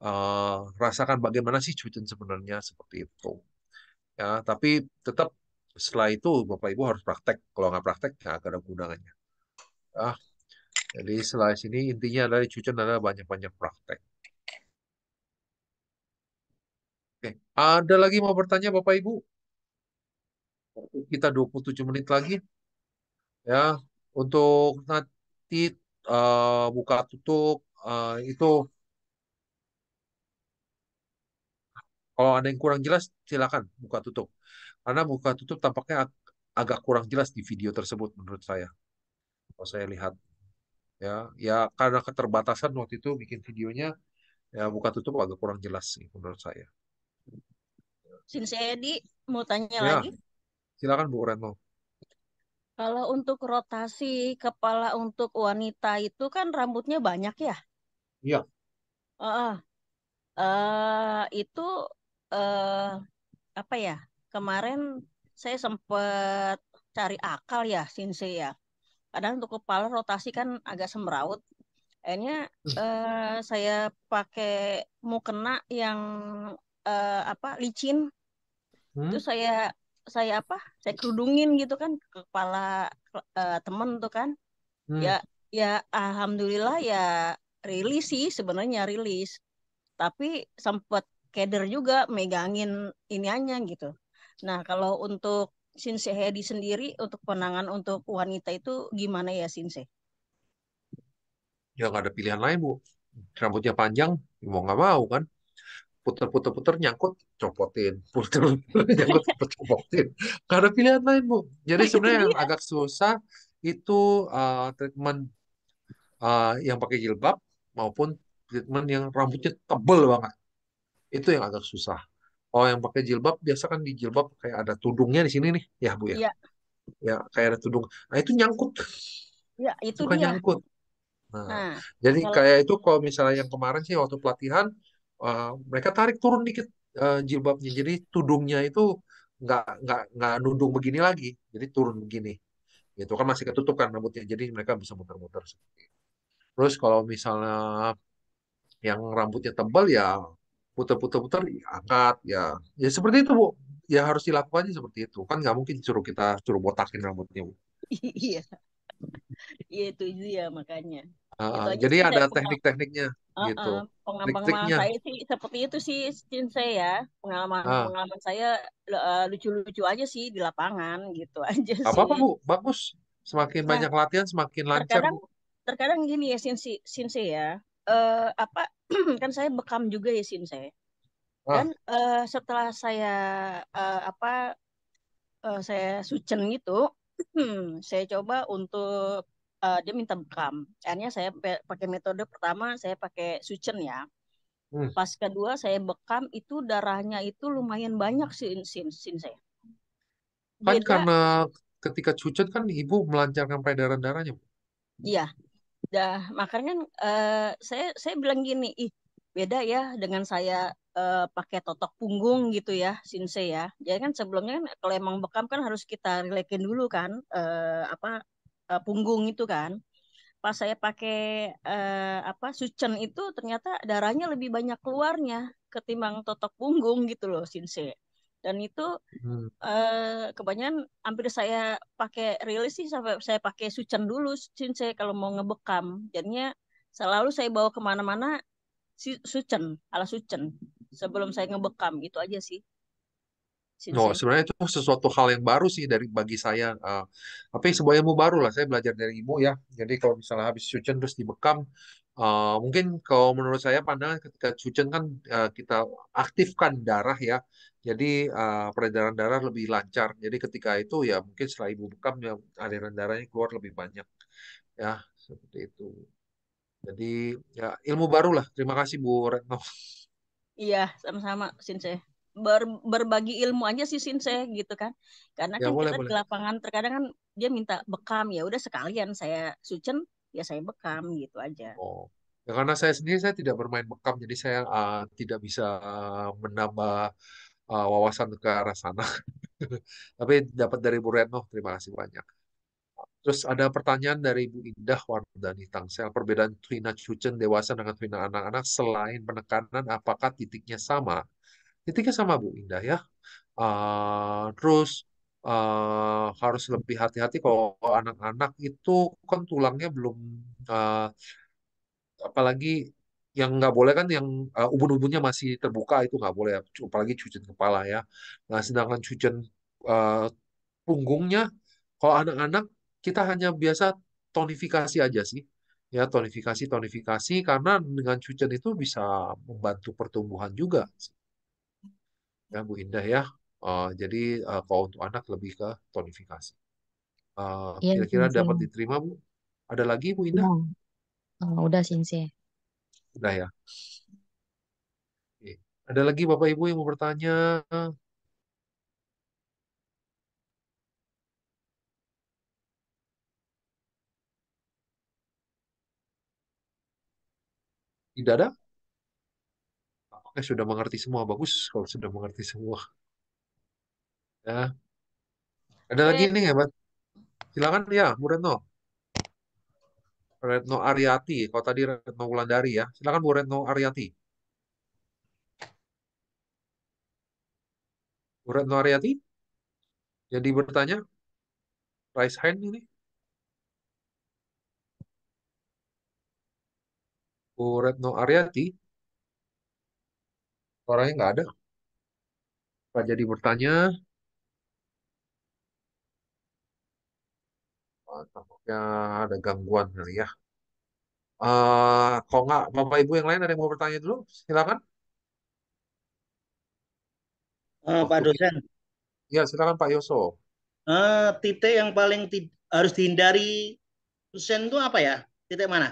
uh, rasakan bagaimana sih cuitan sebenarnya seperti itu. Ya, tapi tetap setelah itu Bapak Ibu harus praktek. Kalau nggak praktek ya nggak ada gunanya. Ya. Jadi setelah sini intinya dari cuitan adalah banyak-banyak praktek. Oke, ada lagi mau bertanya Bapak Ibu? Kita 27 menit lagi. Ya, untuk nanti uh, buka tutup uh, itu kalau ada yang kurang jelas silakan buka tutup karena buka tutup tampaknya ag agak kurang jelas di video tersebut menurut saya kalau saya lihat ya ya karena keterbatasan waktu itu bikin videonya ya buka tutup agak kurang jelas sih menurut saya saya di mau tanya ya. lagi silakan Bu Renno. Kalau untuk rotasi kepala untuk wanita itu kan rambutnya banyak ya. Iya. Heeh. Eh, itu eh apa ya? Kemarin saya sempat cari akal ya, Sinse ya. Kadang untuk kepala rotasi kan agak semrawut. Akhirnya eh, saya pakai mukena yang eh, apa licin. Hmm? Terus saya saya apa saya kerudungin gitu kan ke kepala uh, temen tuh kan hmm. ya ya alhamdulillah ya rilis sih sebenarnya rilis tapi sempet keder juga megangin iniannya gitu nah kalau untuk Sinse Hedi sendiri untuk penangan untuk wanita itu gimana ya Sinse? Ya nggak ada pilihan lain bu rambutnya panjang mau nggak mau kan puter-puter-puter nyangkut copotin puter puter nyangkut copotin karena pilihan lain bu jadi oh, sebenarnya yang agak susah itu uh, treatment uh, yang pakai jilbab maupun treatment yang rambutnya tebel banget itu yang agak susah oh yang pakai jilbab biasa kan di jilbab kayak ada tudungnya di sini nih ya bu ya, ya. ya kayak ada tudung nah itu nyangkut ya itu Suka dia nyangkut Nah, nah, jadi kalau... kayak itu kalau misalnya yang kemarin sih waktu pelatihan Eh, mereka tarik turun dikit uh, jilbabnya jadi tudungnya itu nggak nggak nggak nundung begini lagi jadi turun begini gitu kan masih ketutup kan rambutnya jadi mereka bisa muter-muter seperti terus kalau misalnya yang rambutnya tebal ya puter-puter-puter ya angkat ya ya seperti itu bu ya harus dilakukan seperti itu kan nggak mungkin suruh kita suruh botakin rambutnya bu iya iya itu ah, itu makanya uh, jadi ada teknik-tekniknya Uh, gitu. Uh, pengalaman saya sih seperti itu sih saya ya. Pengalaman uh. Ah. pengalaman saya eh, lucu-lucu aja sih di lapangan gitu aja sih. Apa apa Bu? Bagus. Semakin nah, banyak latihan semakin lancar. Terkadang terkadang gini ya Cince saya ya. Uh, apa kan saya bekam juga ya saya. Dan ah. uh, eh, setelah saya uh, apa uh, saya sucen gitu, saya coba untuk uh, dia minta bekam. Akhirnya saya pakai metode pertama saya pakai sucen ya. Hmm. Pas kedua saya bekam itu darahnya itu lumayan banyak sih sin sin saya. Kan Beda, karena ketika cucen kan ibu melancarkan peredaran darahnya. Iya. Dah, makanya uh, saya saya bilang gini, ih beda ya dengan saya uh, pakai totok punggung gitu ya, sinse ya. Jadi kan sebelumnya kan kalau emang bekam kan harus kita rilekin dulu kan uh, apa uh, punggung itu kan pas saya pakai uh, apa sucen itu ternyata darahnya lebih banyak keluarnya ketimbang totok punggung gitu loh sinse dan itu hmm. uh, kebanyakan hampir saya pakai rilis sih sampai saya pakai sucen dulu sinse kalau mau ngebekam jadinya selalu saya bawa kemana-mana si sucen ala sucen sebelum saya ngebekam itu aja sih Oh, sebenarnya itu sesuatu hal yang baru sih dari bagi saya. Uh, eh, tapi sebuah ilmu baru lah. Saya belajar dari ibu ya. Jadi kalau misalnya habis cucen terus dibekam, uh, mungkin kalau menurut saya pandangan ketika cucen kan uh, kita aktifkan darah ya. Jadi uh, peredaran darah lebih lancar. Jadi ketika itu ya mungkin setelah ibu bekam ya aliran darahnya keluar lebih banyak. Ya, seperti itu. Jadi ya ilmu baru lah. Terima kasih Bu Retno. Iya, sama-sama Sensei ber, berbagi ilmu aja sih Sinse gitu kan. Karena ya, kan boleh, kita boleh. di lapangan terkadang kan dia minta bekam ya udah sekalian saya sucen ya saya bekam gitu aja. Oh. Ya, karena saya sendiri saya tidak bermain bekam jadi saya uh, tidak bisa menambah uh, wawasan ke arah sana. Tapi dapat dari Bu Retno, terima kasih banyak. Terus ada pertanyaan dari Bu Indah Wardani Tangsel, perbedaan Twina Cucen dewasa dengan Twina anak-anak selain penekanan apakah titiknya sama? Titiknya sama Bu Indah ya. Uh, terus uh, harus lebih hati-hati kalau anak-anak itu kan tulangnya belum uh, apalagi yang nggak boleh kan yang uh, ubun-ubunnya masih terbuka itu nggak boleh apalagi cucian kepala ya nah sedangkan cucian uh, punggungnya kalau anak-anak kita hanya biasa tonifikasi aja sih ya tonifikasi tonifikasi karena dengan cucian itu bisa membantu pertumbuhan juga sih ya Bu Indah ya. Uh, jadi uh, kalau untuk anak lebih ke tonifikasi. kira eh, kira-kira ya, dapat diterima Bu? Ada lagi Bu Indah? Ya. Oh, udah Sinse. Udah ya. Oke. Ada lagi Bapak Ibu yang mau bertanya? Tidak ada? Oke, sudah mengerti semua. Bagus kalau sudah mengerti semua. Ya. Ada lagi ini ya, Pak. Silakan ya, Bu Retno. Retno Ariati, Kalau tadi Retno Wulandari ya. Silakan Bu Retno Ariati. Bu Retno Ariati, Jadi bertanya? price hand ini? Bu Retno Ariati. Suaranya nggak ada. Pak jadi bertanya. Oh, ada gangguan kali ya. Uh, kalau nggak, Bapak Ibu yang lain ada yang mau bertanya dulu? Silakan. Uh, Pak dosen. Ya, silakan Pak Yoso. Uh, titik yang paling ti harus dihindari dosen itu apa ya? Titik mana?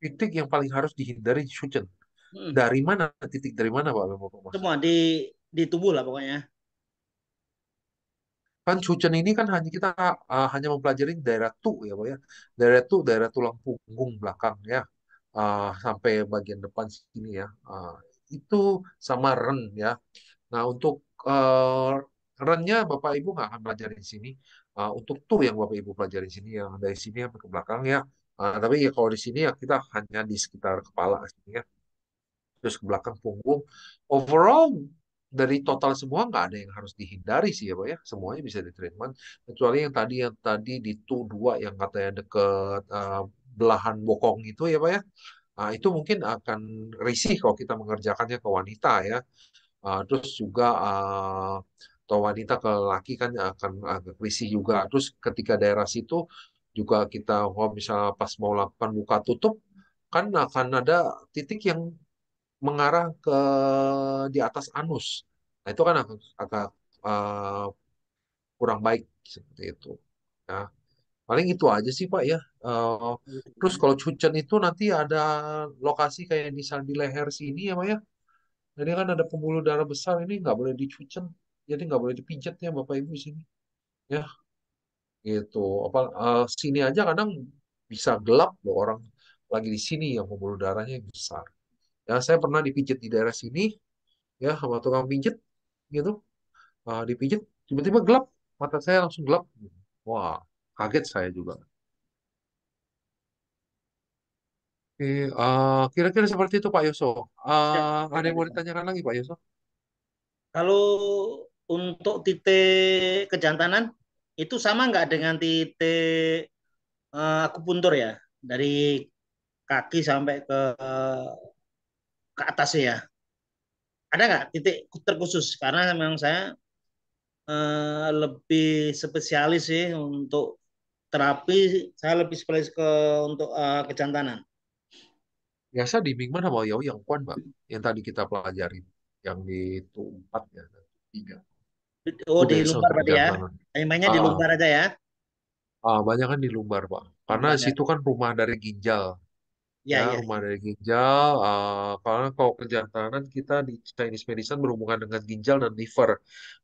Titik yang paling harus dihindari Shuchen. Hmm. Dari mana titik dari mana Pak Bapak maksud? Semua di di tubuh lah pokoknya. Kan cucen ini kan hanya kita uh, hanya mempelajari daerah tu ya Pak ya. Daerah tu daerah tulang punggung belakang ya. Uh, sampai bagian depan sini ya. Uh, itu sama ren ya. Nah, untuk uh, rennya Bapak Ibu nggak akan belajar di sini. Uh, untuk tuh yang Bapak Ibu pelajari di sini yang dari sini sampai ke belakang ya. Uh, tapi ya kalau di sini ya kita hanya di sekitar kepala sini ya terus ke belakang punggung. Overall dari total semua nggak ada yang harus dihindari sih ya pak ya semuanya bisa di treatment kecuali yang tadi yang tadi di tu dua yang katanya deket uh, belahan bokong itu ya pak ya uh, itu mungkin akan risih kalau kita mengerjakannya ke wanita ya uh, terus juga uh, atau wanita ke laki kan akan agak risih juga terus ketika daerah situ juga kita kalau misalnya pas mau lakukan buka tutup kan akan ada titik yang mengarah ke di atas anus. Nah, itu kan agak, agak uh, kurang baik seperti itu. Ya. Paling itu aja sih, Pak ya. Uh, terus kalau hmm. cucen itu nanti ada lokasi kayak di di leher sini ya, Pak ya. Ini kan ada pembuluh darah besar, ini nggak boleh dicucen. Jadi nggak boleh dipijat ya Bapak Ibu sini. Ya. Gitu. Apa uh, sini aja kadang bisa gelap loh orang lagi di sini yang pembuluh darahnya besar ya saya pernah dipijit di daerah sini ya sama tukang pijit gitu uh, dipijit tiba-tiba gelap mata saya langsung gelap wah kaget saya juga eh kira-kira seperti itu Pak Yoso. Uh, ada yang mau ditanyakan lagi Pak Yoso? Kalau untuk titik kejantanan itu sama nggak dengan titik uh, akupuntur ya dari kaki sampai ke ke atasnya ya ada nggak titik terkhusus karena memang saya uh, lebih spesialis sih untuk terapi saya lebih spesialis ke untuk uh, kejantanan biasa di Mingman sama Yau yang kuan Pak. yang tadi kita pelajari yang di itu empat ya tiga oh di lumbar berarti ya mainnya di ah. lumbar aja ya ah banyak kan di lumbar pak karena Banyak. situ kan rumah dari ginjal ya, ya, rumah dari ginjal. Uh, karena kalau kejantanan kita di Chinese medicine berhubungan dengan ginjal dan liver.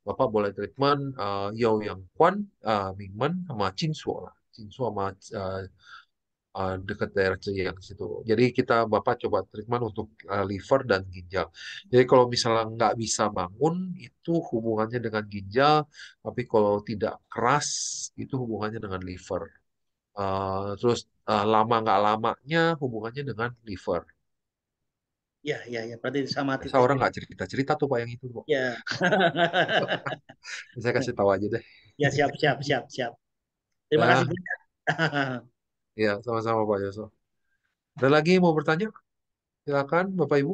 Bapak boleh treatment uh, Yao Yang Kwan, uh, Men, sama Cinsuo lah. Cinsuo sama uh, uh, dekat daerah Ciyang situ. Jadi kita bapak coba treatment untuk uh, liver dan ginjal. Jadi kalau misalnya nggak bisa bangun itu hubungannya dengan ginjal, tapi kalau tidak keras itu hubungannya dengan liver. Eh, terus uh, lama nggak lamanya hubungannya dengan liver. Ya, ya, ya. Berarti sama titik. Saya orang nggak cerita-cerita tuh Pak yang itu. Pak. Ya. Saya kasih tahu aja deh. Ya, siap, siap, siap, siap. Terima nah. kasih ya, sama-sama Pak Yoso. Ada lagi mau bertanya? Silakan Bapak Ibu.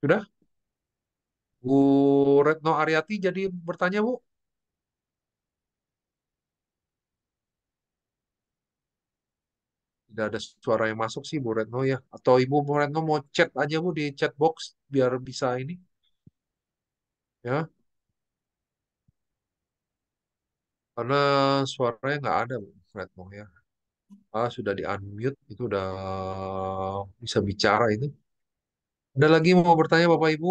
Sudah? Bu Retno Ariati jadi bertanya, Bu? nggak ada suara yang masuk sih Bu Retno ya. Atau Ibu Bu Retno mau chat aja Bu di chat box biar bisa ini. Ya. Karena suaranya nggak ada Bu Retno ya. Ah, sudah di unmute itu udah bisa bicara itu. Ada lagi mau bertanya Bapak Ibu?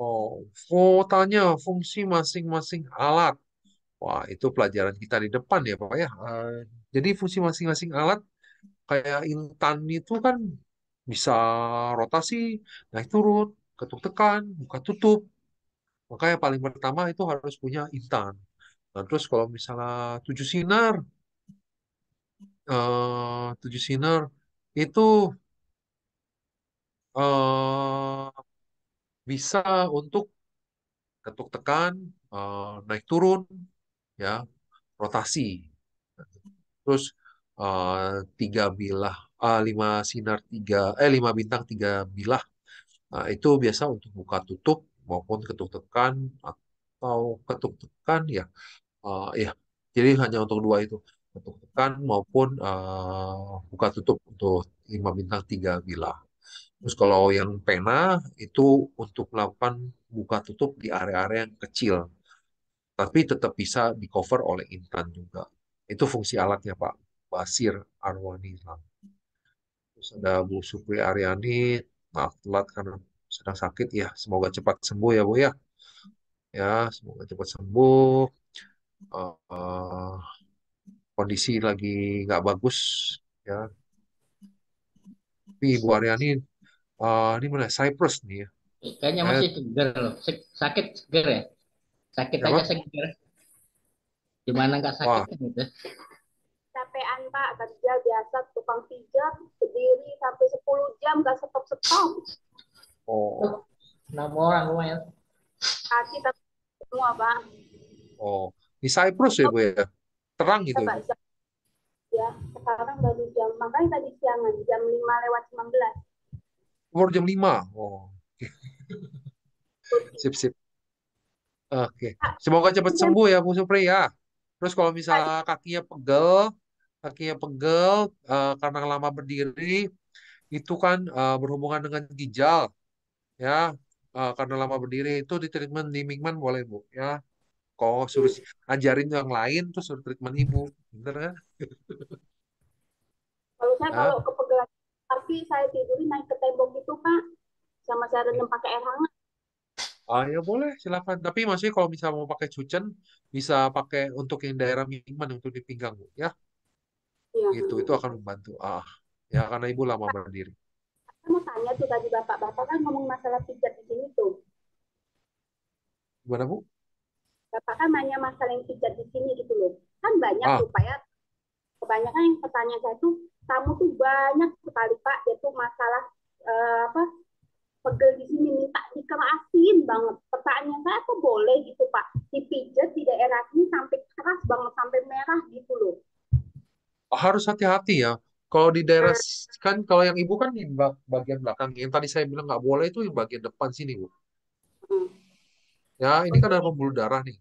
Oh, kotanya fungsi masing-masing alat. Wah, itu pelajaran kita di depan ya, Pak ya. Eh, jadi fungsi masing-masing alat kayak intan itu kan bisa rotasi, naik turun, ketuk tekan, buka tutup. maka yang paling pertama itu harus punya intan. Nah, terus kalau misalnya tujuh sinar, uh, tujuh sinar itu uh, bisa untuk ketuk tekan, uh, naik turun, ya rotasi. Terus uh, tiga bilah, uh, lima sinar tiga, eh lima bintang tiga bilah. Uh, itu biasa untuk buka tutup maupun ketuk tekan atau ketuk tekan ya, uh, ya. Jadi hanya untuk dua itu ketuk tekan maupun uh, buka tutup untuk lima bintang tiga bilah. Terus kalau yang pena itu untuk melakukan buka tutup di area-area yang kecil, tapi tetap bisa di cover oleh intan juga. Itu fungsi alatnya Pak Basir Arwani Terus ada Bu Supri Aryani, maaf telat karena sedang sakit ya. Semoga cepat sembuh ya Bu ya. Ya, semoga cepat sembuh. Uh, uh, kondisi lagi nggak bagus ya. Tapi Bu Aryani uh, ini mana Cyprus nih ya. Kayaknya masih eh. segar loh. Sakit segar ya. Sakit Apa? aja segar. Gimana nggak sakit Wah. gitu. Capean Pak, kerja biasa tukang pijat sendiri sampai 10 jam nggak stop-stop. Oh. Enam orang lumayan. Kaki semua Pak. Oh, di Cyprus ya Bu ya? Terang gitu. ya, ya sekarang baru jam, makanya tadi siangan, jam 5 lewat 19 keluar jam 5. Oh. sip sip. Oke. Okay. Semoga cepat sembuh ya Bu Supri ya. Terus kalau misalnya kakinya pegel, kakinya pegel uh, karena lama berdiri itu kan uh, berhubungan dengan ginjal ya. Uh, karena lama berdiri itu di treatment di Mingman boleh Bu ya. Kok suruh ajarin yang lain terus suruh treatment ibu, bener kan? Kalau saya kalau kepegelan kaki saya tidur naik ke tembok itu pak sama saya rendam pakai air hangat ah ya boleh silakan tapi maksudnya kalau bisa mau pakai cucen bisa pakai untuk yang daerah minuman untuk di pinggang bu ya iya. gitu itu akan membantu ah ya karena ibu lama berdiri saya mau tanya tuh tadi bapak bapak kan ngomong masalah pijat di sini tuh gimana bu bapak kan nanya masalah yang pijat di sini gitu loh kan banyak ah. tuh pak ya kebanyakan yang pertanyaan saya tuh tamu tuh banyak sekali Pak, yaitu masalah uh, apa pegel di sini minta dikerasin banget. Pertanyaan saya kok boleh gitu Pak, dipijat di daerah sini sampai keras banget sampai merah gitu loh. Oh, harus hati-hati ya. Kalau di daerah nah. kan kalau yang ibu kan di bagian belakang, yang tadi saya bilang nggak boleh itu di bagian depan sini bu. Hmm. Ya ini kan ada pembuluh darah nih.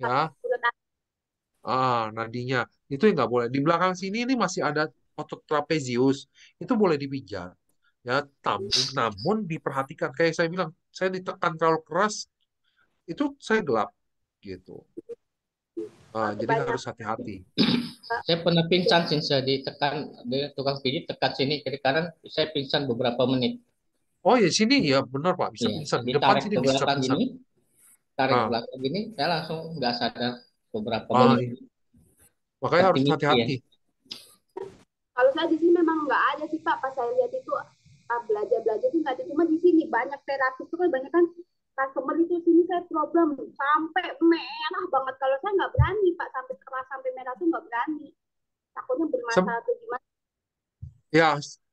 Ya. Ah nadinya itu yang nggak boleh. Di belakang sini ini masih ada otot trapezius itu boleh dipijat ya tam, namun diperhatikan kayak saya bilang saya ditekan terlalu keras itu saya gelap gitu nah, jadi banyak. harus hati-hati saya pernah pingsan sih saya ditekan dari tukang pijit tekan sini kiri kanan saya pingsan beberapa menit oh ya sini ya benar pak bisa ya, pingsan di depan sini bisa pingsan gini, tarik ah. belakang gini saya langsung nggak sadar beberapa ah, menit iya. makanya harus iya. hati-hati ya kalau saya di sini memang nggak ada sih pak pas saya lihat itu ah, belajar belajar itu nggak ada cuma di sini banyak terapis itu kan banyak kan customer itu sini saya problem sampai merah banget kalau saya nggak berani pak sampai keras sampai merah tuh nggak berani takutnya bermasalah Sem tuh gimana ya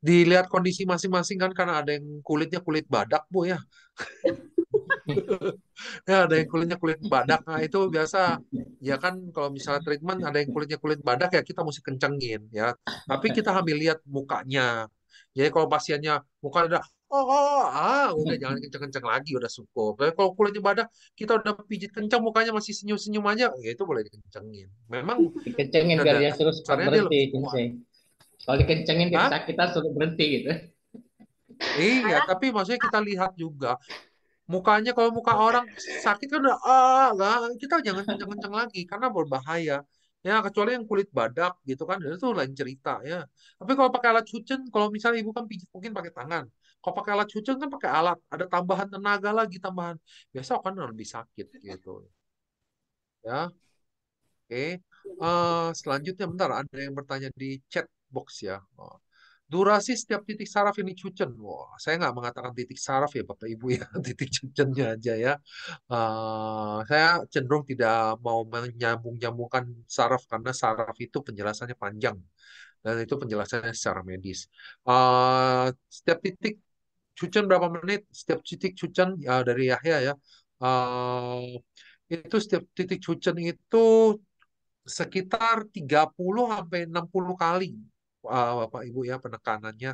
dilihat kondisi masing-masing kan karena ada yang kulitnya kulit badak bu ya ya ada yang kulitnya kulit badak nah itu biasa ya kan kalau misalnya treatment ada yang kulitnya kulit badak ya kita mesti kencengin ya tapi kita ambil lihat mukanya jadi kalau pasiennya muka udah oh, oh, oh ah udah jangan kenceng-kenceng lagi udah cukup tapi kalau kulitnya badak kita udah pijit kenceng mukanya masih senyum-senyum aja ya itu boleh dikencengin memang dikencengin biar dia terus berhenti kalau dikencengin kita kita suruh berhenti gitu Iya, tapi maksudnya ah. kita lihat juga mukanya kalau muka orang sakit kan udah ah lah kita jangan kenceng-kenceng lagi karena berbahaya ya kecuali yang kulit badak gitu kan itu lain cerita ya tapi kalau pakai alat cucen kalau misalnya ibu kan pijit mungkin pakai tangan kalau pakai alat cucen kan pakai alat ada tambahan tenaga lagi tambahan biasa kan lebih sakit gitu ya oke okay. uh, eh, selanjutnya bentar ada yang bertanya di chat box ya oh. Durasi setiap titik saraf ini cucen. Wah, saya nggak mengatakan titik saraf ya Bapak Ibu ya, titik cucennya aja ya. Uh, saya cenderung tidak mau menyambung-nyambungkan saraf karena saraf itu penjelasannya panjang dan itu penjelasannya secara medis. Uh, setiap titik cucen berapa menit? Setiap titik cucen ya dari Yahya ya. Uh, itu setiap titik cucen itu sekitar 30 sampai 60 kali uh, Bapak Ibu ya penekanannya.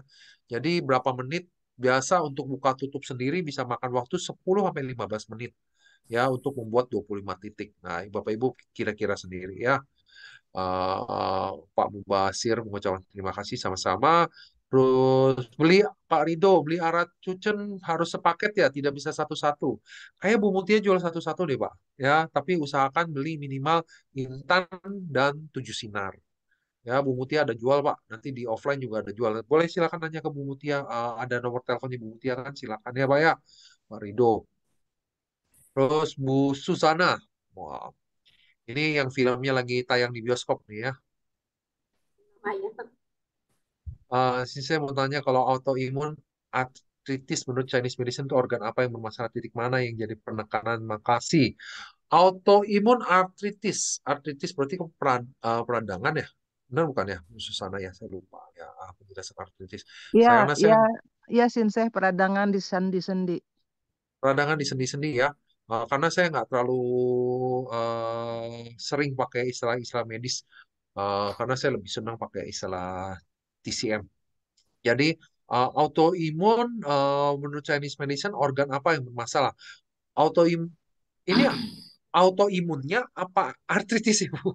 Jadi berapa menit biasa untuk buka tutup sendiri bisa makan waktu 10 sampai 15 menit ya untuk membuat 25 titik. Nah, Bapak Ibu kira-kira sendiri ya. Uh, uh, Pak Mubasir mengucapkan terima kasih sama-sama. Terus beli Pak Rido, beli arat cucen harus sepaket ya, tidak bisa satu-satu. Kayak Bu Mutia jual satu-satu deh Pak. Ya, tapi usahakan beli minimal intan dan tujuh sinar. Ya, Bu Mutia ada jual, Pak. Nanti di offline juga ada jual. Boleh silakan nanya ke Bu Mutia. Uh, ada nomor teleponnya Bu Mutia kan? Silakan ya, Pak ya. Pak Rido. Terus Bu Susana. Wow. Ini yang filmnya lagi tayang di bioskop nih ya. Uh, eh, sih saya mau tanya kalau autoimun artritis menurut Chinese medicine itu organ apa yang bermasalah titik mana yang jadi penekanan makasih autoimun artritis artritis berarti peran, uh, peradangan ya benar bukan ya Susana ya saya lupa ya ah, penjelasan artritis ya ya saya... Iya, ya sinseh peradangan di sendi-sendi peradangan di sendi-sendi ya uh, karena saya nggak terlalu uh, sering pakai istilah-istilah medis uh, karena saya lebih senang pakai istilah TCM jadi uh, autoimun uh, menurut Chinese medicine organ apa yang bermasalah autoimun ini ya? autoimunnya apa artritis ibu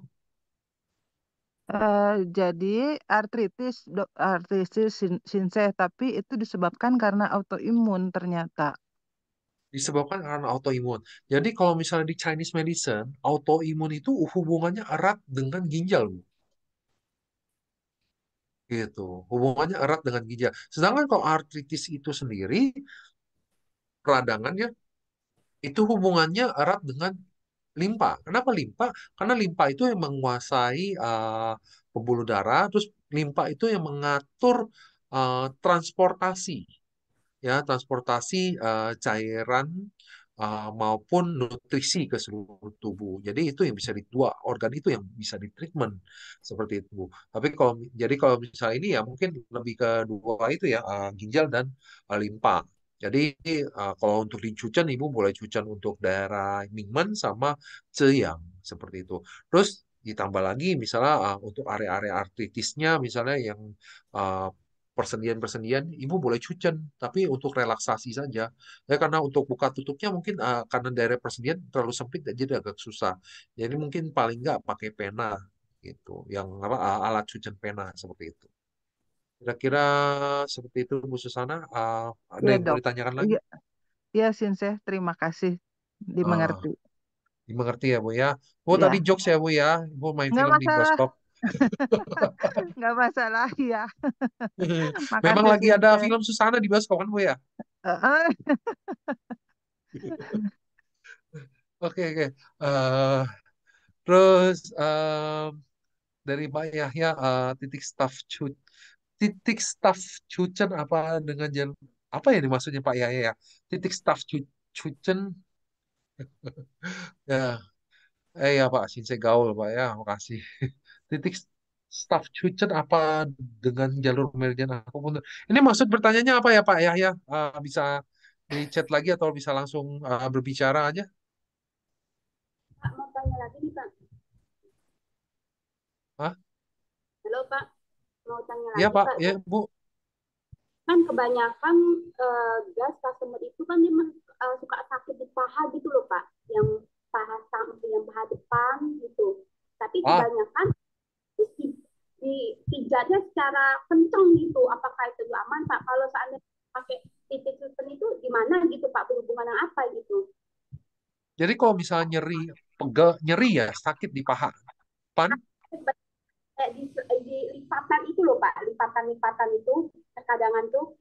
Uh, jadi artritis dok artritis sin sinseh, tapi itu disebabkan karena autoimun ternyata. Disebabkan karena autoimun. Jadi kalau misalnya di Chinese medicine, autoimun itu hubungannya erat dengan ginjal, Gitu, hubungannya erat dengan ginjal. Sedangkan kalau artritis itu sendiri peradangannya, itu hubungannya erat dengan limpa. Kenapa limpa? Karena limpa itu yang menguasai uh, pembuluh darah, terus limpa itu yang mengatur uh, transportasi, ya transportasi uh, cairan uh, maupun nutrisi ke seluruh tubuh. Jadi itu yang bisa di dua organ itu yang bisa di treatment seperti itu. Tapi kalau jadi kalau misalnya ini ya mungkin lebih ke dua itu ya uh, ginjal dan uh, limpa jadi uh, kalau untuk di ibu boleh Cucan untuk daerah Mingmen sama ceyang seperti itu. Terus ditambah lagi misalnya uh, untuk area-area artritisnya misalnya yang uh, persendian-persendian ibu boleh cucen tapi untuk relaksasi saja ya karena untuk buka tutupnya mungkin uh, karena daerah persendian terlalu sempit jadi agak susah jadi mungkin paling nggak pakai pena gitu yang apa alat cucen pena seperti itu Kira-kira seperti itu Bu Susana. Uh, ada Ya, yang mau ditanyakan lagi? Iya, ya, Sinse. terima kasih Dimengerti. dimengerti. Ah, dimengerti ya Bu ya. Bu Ya, tadi jokes ya Bu ya. Bu main nggak film di bioskop. nggak masalah ya. Memang lagi ada ya. film Susana di bioskop kan Bu ya? Oke oke. Eh, terus Uh, dari Pak Yahya uh, titik staff cut titik staf Cucen apa dengan jalan apa ya dimaksudnya Pak Yaya ya, ya titik staf cu, Cucen ya eh ya Pak Sinse Gaul Pak ya makasih titik staf Cucen apa dengan jalur meridian aku pun ini maksud bertanyanya apa ya Pak Yahya uh, ya. ah, bisa di chat lagi atau bisa langsung uh, berbicara aja mau tanya lagi nih Pak Halo Pak mau tanya iya, lagi. ya, Pak, ya Bu. Kan kebanyakan uh, gas customer itu kan dia uh, eh, suka sakit di paha gitu loh Pak, yang paha samping, yang paha depan gitu. Tapi ah. kebanyakan di, di pijatnya secara kenceng gitu. Apakah itu aman Pak? Kalau seandainya pakai titik sistem itu gimana gitu Pak? Berhubungan dengan apa gitu? Jadi kalau misalnya nyeri, pegel, nyeri ya, sakit di paha. Pan? kayak eh, di, di lipatan itu loh pak lipatan-lipatan itu terkadangan tuh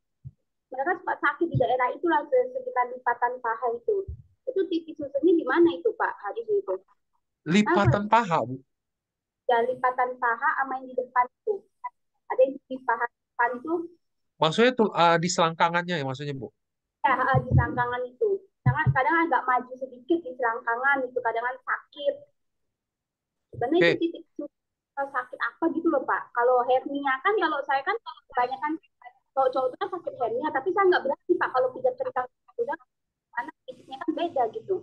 mereka sempat sakit di daerah itu lah sekitar lipatan paha itu itu titik susunnya di mana itu pak hari itu lipatan ah, paha bu ya lipatan paha sama yang di depan itu ada yang di paha depan itu maksudnya tuh eh, uh, di selangkangannya ya maksudnya bu ya uh, di selangkangan itu kadang kadang agak maju sedikit di selangkangan itu kadang kan sakit sebenarnya okay. itu titik susun sakit apa gitu loh Pak. Kalau hernia kan kalau saya kan kebanyakan kalau cowok itu kan sakit hernia, tapi saya nggak berani Pak kalau pijat cerita udah anak fisiknya kan beda gitu.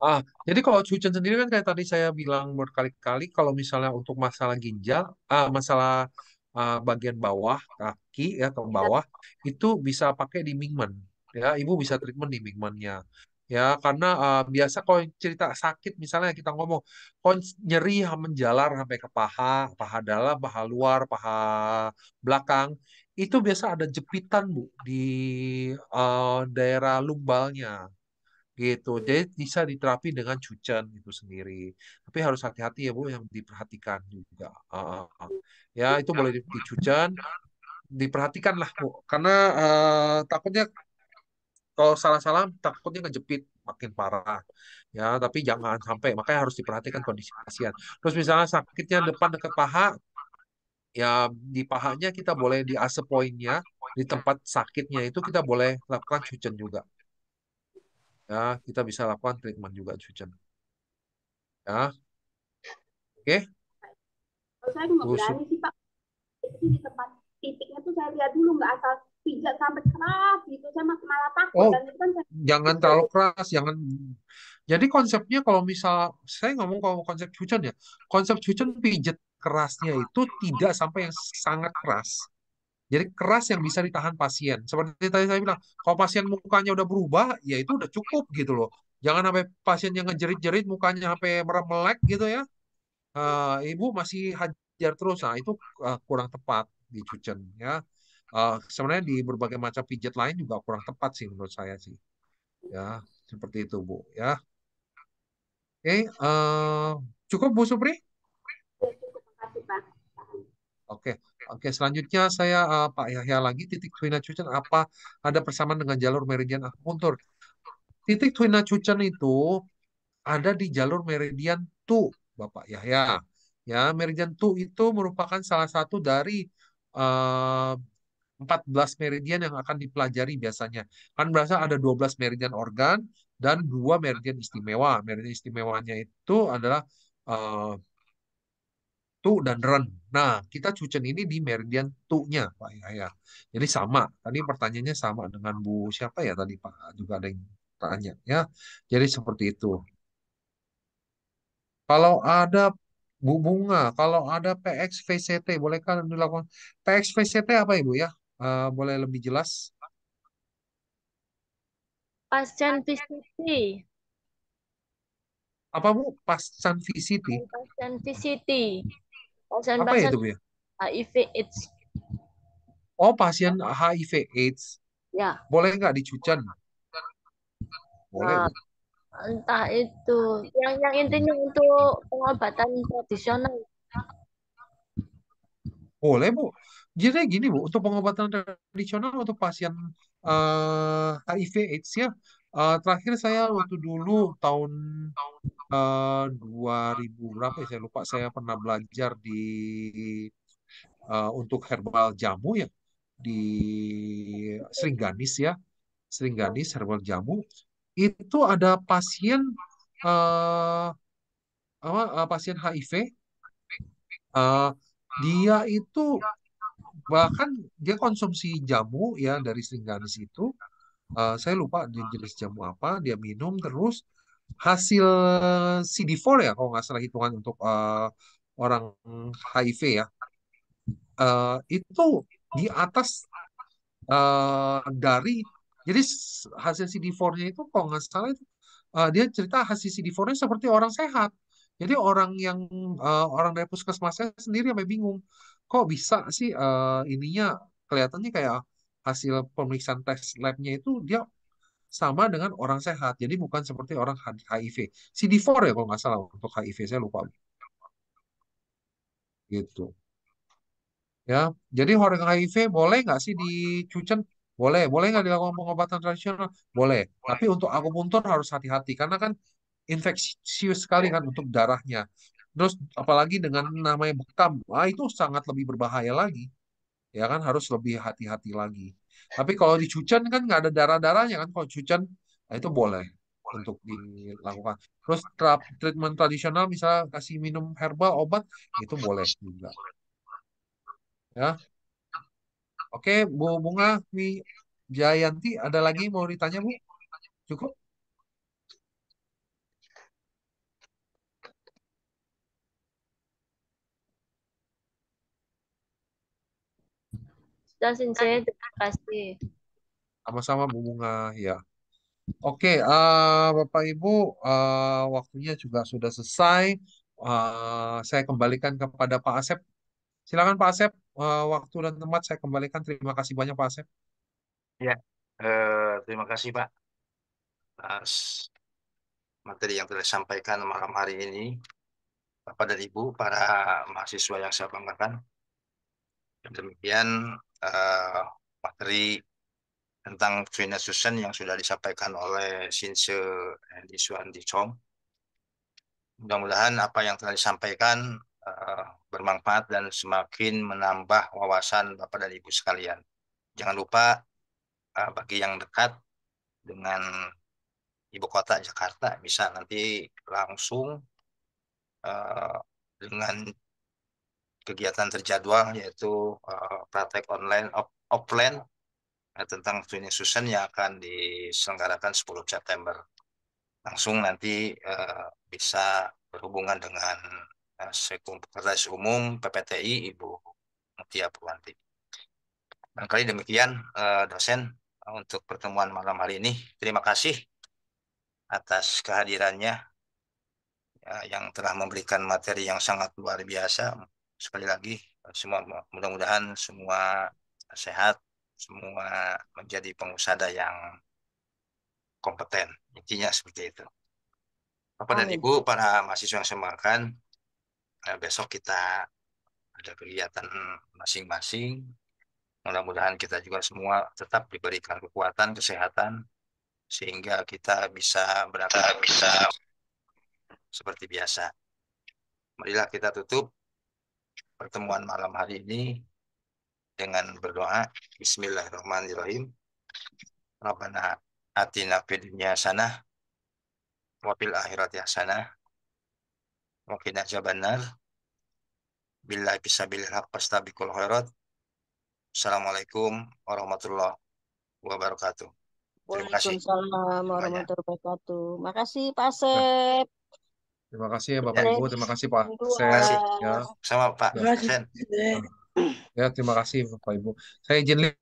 Ah, jadi kalau cucian sendiri kan kayak tadi saya bilang berkali-kali kalau misalnya untuk masalah ginjal, ah, masalah ah, bagian bawah kaki ya ke iya. bawah itu bisa pakai di Mingman ya ibu bisa treatment di Mingmannya ya karena uh, biasa kalau cerita sakit misalnya kita ngomong kalau nyeri menjalar sampai ke paha paha dalam paha luar paha belakang itu biasa ada jepitan bu di uh, daerah lumbalnya gitu jadi bisa diterapi dengan cucen itu sendiri tapi harus hati-hati ya bu yang diperhatikan juga uh, ya itu boleh dicucen diperhatikan lah bu karena uh, takutnya kalau salah-salah takutnya ngejepit makin parah ya tapi jangan sampai makanya harus diperhatikan kondisi pasien terus misalnya sakitnya depan dekat paha ya di pahanya kita boleh di ase poinnya di tempat sakitnya itu kita boleh lakukan cucen juga ya kita bisa lakukan treatment juga cucen ya oke okay? saya nggak berani sih pak di tempat titiknya tuh saya lihat dulu nggak asal pijat sampai keras gitu saya malah takut oh, dan itu kan saya... jangan terlalu keras jangan jadi konsepnya kalau misal saya ngomong kalau konsep cucen ya konsep cucen pijat kerasnya itu tidak sampai yang sangat keras jadi keras yang bisa ditahan pasien seperti tadi saya bilang kalau pasien mukanya udah berubah ya itu udah cukup gitu loh jangan sampai pasien yang ngejerit-jerit mukanya sampai merem melek gitu ya uh, ibu masih hajar terus nah itu uh, kurang tepat di cucen ya uh, sebenarnya di berbagai macam pijat lain juga kurang tepat sih menurut saya sih. Ya, seperti itu Bu. Ya. Oke, okay, uh, eh, cukup Bu Supri? Oke, okay. oke. Okay, selanjutnya saya uh, Pak Yahya lagi. Titik Twina Cucen apa ada persamaan dengan jalur meridian akupuntur? Titik Twina Cucen itu ada di jalur meridian Tu, Bapak Yahya. Ya, meridian Tu itu merupakan salah satu dari uh, 14 meridian yang akan dipelajari biasanya. Kan berasa ada 12 meridian organ dan dua meridian istimewa. Meridian istimewanya itu adalah uh, tu dan ren. Nah, kita cucen ini di meridian tu-nya, Pak Yaya. Jadi sama. Tadi pertanyaannya sama dengan Bu siapa ya tadi Pak juga ada yang tanya ya. Jadi seperti itu. Kalau ada Bu Bunga, kalau ada PXVCT, bolehkah dilakukan? PXVCT apa Ibu ya? uh, boleh lebih jelas? Pasien VCT. Apa Bu? Pasien VCT? Pasien VCT. Pasien Apa ya pasien itu Bu ya? HIV AIDS. Oh, pasien HIV AIDS. Ya. Boleh nggak dicucan? Boleh. Nah, entah itu. Yang yang intinya untuk pengobatan tradisional. Boleh, Bu. Jadi gini Bu, untuk pengobatan tradisional untuk pasien uh, HIV AIDS ya, uh, terakhir saya waktu dulu tahun uh, eh, 2000 berapa ya, saya lupa saya pernah belajar di uh, untuk herbal jamu ya di Seringganis ya. Seringganis herbal jamu itu ada pasien uh, apa uh, pasien HIV uh, dia itu bahkan dia konsumsi jamu ya dari Sringganis itu uh, saya lupa jenis jamu apa dia minum terus hasil CD4 ya kalau nggak salah hitungan untuk uh, orang HIV ya uh, itu di atas uh, dari jadi hasil CD4-nya itu kalau nggak salah itu uh, dia cerita hasil CD4-nya seperti orang sehat jadi orang yang uh, orang dari puskesmasnya sendiri sampai bingung kok bisa sih uh, ininya kelihatannya kayak hasil pemeriksaan tes labnya itu dia sama dengan orang sehat. Jadi bukan seperti orang HIV. CD4 ya kalau nggak salah untuk HIV, saya lupa. Gitu. Ya, jadi orang HIV boleh nggak sih dicucen? Boleh, boleh nggak dilakukan pengobatan tradisional? Boleh. Tapi untuk akupuntur harus hati-hati karena kan infeksius sekali kan untuk darahnya. Terus apalagi dengan namanya bekam, ah itu sangat lebih berbahaya lagi. Ya kan harus lebih hati-hati lagi. Tapi kalau di kan nggak ada darah-darahnya kan kalau Cucen nah itu boleh untuk dilakukan. Terus tra treatment tradisional misalnya kasih minum herbal obat itu boleh juga. Ya. Oke, Bu Bunga, Wi Jayanti ada lagi mau ditanya Bu? Cukup? Dan Sensei, terima kasih. Sama-sama Bu Bunga, ya. Oke, uh, Bapak Ibu, uh, waktunya juga sudah selesai. Uh, saya kembalikan kepada Pak Asep. Silakan Pak Asep, uh, waktu dan tempat saya kembalikan. Terima kasih banyak Pak Asep. Ya, uh, terima kasih Pak atas materi yang telah disampaikan malam hari ini. Bapak dan Ibu, para mahasiswa yang saya banggakan. Demikian uh, materi tentang Trina Susan yang sudah disampaikan oleh Sinse Andy Suandi Chong. Mudah-mudahan apa yang telah disampaikan uh, bermanfaat dan semakin menambah wawasan Bapak dan Ibu sekalian. Jangan lupa uh, bagi yang dekat dengan ibu kota Jakarta bisa nanti langsung uh, dengan kegiatan terjadwal yaitu uh, praktek online offline ya, tentang tuning Susan yang akan diselenggarakan 10 September. Langsung nanti uh, bisa berhubungan dengan uh, eh, Sekretaris Umum PPTI Ibu Mutia Purwanti. Barangkali demikian uh, dosen uh, untuk pertemuan malam hari ini. Terima kasih atas kehadirannya ya, yang telah memberikan materi yang sangat luar biasa sekali lagi semua mudah-mudahan semua sehat, semua menjadi pengusaha yang kompeten. Intinya seperti itu. Bapak dan Ibu, para mahasiswa yang saya makan, eh, besok kita ada kegiatan masing-masing. Mudah-mudahan kita juga semua tetap diberikan kekuatan, kesehatan, sehingga kita bisa berangkat bisa seperti biasa. Marilah kita tutup pertemuan malam hari ini dengan berdoa Bismillahirrahmanirrahim. Rabbana atina fid dunya hasanah wa fil akhirati hasanah wa qina azabannar. Billahi fisabilil haq fastabiqul khairat. Assalamualaikum warahmatullahi wabarakatuh. Waalaikumsalam warahmatullahi wabarakatuh. Makasih Pak Sep. Terima kasih ya Bapak Ibu, terima kasih Pak Sen. Ya. Sama Pak ya. Sen. Ya, terima kasih Bapak Ibu. Saya izin